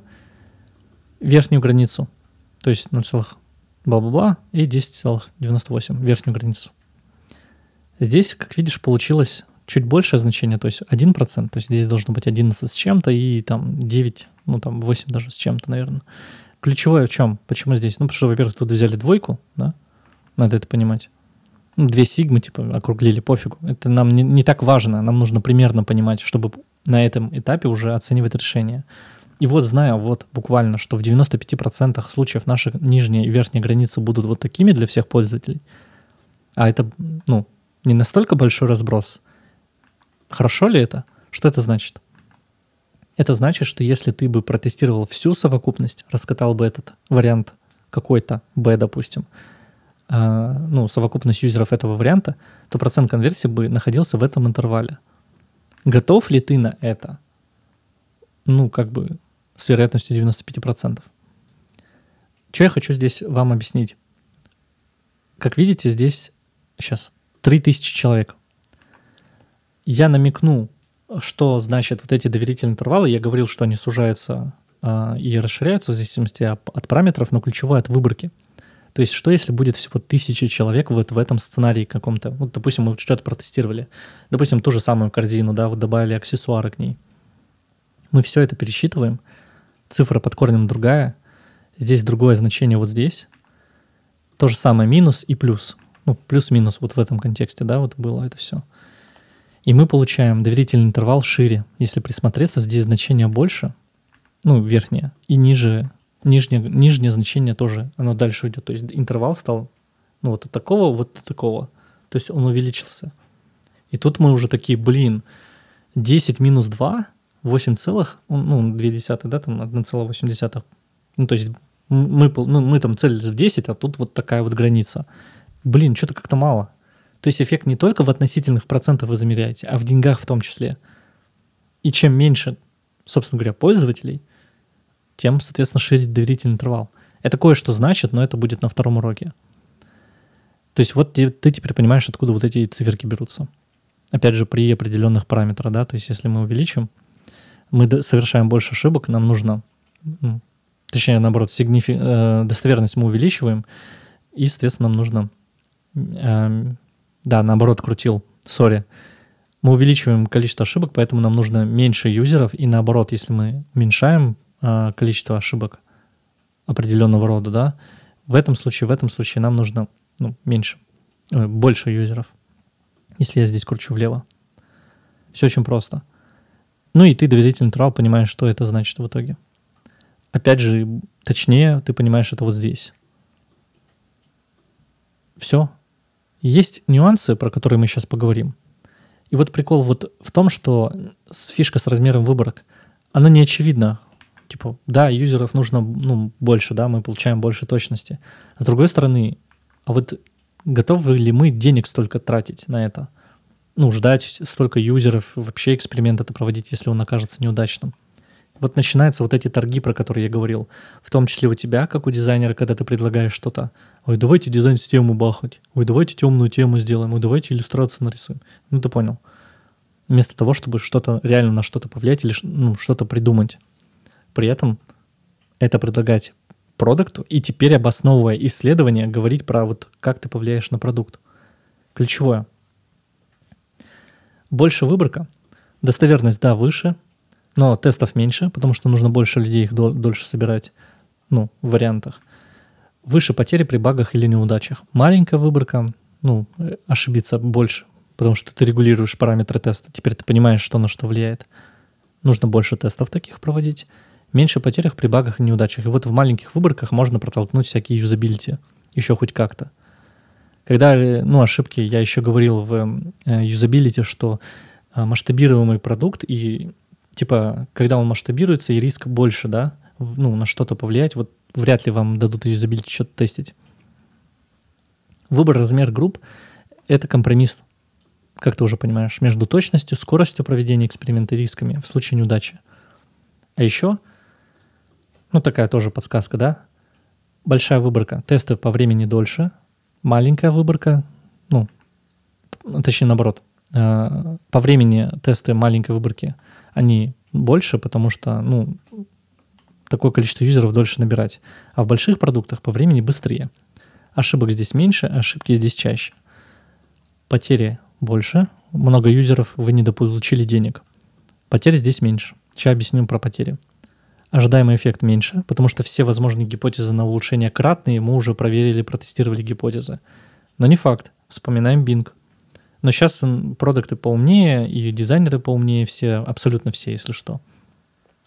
верхнюю границу. То есть 0 целых бла-бла-бла и 10,98 верхнюю границу. Здесь, как видишь, получилось чуть большее значение, то есть 1%, то есть здесь должно быть 11 с чем-то и там 9, ну там 8 даже с чем-то, наверное. Ключевое в чем? Почему здесь? Ну, потому что, во-первых, тут взяли двойку, да, надо это понимать. Ну, две сигмы, типа, округлили, пофигу. Это нам не, не так важно, нам нужно примерно понимать, чтобы на этом этапе уже оценивать решение. И вот зная вот буквально, что в 95% случаев наши нижние и верхние границы будут вот такими для всех пользователей. А это, ну, не настолько большой разброс. Хорошо ли это? Что это значит? Это значит, что если ты бы протестировал всю совокупность, раскатал бы этот вариант какой-то B, допустим, а, ну, совокупность юзеров этого варианта, то процент конверсии бы находился в этом интервале. Готов ли ты на это? Ну, как бы с вероятностью 95%. Что я хочу здесь вам объяснить? Как видите, здесь сейчас 3000 человек. Я намекну, что значит вот эти доверительные интервалы. Я говорил, что они сужаются э, и расширяются в зависимости от, от параметров, но ключевое от выборки – то есть что, если будет всего тысяча человек вот в этом сценарии каком-то? Вот, допустим, мы что-то протестировали. Допустим, ту же самую корзину, да, вот добавили аксессуары к ней. Мы все это пересчитываем. Цифра под корнем другая. Здесь другое значение вот здесь. То же самое минус и плюс. Ну, плюс-минус вот в этом контексте, да, вот было это все. И мы получаем доверительный интервал шире. Если присмотреться, здесь значение больше, ну, верхнее, и ниже нижнее, нижнее значение тоже, оно дальше идет. То есть интервал стал ну, вот от такого вот до такого. То есть он увеличился. И тут мы уже такие, блин, 10 минус 2, 8 целых, ну, 2 десятых, да, там 1,8 десятых. Ну, то есть мы, ну, мы там целились в 10, а тут вот такая вот граница. Блин, что-то как-то мало. То есть эффект не только в относительных процентах вы замеряете, а в деньгах в том числе. И чем меньше, собственно говоря, пользователей, тем, соответственно, шире доверительный интервал. Это кое-что значит, но это будет на втором уроке. То есть вот ты, теперь понимаешь, откуда вот эти циферки берутся. Опять же, при определенных параметрах, да, то есть если мы увеличим, мы совершаем больше ошибок, нам нужно, ну, точнее, наоборот, сигнифи... Э, достоверность мы увеличиваем, и, соответственно, нам нужно, эм, да, наоборот, крутил, сори, мы увеличиваем количество ошибок, поэтому нам нужно меньше юзеров, и наоборот, если мы уменьшаем Э, количество ошибок определенного рода, да, в этом случае, в этом случае нам нужно ну, меньше, э, больше юзеров, если я здесь кручу влево. Все очень просто. Ну и ты, доверительный трал, понимаешь, что это значит в итоге. Опять же, точнее, ты понимаешь это вот здесь. Все. Есть нюансы, про которые мы сейчас поговорим. И вот прикол вот в том, что фишка с размером выборок, она не очевидна типа, да, юзеров нужно ну, больше, да, мы получаем больше точности. А с другой стороны, а вот готовы ли мы денег столько тратить на это? Ну, ждать столько юзеров, вообще эксперимент это проводить, если он окажется неудачным. Вот начинаются вот эти торги, про которые я говорил. В том числе у тебя, как у дизайнера, когда ты предлагаешь что-то. Ой, давайте дизайн-систему бахать. Ой, давайте темную тему сделаем. Ой, давайте иллюстрацию нарисуем. Ну, ты понял. Вместо того, чтобы что-то реально на что-то повлиять или ну, что-то придумать при этом это предлагать продукту и теперь обосновывая исследование говорить про вот как ты повлияешь на продукт. Ключевое. Больше выборка, достоверность, да, выше, но тестов меньше, потому что нужно больше людей их дол- дольше собирать, ну, в вариантах. Выше потери при багах или неудачах. Маленькая выборка, ну, ошибиться больше, потому что ты регулируешь параметры теста. Теперь ты понимаешь, что на что влияет. Нужно больше тестов таких проводить. Меньше потерях при багах и неудачах. И вот в маленьких выборках можно протолкнуть всякие юзабилити. Еще хоть как-то. Когда, э, ну, ошибки, я еще говорил в э, юзабилити, что э, масштабируемый продукт и, типа, когда он масштабируется, и риск больше, да, ну, на что-то повлиять, вот вряд ли вам дадут юзабилити что-то тестить. Выбор размер групп — это компромисс, как ты уже понимаешь, между точностью, скоростью проведения эксперимента и рисками в случае неудачи. А еще — ну, такая тоже подсказка, да? Большая выборка. Тесты по времени дольше. Маленькая выборка. Ну, точнее, наоборот. Э, по времени тесты маленькой выборки, они больше, потому что, ну, такое количество юзеров дольше набирать. А в больших продуктах по времени быстрее. Ошибок здесь меньше, ошибки здесь чаще. Потери больше, много юзеров, вы не недополучили денег. Потерь здесь меньше. Сейчас объясню про потери ожидаемый эффект меньше, потому что все возможные гипотезы на улучшение кратные, мы уже проверили, протестировали гипотезы. Но не факт. Вспоминаем Bing. Но сейчас продукты поумнее, и дизайнеры поумнее все, абсолютно все, если что.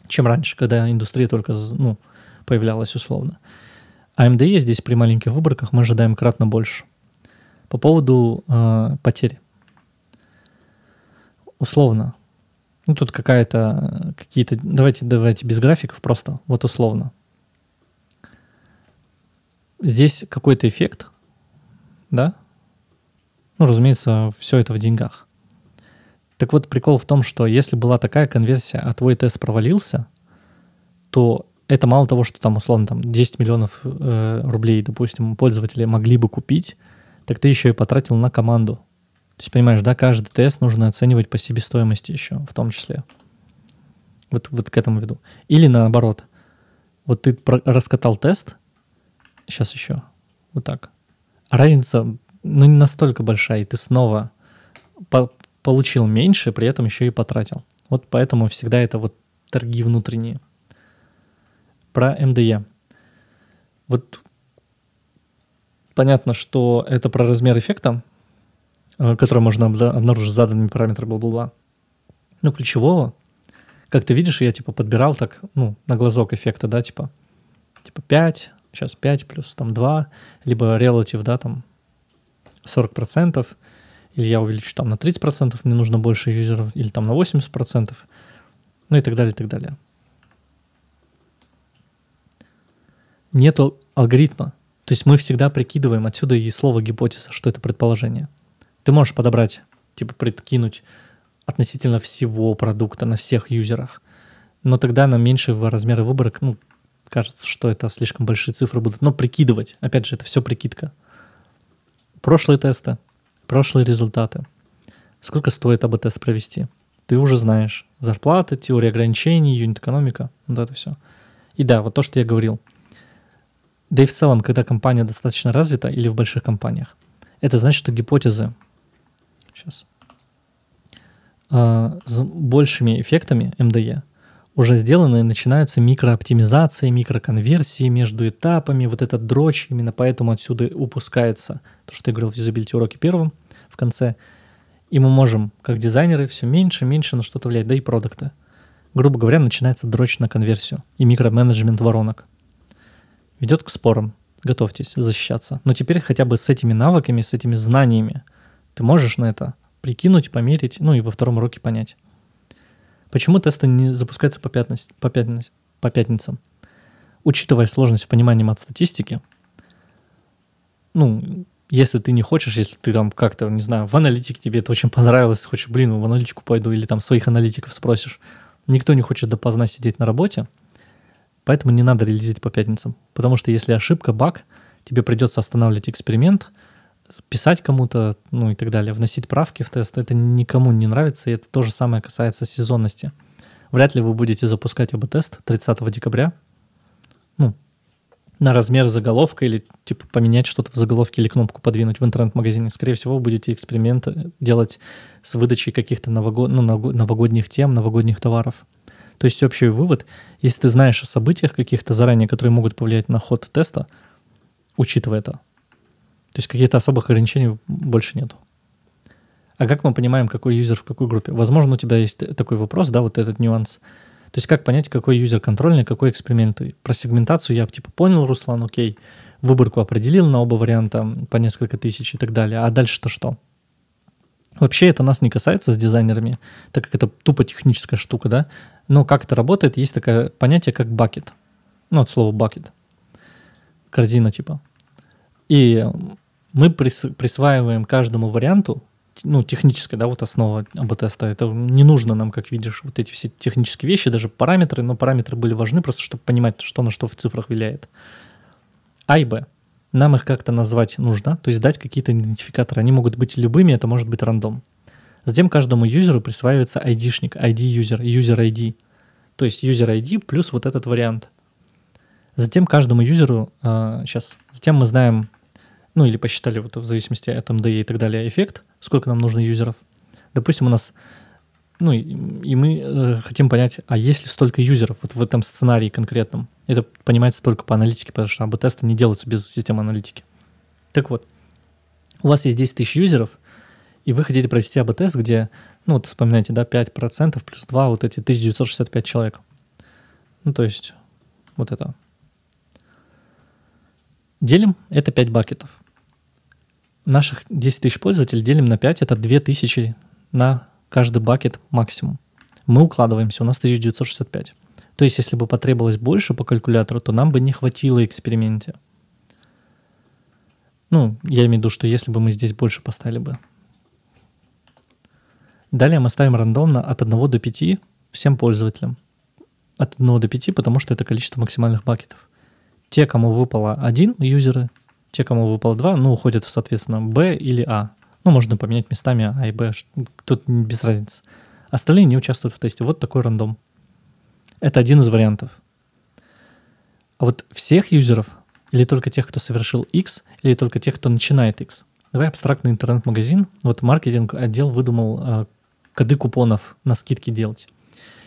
Чем раньше, когда индустрия только ну, появлялась условно. А МДЕ здесь при маленьких выборках мы ожидаем кратно больше. По поводу э, потери. Условно, ну, тут какая-то, э, какие-то, давайте, давайте без графиков просто, вот условно. Здесь какой-то эффект, да? Ну, разумеется, все это в деньгах. Так вот, прикол в том, что если была такая конверсия, а твой тест провалился, то это мало того, что там, условно, там 10 миллионов э, рублей, допустим, пользователи могли бы купить, так ты еще и потратил на команду есть, понимаешь, да, каждый тест нужно оценивать по себестоимости еще, в том числе. Вот, вот к этому веду. Или наоборот. Вот ты раскатал тест, сейчас еще, вот так. А разница, ну, не настолько большая, и ты снова по получил меньше, при этом еще и потратил. Вот поэтому всегда это вот торги внутренние. Про МДЕ. Вот понятно, что это про размер эффекта, Э, который можно обнаружить заданными параметрами бла-бла-бла. Ну, ключевого, как ты видишь, я типа подбирал так, ну, на глазок эффекта, да, типа, типа 5, сейчас 5 плюс там 2, либо relative, да, там 40%, или я увеличу там на 30%, мне нужно больше юзеров, или там на 80%, ну и так далее, и так далее. Нету алгоритма. То есть мы всегда прикидываем отсюда и слово гипотеза, что это предположение – ты можешь подобрать, типа предкинуть относительно всего продукта на всех юзерах. Но тогда на меньшие размеры выборок, ну, кажется, что это слишком большие цифры будут. Но прикидывать, опять же, это все прикидка. Прошлые тесты, прошлые результаты. Сколько стоит об тест провести? Ты уже знаешь. Зарплата, теория ограничений, юнит-экономика, вот это все. И да, вот то, что я говорил. Да и в целом, когда компания достаточно развита или в больших компаниях, это значит, что гипотезы сейчас, а, с большими эффектами МДЕ e уже сделаны и начинаются микрооптимизации, микроконверсии между этапами, вот этот дрочь, именно поэтому отсюда упускается то, что я говорил в юзабилити уроке первом в конце. И мы можем, как дизайнеры, все меньше, и меньше на что-то влиять, да и продукты. Грубо говоря, начинается дрочь на конверсию и микроменеджмент воронок. Ведет к спорам. Готовьтесь защищаться. Но теперь хотя бы с этими навыками, с этими знаниями ты можешь на это прикинуть, померить, ну и во втором уроке понять. Почему тесты не запускаются по, пятниц, по, пятниц, по пятницам? Учитывая сложность в понимании мат-статистики, ну, если ты не хочешь, если ты там как-то, не знаю, в аналитике тебе это очень понравилось, хочешь, блин, в аналитику пойду, или там своих аналитиков спросишь, никто не хочет допоздна сидеть на работе, поэтому не надо релизить по пятницам. Потому что если ошибка, баг, тебе придется останавливать эксперимент – писать кому-то, ну и так далее, вносить правки в тест, это никому не нравится, и это то же самое касается сезонности. Вряд ли вы будете запускать АБ-тест 30 декабря, ну, на размер заголовка или типа поменять что-то в заголовке или кнопку подвинуть в интернет-магазине. Скорее всего, будете эксперименты делать с выдачей каких-то новогод... ну, новогодних тем, новогодних товаров. То есть общий вывод, если ты знаешь о событиях каких-то заранее, которые могут повлиять на ход теста, учитывай это. То есть каких-то особых ограничений больше нету. А как мы понимаем, какой юзер в какой группе? Возможно, у тебя есть такой вопрос, да, вот этот нюанс. То есть как понять, какой юзер контрольный, какой эксперимент? Про сегментацию я типа понял, Руслан, окей, выборку определил на оба варианта по несколько тысяч и так далее. А дальше-то что? Вообще это нас не касается с дизайнерами, так как это тупо техническая штука, да? Но как это работает, есть такое понятие, как бакет. Ну, от слова бакет. Корзина типа. И мы прис- присваиваем каждому варианту, ну, техническая, да, вот основа АБ-теста, это не нужно нам, как видишь, вот эти все технические вещи, даже параметры, но параметры были важны просто, чтобы понимать, что на что в цифрах влияет. А и Б. Нам их как-то назвать нужно, то есть дать какие-то идентификаторы. Они могут быть любыми, это может быть рандом. Затем каждому юзеру присваивается ID-шник, ID-юзер, user-ID. То есть user-ID плюс вот этот вариант. Затем каждому юзеру, э, а, сейчас, затем мы знаем ну или посчитали вот в зависимости от МД и так далее эффект, сколько нам нужно юзеров. Допустим, у нас, ну и, и мы э, хотим понять, а есть ли столько юзеров вот в этом сценарии конкретном. Это понимается только по аналитике, потому что АБ-тесты не делаются без системы аналитики. Так вот, у вас есть 10 тысяч юзеров, и вы хотите провести АБ-тест, где, ну вот вспоминайте, да, 5% плюс 2, вот эти 1965 человек. Ну то есть вот это. Делим, это 5 бакетов наших 10 тысяч пользователей делим на 5, это 2 тысячи на каждый бакет максимум. Мы укладываемся, у нас 1965. То есть, если бы потребовалось больше по калькулятору, то нам бы не хватило эксперименте. Ну, я имею в виду, что если бы мы здесь больше поставили бы. Далее мы ставим рандомно от 1 до 5 всем пользователям. От 1 до 5, потому что это количество максимальных бакетов. Те, кому выпало один юзеры, те, кому выпало 2, ну, уходят в, соответственно, Б или А. Ну, можно поменять местами А и Б, тут без разницы. Остальные не участвуют в тесте. Вот такой рандом. Это один из вариантов. А вот всех юзеров, или только тех, кто совершил X, или только тех, кто начинает X. Давай абстрактный интернет-магазин. Вот маркетинг отдел выдумал э, коды купонов на скидки делать.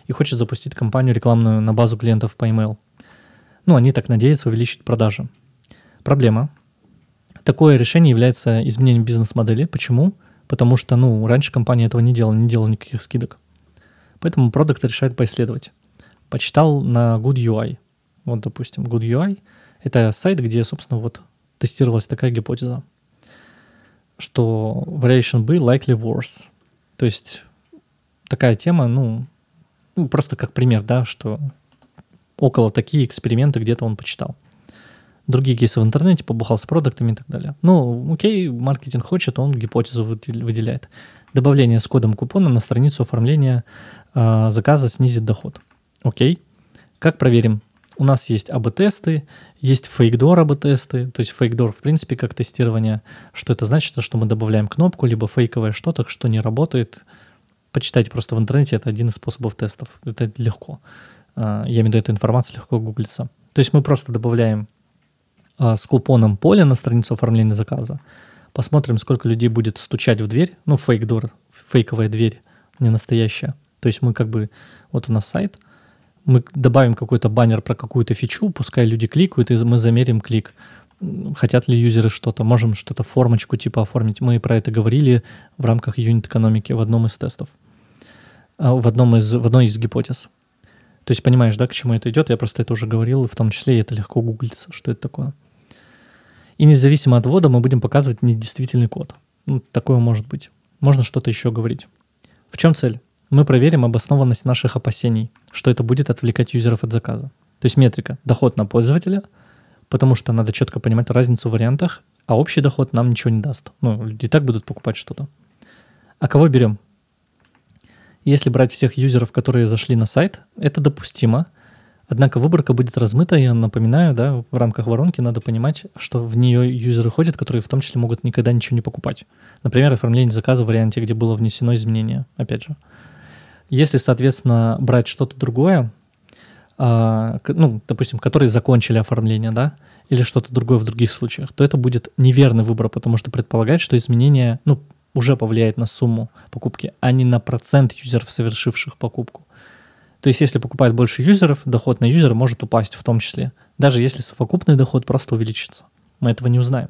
И хочет запустить кампанию рекламную на базу клиентов по email. Ну, они так надеются увеличить продажи. Проблема такое решение является изменением бизнес-модели. Почему? Потому что, ну, раньше компания этого не делала, не делала никаких скидок. Поэтому продукт решает поисследовать. Почитал на Good UI. Вот, допустим, Good UI — это сайт, где, собственно, вот тестировалась такая гипотеза, что variation B likely worse. То есть такая тема, ну, ну, просто как пример, да, что около такие эксперименты где-то он почитал другие кейсы в интернете, побухал с продуктами и так далее. Ну, окей, маркетинг хочет, он гипотезу выделяет. Добавление с кодом купона на страницу оформления э, заказа снизит доход. Окей. Как проверим? У нас есть АБ-тесты, есть фейкдор АБ-тесты, то есть фейкдор в принципе как тестирование. Что это значит? То, что мы добавляем кнопку, либо фейковое что-то, что не работает. Почитайте просто в интернете, это один из способов тестов. Это легко. А, я имею в виду, эту информацию легко гуглится. То есть мы просто добавляем Э, с купоном поле на страницу оформления заказа. Посмотрим, сколько людей будет стучать в дверь, ну, фейк-двор, фейковая дверь, не настоящая. То есть мы как бы, вот у нас сайт, мы добавим какой-то баннер про какую-то фичу, пускай люди кликают, и мы замерим клик. Хотят ли юзеры что-то, можем что-то формочку типа оформить. Мы про это говорили в рамках юнит-экономики в одном из тестов, а, в, одном из, в одной из гипотез. То есть понимаешь, да, к чему это идет? Я просто это уже говорил, в том числе и это легко гуглится, что это такое. И независимо от ввода мы будем показывать недействительный код. Ну, такое может быть. Можно что-то еще говорить. В чем цель? Мы проверим обоснованность наших опасений, что это будет отвлекать юзеров от заказа. То есть метрика – доход на пользователя, потому что надо четко понимать разницу в вариантах, а общий доход нам ничего не даст. Ну, люди и так будут покупать что-то. А кого берем? Если брать всех юзеров, которые зашли на сайт, это допустимо – Однако выборка будет размыта, я напоминаю, да, в рамках воронки надо понимать, что в нее юзеры ходят, которые в том числе могут никогда ничего не покупать. Например, оформление заказа в варианте, где было внесено изменение, опять же. Если, соответственно, брать что-то другое, а, ну, допустим, которые закончили оформление, да, или что-то другое в других случаях, то это будет неверный выбор, потому что предполагает, что изменение, ну, уже повлияет на сумму покупки, а не на процент юзеров, совершивших покупку. То есть если покупает больше юзеров, доход на юзера может упасть в том числе, даже если совокупный доход просто увеличится. Мы этого не узнаем.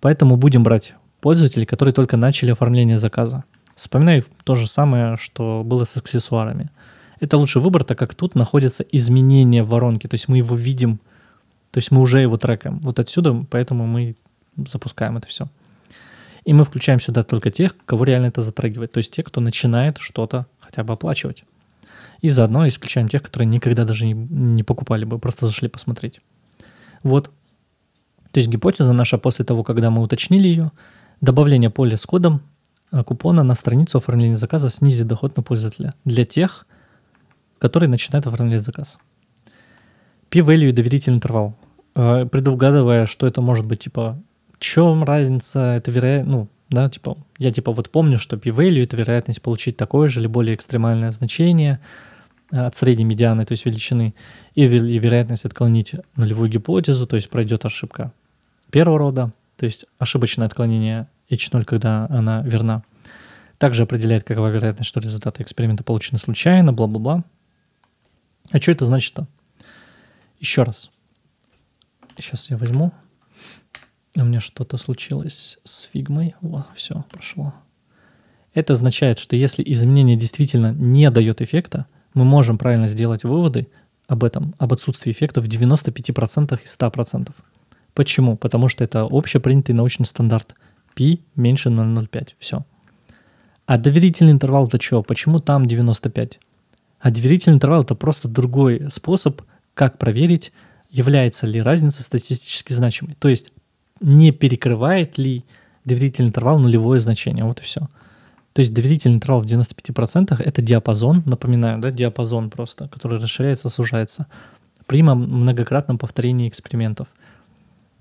Поэтому будем брать пользователей, которые только начали оформление заказа. Вспоминаю то же самое, что было с аксессуарами. Это лучший выбор, так как тут находится изменение воронки, то есть мы его видим, то есть мы уже его трекаем. Вот отсюда, поэтому мы запускаем это все. И мы включаем сюда только тех, кого реально это затрагивает, то есть те, кто начинает что-то хотя бы оплачивать. И заодно исключаем тех, которые никогда даже не, не покупали бы, просто зашли посмотреть. Вот. То есть гипотеза наша после того, когда мы уточнили ее, добавление поля с кодом э, купона на страницу оформления заказа снизит доход на пользователя для тех, которые начинают оформлять заказ. P-value доверительный интервал. Э, предугадывая, что это может быть, типа, в чем разница, это вероятность, ну, да, типа, я типа вот помню, что P-value это вероятность получить такое же или более экстремальное значение, Э, от средней медианы, то есть величины, и, и вероятность отклонить нулевую гипотезу, то есть пройдет ошибка первого рода, то есть ошибочное отклонение H0, когда она верна. Также определяет, какова вероятность, что результаты эксперимента получены случайно, бла-бла-бла. А что это значит-то? Еще раз. Сейчас я возьму. У меня что-то случилось с фигмой. О, все, прошло. Это означает, что если изменение действительно не дает эффекта, мы можем правильно сделать выводы об этом, об отсутствии эффекта в 95% и 100%. Почему? Потому что это общепринятый научный стандарт. P меньше 0,05. Все. А доверительный интервал это чего? Почему там 95? А доверительный интервал это просто другой способ, как проверить, является ли разница статистически значимой. То есть не перекрывает ли доверительный интервал нулевое значение. Вот и все. То есть доверительный интервал в 95% это диапазон, напоминаю, да, диапазон просто, который расширяется, сужается при многократном повторении экспериментов.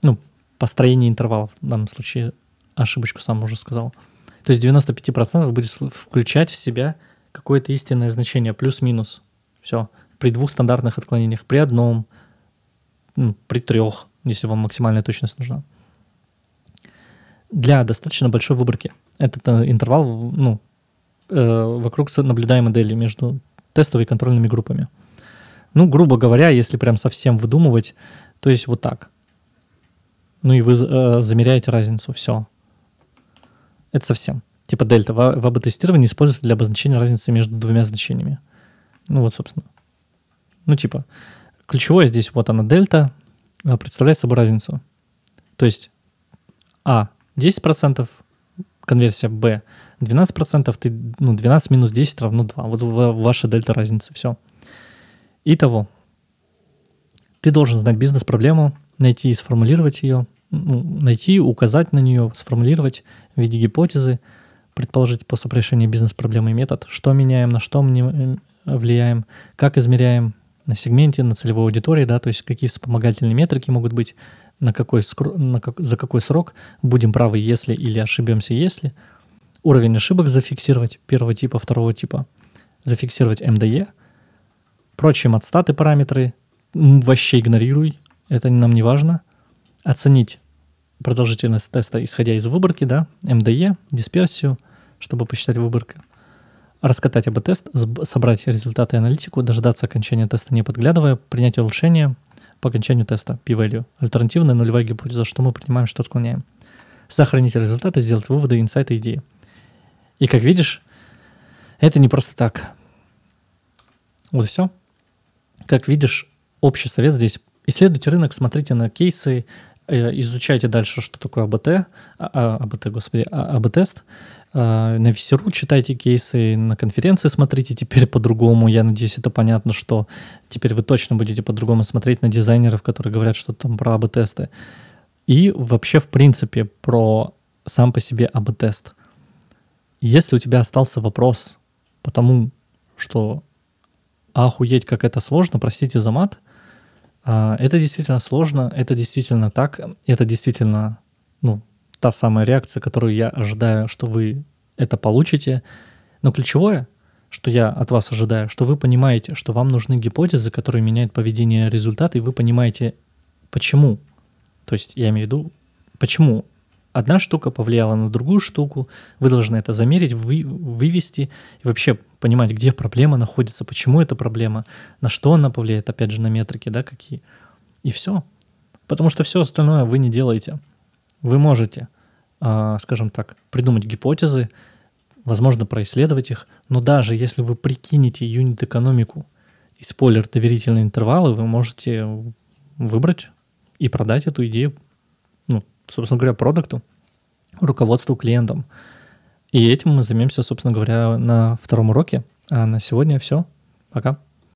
Ну, построение интервалов, в данном случае ошибочку сам уже сказал. То есть 95% будет включать в себя какое-то истинное значение, плюс-минус. Все. При двух стандартных отклонениях, при одном, ну, при трех, если вам максимальная точность нужна для достаточно большой выборки. Этот э, интервал ну, э, вокруг наблюдаемой модели между тестовыми и контрольными группами. Ну, грубо говоря, если прям совсем выдумывать, то есть вот так. Ну и вы э, замеряете разницу, все. Это совсем. Типа дельта в, в АБ-тестировании используется для обозначения разницы между двумя значениями. Ну вот, собственно. Ну типа, ключевое здесь, вот она дельта, а представляет собой разницу. То есть А 10% конверсия B, 12% ты, ну, 12 минус 10 равно 2. Вот ваша дельта разница все. Итого, ты должен знать бизнес-проблему, найти и сформулировать ее, ну, найти, указать на нее, сформулировать в виде гипотезы, предположить способ решения бизнес-проблемы и метод, что меняем, на что мы э, влияем, как измеряем на сегменте, на целевой аудитории, да, то есть какие вспомогательные метрики могут быть, на какой, на как, за какой срок будем правы, если или ошибемся, если. Уровень ошибок зафиксировать первого типа, второго типа. Зафиксировать МДЕ. Прочие матстаты параметры вообще игнорируй, это нам не важно. Оценить продолжительность теста, исходя из выборки, да, МДЕ, дисперсию, чтобы посчитать выборку. Раскатать АБ-тест, собрать результаты и аналитику, дождаться окончания теста не подглядывая, принять улучшение, по окончанию теста p-value. Альтернативная нулевая гипотеза, что мы принимаем, что отклоняем. Сохранить результаты, сделать выводы, инсайты, идеи. И как видишь, это не просто так. Вот все. Как видишь, общий совет здесь. Исследуйте рынок, смотрите на кейсы, э, изучайте дальше, что такое АБТ, а, а, АБТ, господи, а, АБ-тест, а, на Весеру читайте кейсы, на конференции смотрите теперь по-другому. Я надеюсь, это понятно, что теперь вы точно будете по-другому смотреть на дизайнеров, которые говорят что там про АБ-тесты. И вообще, в принципе, про сам по себе АБ-тест. Если у тебя остался вопрос по тому, что охуеть, как это сложно, простите за мат, а, это действительно сложно, это действительно так, это действительно ну, та самая реакция, которую я ожидаю, что вы это получите. Но ключевое, что я от вас ожидаю, что вы понимаете, что вам нужны гипотезы, которые меняют поведение результата, и вы понимаете, почему. То есть я имею в виду, почему одна штука повлияла на другую штуку, вы должны это замерить, вы, вывести и вообще понимать, где проблема находится, почему эта проблема, на что она повлияет, опять же, на метрики, да, какие. И все. Потому что все остальное вы не делаете вы можете, а, скажем так, придумать гипотезы, возможно, происследовать их, но даже если вы прикинете юнит-экономику и спойлер доверительные интервалы, вы можете выбрать и продать эту идею, ну, собственно говоря, продукту, руководству клиентам. И этим мы займемся, собственно говоря, на втором уроке. А на сегодня все. Пока.